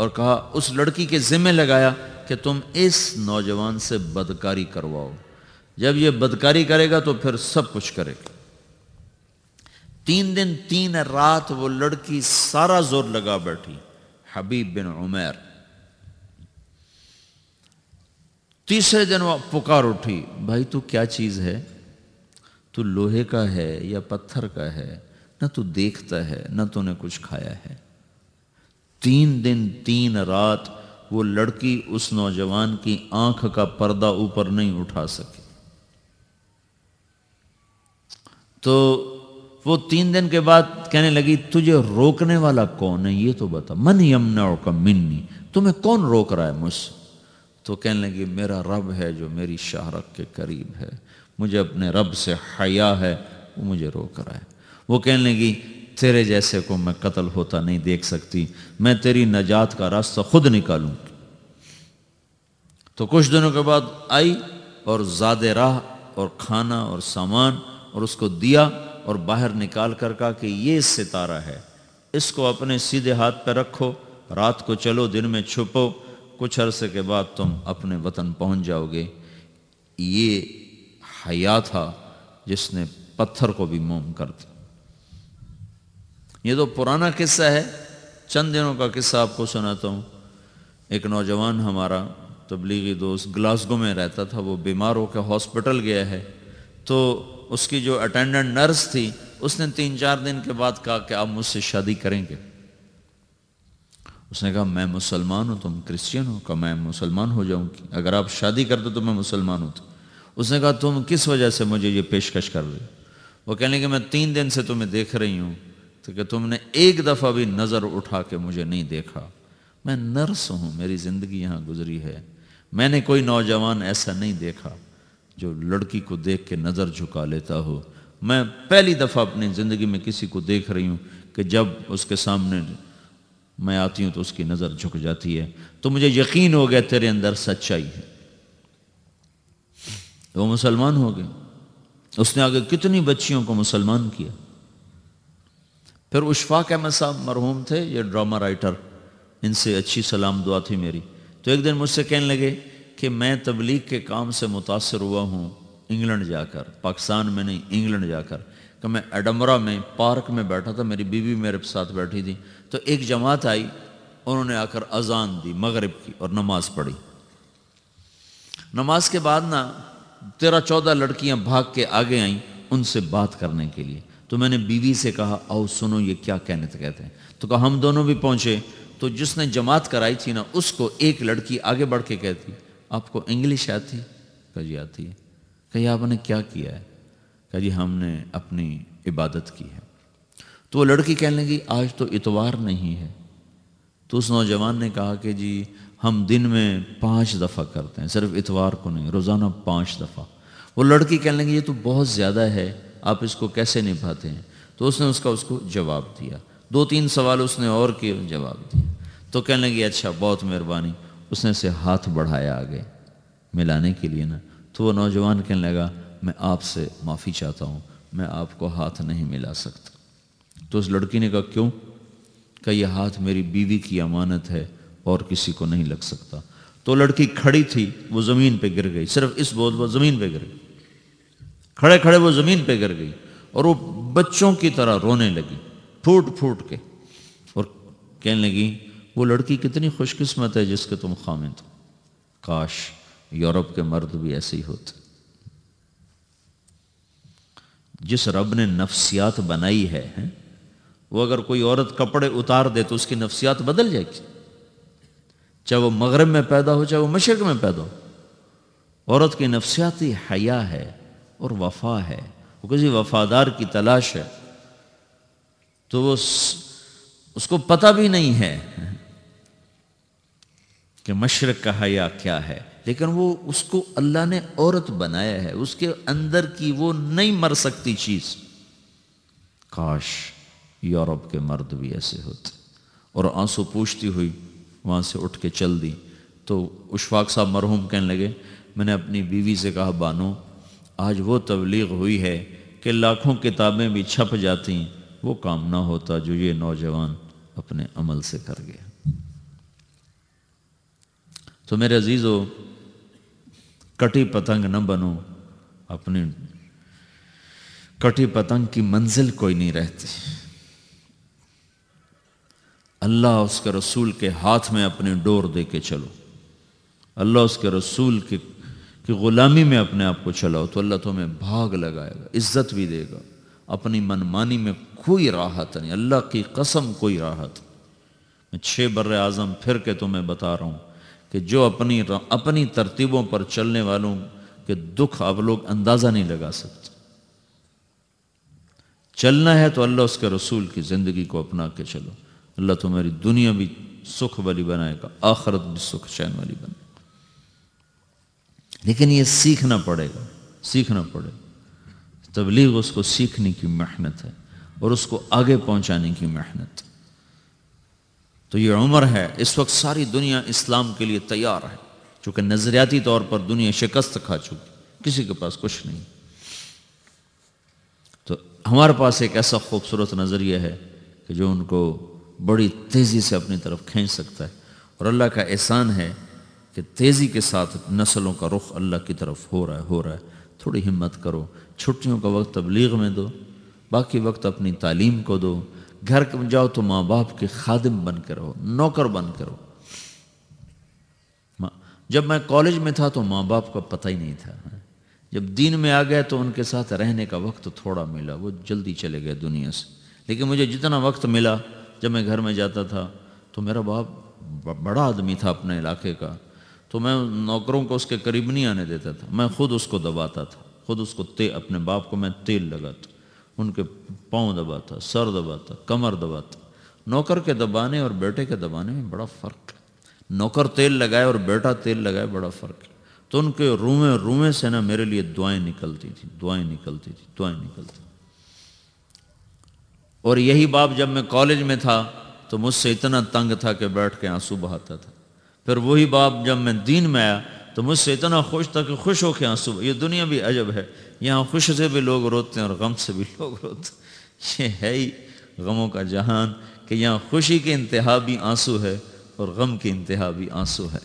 और कहा उस लड़की के ज़िम्मे लगाया कि तुम इस नौजवान से बदकारी करवाओ जब ये बदकारी करेगा तो फिर सब कुछ करेगा तीन दिन तीन रात वो लड़की सारा जोर लगा बैठी हबीब बिन उमैर तीसरे दिन वह पुकार उठी भाई तू क्या चीज़ है तू लोहे का है या पत्थर का है ना तू देखता है ना तूने कुछ खाया है तीन दिन तीन रात वो लड़की उस नौजवान की आंख का पर्दा ऊपर नहीं उठा सकी तो वो तीन दिन के बाद कहने लगी तुझे रोकने वाला कौन है ये तो बता मन यमुना मिन्नी तुम्हें कौन रोक रहा है मुझसे तो कहने लगे मेरा रब है जो मेरी शाहरख के करीब है मुझे अपने रब से हया है वो मुझे रोक रहा है वो कहने लगी तेरे जैसे को मैं कत्ल होता नहीं देख सकती मैं तेरी नजात का रास्ता खुद निकालूंगी तो कुछ दिनों के बाद आई और ज्यादे राह और खाना और सामान और उसको दिया और बाहर निकाल कर कहा कि ये सितारा है इसको अपने सीधे हाथ पर रखो रात को चलो दिन में छुपो कुछ अरसे के बाद तुम अपने वतन पहुंच जाओगे ये हया था जिसने पत्थर को भी मोम कर दिया ये तो पुराना किस्सा है चंद दिनों का किस्सा आपको सुनाता हूँ एक नौजवान हमारा तबलीगी दोस्त ग्लासगो में रहता था वो बीमार होकर हॉस्पिटल गया है तो उसकी जो अटेंडेंट नर्स थी उसने तीन चार दिन के बाद कहा कि आप मुझसे शादी करेंगे उसने कहा मैं मुसलमान हूँ तुम क्रिश्चियन हो कहा मैं मुसलमान हो जाऊँ अगर आप शादी कर दो तो मैं मुसलमान हूँ उसने कहा तुम किस वजह से मुझे ये पेशकश कर रहे हो वो कहने कि मैं तीन दिन से तुम्हें देख रही हूँ तो कि तुमने एक दफ़ा भी नज़र उठा के मुझे नहीं देखा मैं नर्स हूँ मेरी ज़िंदगी यहाँ गुजरी है मैंने कोई नौजवान ऐसा नहीं देखा जो लड़की को देख के नज़र झुका लेता हो मैं पहली दफ़ा अपनी ज़िंदगी में किसी को देख रही हूँ कि जब उसके सामने मैं आती हूं तो उसकी नज़र झुक जाती है तो मुझे यकीन हो गया तेरे अंदर सच्चाई है वो मुसलमान हो गए उसने आगे कितनी बच्चियों को मुसलमान किया फिर उशफाक अहमद साहब मरहूम थे ये ड्रामा राइटर इनसे अच्छी सलाम दुआ थी मेरी तो एक दिन मुझसे कहने लगे कि मैं तबलीग के काम से मुतासर हुआ हूँ इंग्लैंड जाकर पाकिस्तान में नहीं इंग्लैंड जाकर कि मैं एडमरा में पार्क में बैठा था मेरी बीवी मेरे साथ बैठी थी तो एक जमात आई उन्होंने आकर अजान दी मगरब की और नमाज पढ़ी नमाज के बाद ना तेरह चौदह लड़कियां भाग के आगे आई उनसे बात करने के लिए तो मैंने बीवी से कहा आओ सुनो ये क्या कहने तो कहते हैं तो कहा हम दोनों भी पहुंचे तो जिसने जमात कराई थी ना उसको एक लड़की आगे बढ़ के कहती आपको इंग्लिश आती कहा जी आती है कही आपने क्या किया है कहा जी हमने अपनी इबादत की है तो वो लड़की कह लेंगी आज तो इतवार नहीं है तो उस नौजवान ने कहा कि जी हम दिन में पाँच दफ़ा करते हैं सिर्फ इतवार को नहीं रोज़ाना पाँच दफ़ा वो लड़की कह लेंगी ये तो बहुत ज़्यादा है आप इसको कैसे निभाते हैं तो उसने उसका उसको जवाब दिया दो तीन सवाल उसने और किए जवाब दिया तो कह लेंगे अच्छा बहुत मेहरबानी उसने से हाथ बढ़ाया आगे मिलाने के लिए ना तो वो नौजवान कहने लगा मैं आपसे माफ़ी चाहता हूँ मैं आपको हाथ नहीं मिला सकता तो उस लड़की ने कहा क्यों का यह हाथ मेरी बीवी की अमानत है और किसी को नहीं लग सकता तो लड़की खड़ी थी वो ज़मीन पे गिर गई सिर्फ इस बोझ वो ज़मीन पे गिर गई खड़े खड़े वो ज़मीन पे गिर गई और वो बच्चों की तरह रोने लगी फूट फूट के और कहने लगी वो लड़की कितनी खुशकिस्मत है जिसके तुम खामिद हो काश यूरोप के मर्द भी ऐसे ही होते जिस रब ने नफ्सियात बनाई है, है वो अगर कोई औरत कपड़े उतार दे तो उसकी नफसियात बदल जाएगी चाहे वो मगरब में पैदा हो चाहे वो मशरक में पैदा हो औरत की नफसियाती हया है और वफा है वो किसी वफादार की तलाश है तो वो उसको पता भी नहीं है कि मशरक का हया क्या है लेकिन वो उसको अल्लाह ने औरत बनाया है उसके अंदर की वो नहीं मर सकती चीज़ काश यूरोप के मर्द भी ऐसे होते और आंसू पूछती हुई वहाँ से उठ के चल दी तो उशफाक साहब मरहूम कहने लगे मैंने अपनी बीवी से कहा बानो आज वो तबलीग हुई है कि लाखों किताबें भी छप जाती वो काम ना होता जो ये नौजवान अपने अमल से कर गया तो मेरे अजीज़ों कटी पतंग न बनो अपनी कटी पतंग की मंजिल कोई नहीं रहती अल्लाह उसके रसूल के हाथ में अपने डोर दे के चलो अल्लाह उसके रसूल के की ग़ुलामी में अपने आप को चलाओ तो अल्लाह तुम्हें भाग लगाएगा इज्जत भी देगा अपनी मनमानी में कोई राहत नहीं अल्लाह की कसम कोई राहत मैं छः बर आज़म फिर के तुम्हें बता रहा हूँ कि जो अपनी अपनी तरतीबों पर चलने वालों के दुख अब लोग अंदाज़ा नहीं लगा सकते चलना है तो अल्लाह उसके रसूल की ज़िंदगी को अपना के चलो अल्लाह तुम्हारी तो दुनिया भी सुख वाली बनाएगा आखरत भी सुख चैन वाली बने लेकिन ये सीखना पड़ेगा सीखना पड़ेगा तबलीग उसको सीखने की मेहनत है और उसको आगे पहुंचाने की मेहनत तो ये उम्र है इस वक्त सारी दुनिया इस्लाम के लिए तैयार है चूंकि नज़रियाती तौर पर दुनिया शिकस्त खा चुकी किसी के पास कुछ नहीं तो हमारे पास एक ऐसा खूबसूरत नज़रिया है कि जो उनको बड़ी तेज़ी से अपनी तरफ खींच सकता है और अल्लाह का एहसान है कि तेज़ी के साथ नस्लों का रुख अल्लाह की तरफ हो रहा है हो रहा है थोड़ी हिम्मत करो छुट्टियों का वक्त तबलीग में दो बाकी वक्त अपनी तालीम को दो घर जाओ तो माँ बाप के खादिम बन कर रहो नौकर बन करो जब मैं कॉलेज में था तो माँ बाप का पता ही नहीं था हाँ। जब दिन में आ गया तो उनके साथ रहने का वक्त थोड़ा मिला वो जल्दी चले गए दुनिया से लेकिन मुझे जितना वक्त मिला जब मैं घर में जाता था तो मेरा बाप बड़ा आदमी था अपने इलाके का तो मैं नौकरों को उसके करीब नहीं आने देता था मैं खुद उसको दबाता था खुद उसको ते अपने बाप को मैं तेल लगाता उनके पाँव दबाता सर दबाता कमर दबाता नौकर के दबाने और बेटे के दबाने में बड़ा फ़र्क है नौकर तेल लगाए और बेटा तेल लगाए बड़ा फ़र्क है तो उनके रूमे रूमे से ना मेरे लिए दुआएं निकलती थी दुआएं निकलती थी दुआएं निकलती थी और यही बाप जब मैं कॉलेज में था तो मुझसे इतना तंग था कि बैठ के आंसू बहाता था फिर वही बाप जब मैं दीन में आया तो मुझसे इतना खुश था कि खुश हो के आंसू ये दुनिया भी अजब है यहाँ खुश से भी लोग रोते हैं और गम से भी लोग रोते ये है ही गमों का जहान कि यहाँ खुशी के इंतहा भी आंसू है और गम के इंतहा भी आंसू है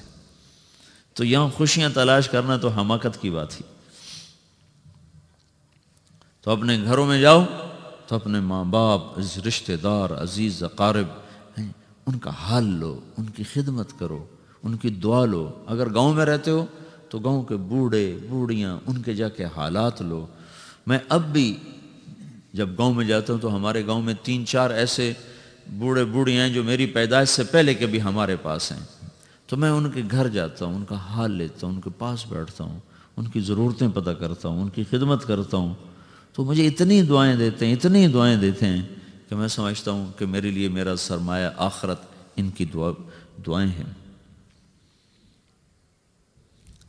तो यहाँ खुशियाँ तलाश करना तो हमाकत की बात ही तो अपने घरों में जाओ तो अपने माँ बाप रिश्तेदार अजीज़ अकारब हैं उनका हाल लो उनकी खिदमत करो उनकी दुआ लो अगर गांव में रहते हो तो गांव के बूढ़े बूढ़ियाँ उनके जाके हालात लो मैं अब भी जब गांव में जाता हूँ तो हमारे गांव में तीन चार ऐसे बूढ़े बूढ़ियाँ हैं जो मेरी पैदाइश से पहले के भी हमारे पास हैं तो मैं उनके घर जाता हूँ उनका हाल लेता हूँ उनके पास बैठता हूँ उनकी ज़रूरतें पता करता हूँ उनकी खिदमत करता हूँ तो मुझे इतनी दुआएं देते हैं इतनी दुआएं देते हैं कि मैं समझता हूँ कि मेरे लिए मेरा सरमाया आखरत इनकी दुआ दुआएं हैं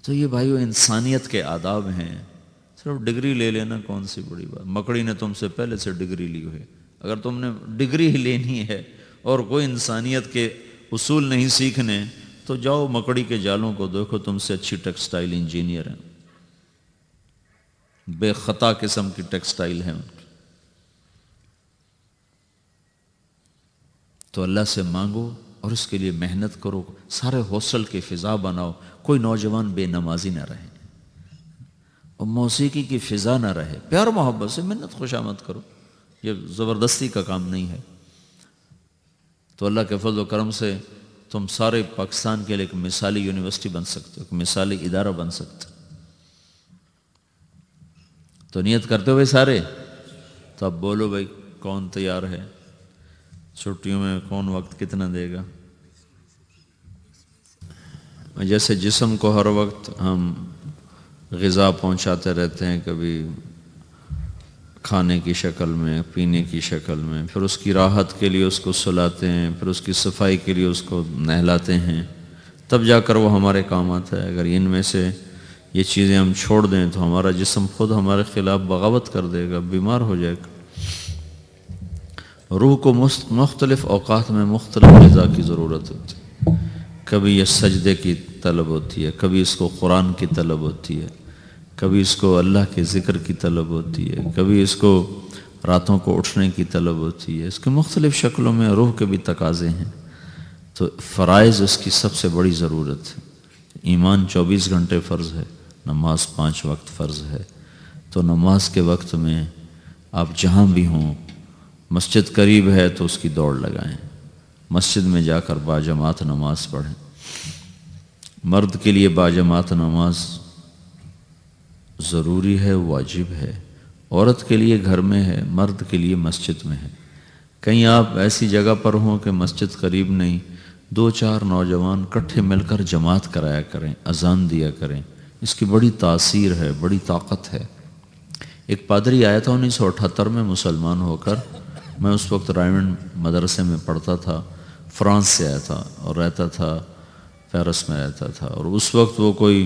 तो ये भाइयों इंसानियत के आदाब हैं सिर्फ डिग्री ले लेना कौन सी बड़ी बात मकड़ी ने तुमसे पहले से डिग्री ली हुई अगर तुमने डिग्री ही लेनी है और कोई इंसानियत के उसूल नहीं सीखने तो जाओ मकड़ी के जालों को देखो तुमसे अच्छी टेक्सटाइल इंजीनियर हैं बेखता किस्म की टेक्सटाइल हैं उनकी तो अल्लाह से मांगो और उसके लिए मेहनत करो सारे हौसल की फ़िज़ा बनाओ कोई नौजवान बेनमाजी ना रहे और मौसीकी की फ़िज़ा ना रहे प्यार मोहब्बत से मिन्नत खुशामद करो ये ज़बरदस्ती का काम नहीं है तो अल्लाह के फजल करम से तुम सारे पाकिस्तान के लिए एक मिसाली यूनिवर्सिटी बन सकते हो एक मिसाली इदारा बन सकते हो तो नियत करते भाई सारे तो अब बोलो भाई कौन तैयार है छुट्टियों में कौन वक्त कितना देगा जैसे जिसम को हर वक्त हम गज़ा पहुंचाते रहते हैं कभी खाने की शक्ल में पीने की शक्ल में फिर उसकी राहत के लिए उसको सुलाते हैं फिर उसकी सफाई के लिए उसको नहलाते हैं तब जाकर वो हमारे काम आता है अगर इनमें से ये चीज़ें हम छोड़ दें तो हमारा जिसम खुद हमारे ख़िलाफ़ बगावत कर देगा बीमार हो जाएगा रूह को मुख्तलिफ अवकात में मुख्तलिफ गज़ा की ज़रूरत होती है कभी यह सजदे की तलब होती है कभी इसको कुरान की तलब होती है कभी इसको अल्लाह के ज़िक्र की तलब होती है कभी इसको रातों को उठने की तलब होती है इसके मुख्तलिफ़ शक्लों में रूह के भी तकाजे हैं तो फ़राइज़ उसकी सबसे बड़ी ज़रूरत है ईमान चौबीस घंटे फ़र्ज़ है नमाज पांच वक्त फ़र्ज़ है तो नमाज के वक्त में आप जहाँ भी हों मस्जिद करीब है तो उसकी दौड़ लगाएं मस्जिद में जाकर बाजमात नमाज पढ़ें मर्द के लिए बाजमात नमाज ज़रूरी है वाजिब है औरत के लिए घर में है मर्द के लिए मस्जिद में है कहीं आप ऐसी जगह पर हों कि मस्जिद करीब नहीं दो चार नौजवान इकट्ठे मिलकर जमात कराया करें अजान दिया करें इसकी बड़ी तासीर है बड़ी ताकत है एक पादरी आया था उन्नीस में मुसलमान होकर मैं उस वक्त रायमंड मदरसे में पढ़ता था फ्रांस से आया था और रहता था पेरिस में रहता था और उस वक्त वो कोई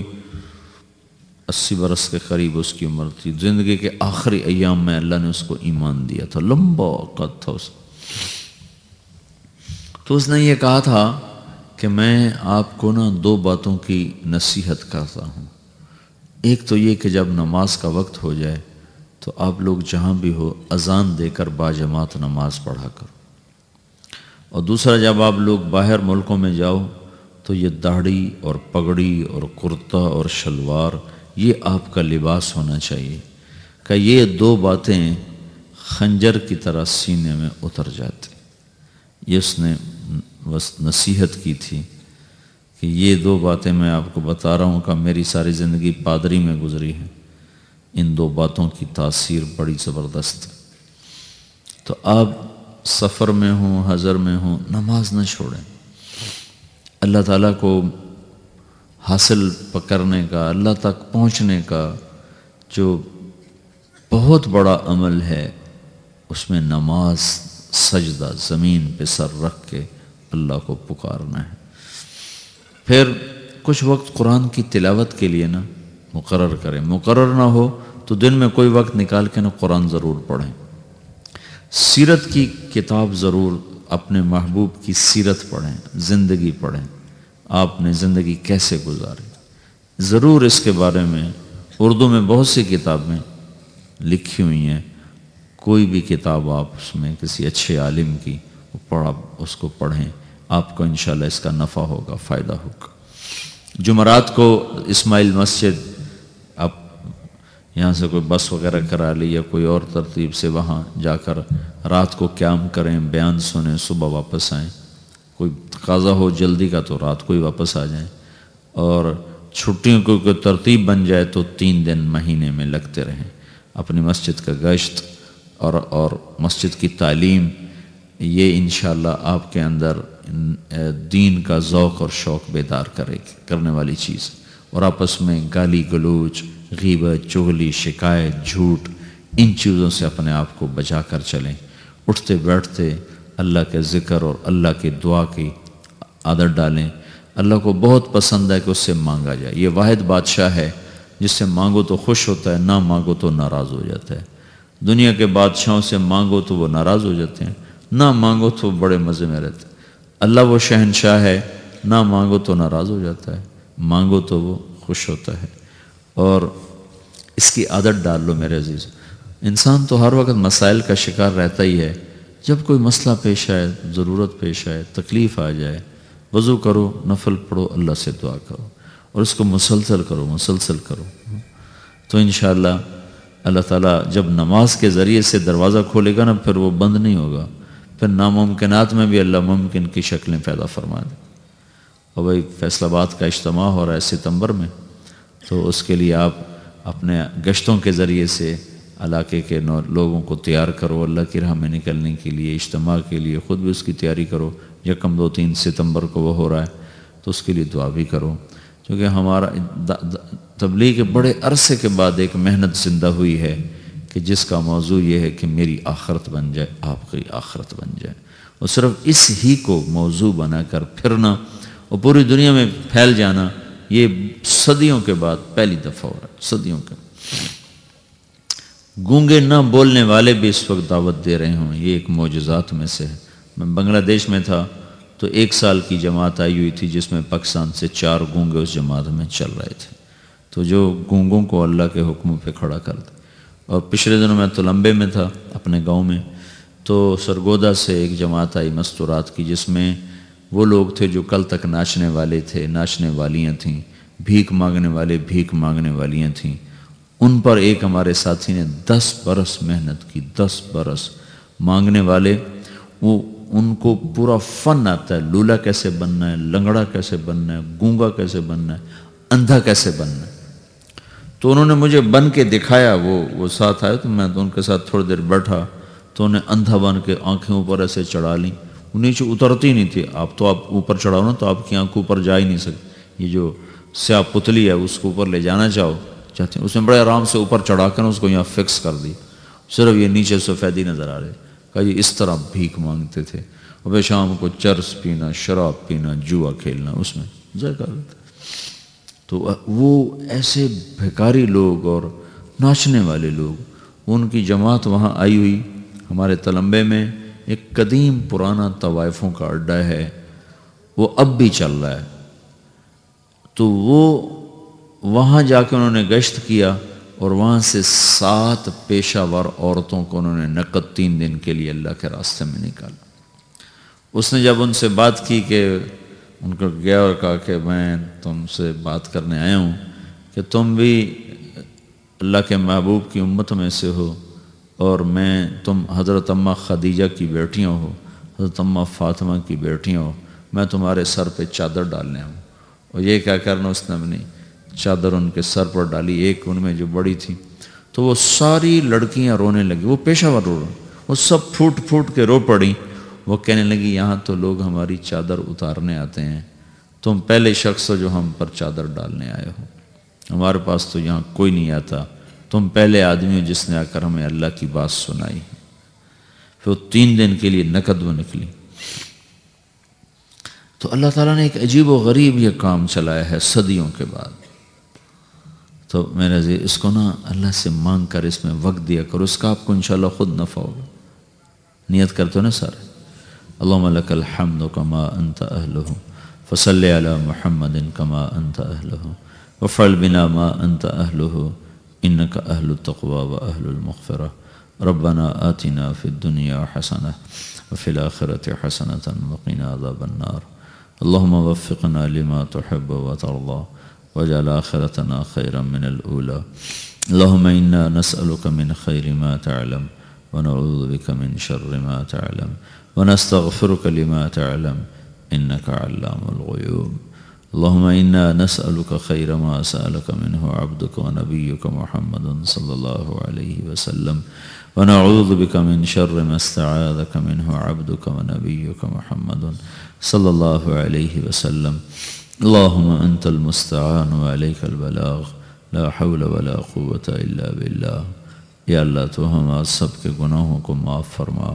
अस्सी बरस के करीब उसकी उम्र थी ज़िंदगी के आखिरी अयाम में अल्लाह ने उसको ईमान दिया था लंबा कद था उस तो उसने ये कहा था कि मैं आपको ना दो बातों की नसीहत करता हूँ एक तो ये कि जब नमाज का वक्त हो जाए तो आप लोग जहाँ भी हो अजान देकर बाजमात नमाज पढ़ा करो और दूसरा जब आप लोग बाहर मुल्कों में जाओ तो ये दाढ़ी और पगड़ी और कुर्ता और शलवार ये आपका लिबास होना चाहिए का ये दो बातें खंजर की तरह सीने में उतर जाती ये उसने बस नसीहत की थी कि ये दो बातें मैं आपको बता रहा हूँ कि मेरी सारी ज़िंदगी पादरी में गुजरी है इन दो बातों की तासीर बड़ी ज़बरदस्त तो आप सफ़र में हों हज़र में हों नमाज न छोड़ें अल्लाह ताला को हासिल पकड़ने का अल्लाह तक पहुँचने का जो बहुत बड़ा अमल है उसमें नमाज सजदा ज़मीन पे सर रख के अल्लाह को पुकारना है फिर कुछ वक्त कुरान की तिलावत के लिए ना मुकर करें मुकर ना हो तो दिन में कोई वक्त निकाल के ना कुरान ज़रूर पढ़ें सीरत की किताब ज़रूर अपने महबूब की सीरत पढ़ें ज़िंदगी पढ़ें आपने ज़िंदगी कैसे गुजारी ज़रूर इसके बारे में उर्दू में बहुत सी किताबें लिखी हुई हैं कोई भी किताब आप उसमें किसी अच्छे आलिम की पढ़ा उसको पढ़ें आपको इन इसका नफ़ा होगा फ़ायदा होगा जुमरात को इस्माइल मस्जिद आप यहाँ से कोई बस वगैरह करा ली या कोई और तरतीब से वहाँ जाकर रात को क्याम करें बयान सुने सुबह वापस आएँ कोई तकाजा हो जल्दी का तो रात को ही वापस आ जाएँ और छुट्टियों को कोई तरतीब बन जाए तो तीन दिन महीने में लगते रहें अपनी मस्जिद का गश्त और और मस्जिद की तालीम ये इन आपके अंदर दीन का ओक़ और शौक़ बेदार करे करने वाली चीज़ और आपस में गाली गलोच गीबत चुगली शिकायत झूठ इन चीज़ों से अपने आप को बचा कर चलें उठते बैठते अल्लाह के ज़िक्र और अल्लाह की दुआ की आदत डालें अल्लाह को बहुत पसंद है कि उससे मांगा जाए ये वाहिद बादशाह है जिससे मांगो तो खुश होता है ना मांगो तो नाराज़ हो जाता है दुनिया के बादशाहों से मांगो तो वो नाराज़ हो जाते हैं ना मांगो तो बड़े मज़े में रहते हैं अल्लाह वो शहनशाह है ना मांगो तो नाराज़ हो जाता है मांगो तो वो खुश होता है और इसकी आदत डाल लो मेरे अजीज़ इंसान तो हर वक्त मसाइल का शिकार रहता ही है जब कोई मसला पेश आए ज़रूरत पेश आए तकलीफ़ आ जाए वज़ू करो नफल पढ़ो अल्लाह से दुआ करो और इसको मुसलसल करो मुसलसल करो तो इन अल्लाह ताला जब नमाज के ज़रिए से दरवाज़ा खोलेगा ना फिर वो बंद नहीं होगा फिर नामुमकिनात में भी अल्लाह मुमकिन की शक्लें पैदा फरमा दें और भाई फैसलाबाद का इज्तम हो रहा है सितंबर में तो उसके लिए आप अपने गश्तों के ज़रिए से इलाके के लोगों को तैयार करो अल्लाह की राह में निकलने के लिए इज्तम के लिए ख़ुद भी उसकी तैयारी करो यकम दो तीन सितंबर को वह हो रहा है तो उसके लिए दुआ भी करो क्योंकि हमारा तबलीग बड़े अरसे के बाद एक मेहनत जिंदा हुई है कि जिसका मौजू ये है कि मेरी आखरत बन जाए आपकी आखरत बन जाए और सिर्फ इस ही को मौजू बनाकर फिरना और पूरी दुनिया में फैल जाना ये सदियों के बाद पहली दफ़ा हो रहा है सदियों के गूंगे न बोलने वाले भी इस वक्त दावत दे रहे हों ये एक मोजात में से है मैं बांग्लादेश में था तो एक साल की जमात आई हुई थी जिसमें पाकिस्तान से चार गूंगे उस जमात में चल रहे थे तो जो गूंगों को अल्लाह के हुक्म पे खड़ा कर और पिछले दिनों मैं तो लंबे में था अपने गांव में तो सरगोदा से एक जमात आई मस्तूरात की जिसमें वो लोग थे जो कल तक नाचने वाले थे नाचने वालियाँ थीं भीख मांगने वाले भीख मांगने वालियाँ थीं उन पर एक हमारे साथी ने दस बरस मेहनत की दस बरस मांगने वाले वो उनको पूरा फन आता है लूला कैसे बनना है लंगड़ा कैसे बनना है गूंगा कैसे बनना है अंधा कैसे बनना है तो उन्होंने मुझे बन के दिखाया वो वो साथ आया तो मैं तो उनके साथ थोड़ी देर बैठा तो उन्हें अंधा बन के आँखें ऊपर ऐसे चढ़ा ली वो नीचे उतरती नहीं थी आप तो आप ऊपर चढ़ाओ ना तो आपकी आँख ऊपर जा ही नहीं सकती ये जो स्या पुतली है उसको ऊपर ले जाना चाहो चाहते हैं उसने बड़े आराम से ऊपर चढ़ा कर उसको यहाँ फिक्स कर दी सिर्फ ये नीचे सफ़ेदी नज़र आ रहे कहा जी इस तरह भीख मांगते थे और शाम को चर्स पीना शराब पीना जुआ खेलना उसमें जय कर तो वो ऐसे भिकारी लोग और नाचने वाले लोग उनकी जमात वहाँ आई हुई हमारे तलम्बे में एक कदीम पुराना तवायफ़ों का अड्डा है वो अब भी चल रहा है तो वो वहाँ कर उन्होंने गश्त किया और वहाँ से सात पेशावर औरतों को उन्होंने नकद तीन दिन के लिए अल्लाह के रास्ते में निकाला उसने जब उनसे बात की कि उनको गया और कहा कि मैं तुमसे बात करने आया हूँ कि तुम भी अल्लाह के महबूब की उम्मत में से हो और मैं तुम हज़रत अम्मा खदीजा की बेटियाँ हो हज़रत अम्मा फातिमा की बेटियाँ हो मैं तुम्हारे सर पे चादर डालने आऊँ और ये क्या करना उसने अपनी चादर उनके सर पर डाली एक उनमें जो बड़ी थी तो वो सारी लड़कियाँ रोने लगी वो पेशावर रो वो सब फूट फूट के रो पड़ी वो कहने लगी यहाँ तो लोग हमारी चादर उतारने आते हैं तुम पहले शख्स हो जो हम पर चादर डालने आए हो हमारे पास तो यहाँ कोई नहीं आता तुम पहले आदमी हो जिसने आकर हमें अल्लाह की बात सुनाई फिर वो तीन दिन के लिए नकद में निकली तो अल्लाह ताला ने एक अजीब व गरीब यह काम चलाया है सदियों के बाद तो मेरे जी इसको ना अल्लाह से मांग कर इसमें वक्त दिया करो उसका आपको इंशाल्लाह खुद नफा होगा नियत करते हो ना सारे اللهم لك الحمد كما أنت أهله فصل على محمد كما أنت أهله وافعل بنا ما أنت أهله إنك أهل التقوى وأهل المغفرة ربنا آتنا في الدنيا حسنة وفي الآخرة حسنة وقنا عذاب النار اللهم وفقنا لما تحب وترضى واجعل آخرتنا خيرا من الأولى اللهم إنا نسألك من خير ما تعلم ونعوذ بك من شر ما تعلم ونستغفرك لما تعلم إنك علام الغيوب اللهم إنا نسألك خير ما سألك منه عبدك ونبيك محمد صلى الله عليه وسلم ونعوذ بك من شر ما استعاذك منه عبدك ونبيك محمد صلى الله عليه وسلم اللهم أنت المستعان وعليك البلاغ لا حول ولا قوة إلا بالله या अल्लाह तो हम आज सब के गुनाहों को माफ़ फरमा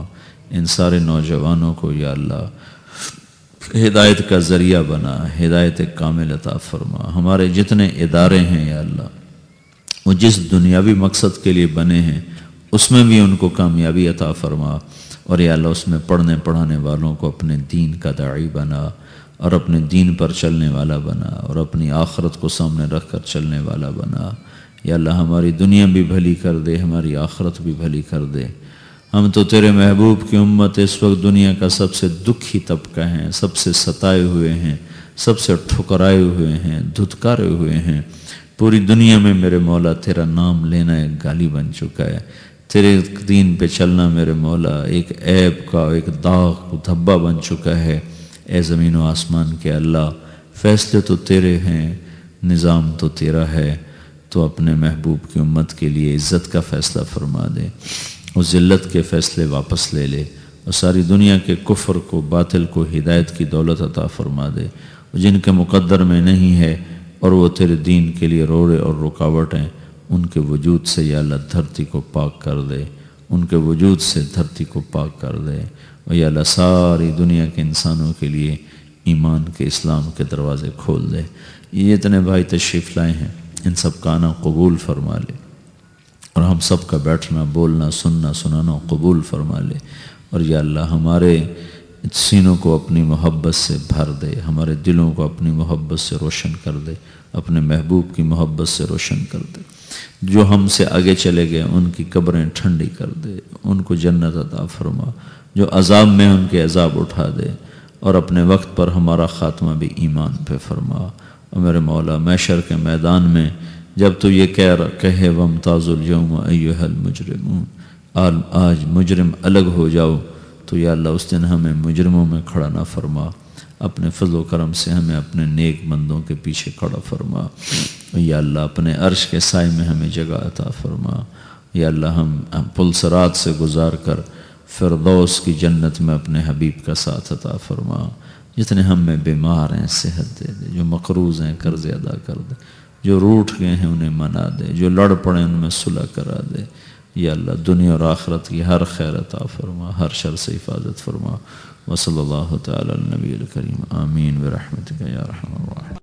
इन सारे नौजवानों को या अल्लाह हिदायत का ज़रिया बना हिदायत कामिल अता फरमा हमारे जितने इदारे हैं या अल्लाह वो जिस दुनियावी मकसद के लिए बने हैं उसमें भी उनको कामयाबी अता फरमा और या अल्लाह उसमें पढ़ने पढ़ाने वालों को अपने दीन का दाई बना और अपने दीन पर चलने वाला बना और अपनी आखरत को सामने रख कर चलने वाला बना या अल्लाह हमारी दुनिया भी भली कर दे हमारी आखरत भी भली कर दे हम तो तेरे महबूब की उम्मत इस वक्त दुनिया का सबसे दुखी तबका है सबसे सताए हुए हैं सबसे ठुकराए हुए हैं धुतकारे हुए हैं पूरी दुनिया में मेरे मौला तेरा नाम लेना एक गाली बन चुका है तेरे दीन पे चलना मेरे मौला एक ऐब का एक दाग धब्बा बन चुका है ए ज़मीन व आसमान के अल्लाह फैसले तो तेरे हैं निज़ाम तो तेरा है तो अपने महबूब की उम्मत के लिए इज़्ज़त का फ़ैसला फरमा दे और ज़िल्लत के फैसले वापस ले ले और सारी दुनिया के कुफर को बातिल को हिदायत की दौलत अता फरमा दे जिनके मुकद्दर में नहीं है और वो तेरे दीन के लिए रोड़े और रुकावट हैं उनके वजूद से या अल्लाह धरती को पाक कर दे उनके वजूद से धरती को पाक कर दे और या अल्लाह सारी दुनिया के इंसानों के लिए ईमान के इस्लाम के दरवाज़े खोल दे ये इतने भाई तशरीफ़ लाए हैं इन सब का आना कबूल फरमा ले और हम सब का बैठना बोलना सुनना सुनाना कबूल फरमा ले और या अल्लाह हमारे सीनों को अपनी मोहब्बत से भर दे हमारे दिलों को अपनी मोहब्बत से रोशन कर दे अपने महबूब की मोहब्बत से रोशन कर दे जो हमसे आगे चले गए उनकी कब्रें ठंडी कर दे उनको जन्नत अता फरमा जो अजाब में उनके अजाब उठा दे और अपने वक्त पर हमारा ख़ात्मा भी ईमान पे फरमा और मेरे मौला मैशर के मैदान में जब तू ये कह रहा कहे वम ताज़ुलयम अयोहल मुजरम आज मुजरम अलग हो जाओ तो या अल्लाह उस दिन हमें मुजरमों में खड़ा ना फरमा अपने फजल करम से हमें अपने नेक बंदों के पीछे खड़ा फरमा या अल्लाह अपने अर्श के साय में हमें जगह अता फरमा या अल्लाह हम, हम पुलसरात से गुजार कर फिरदौस की जन्नत में अपने हबीब का साथ अता फरमा जितने हम में बीमार हैं सेहत दे दे जो मकरूज़ हैं कर्ज़ अदा कर दे जो रूठ गए हैं उन्हें मना दे जो लड़ पड़े उनमें सुलह करा दे या अल्लाह दुनिया और आखरत की हर खैरता फरमा हर शर से हिफाजत फरमा वसल तबी करीम आमीन बरहमत या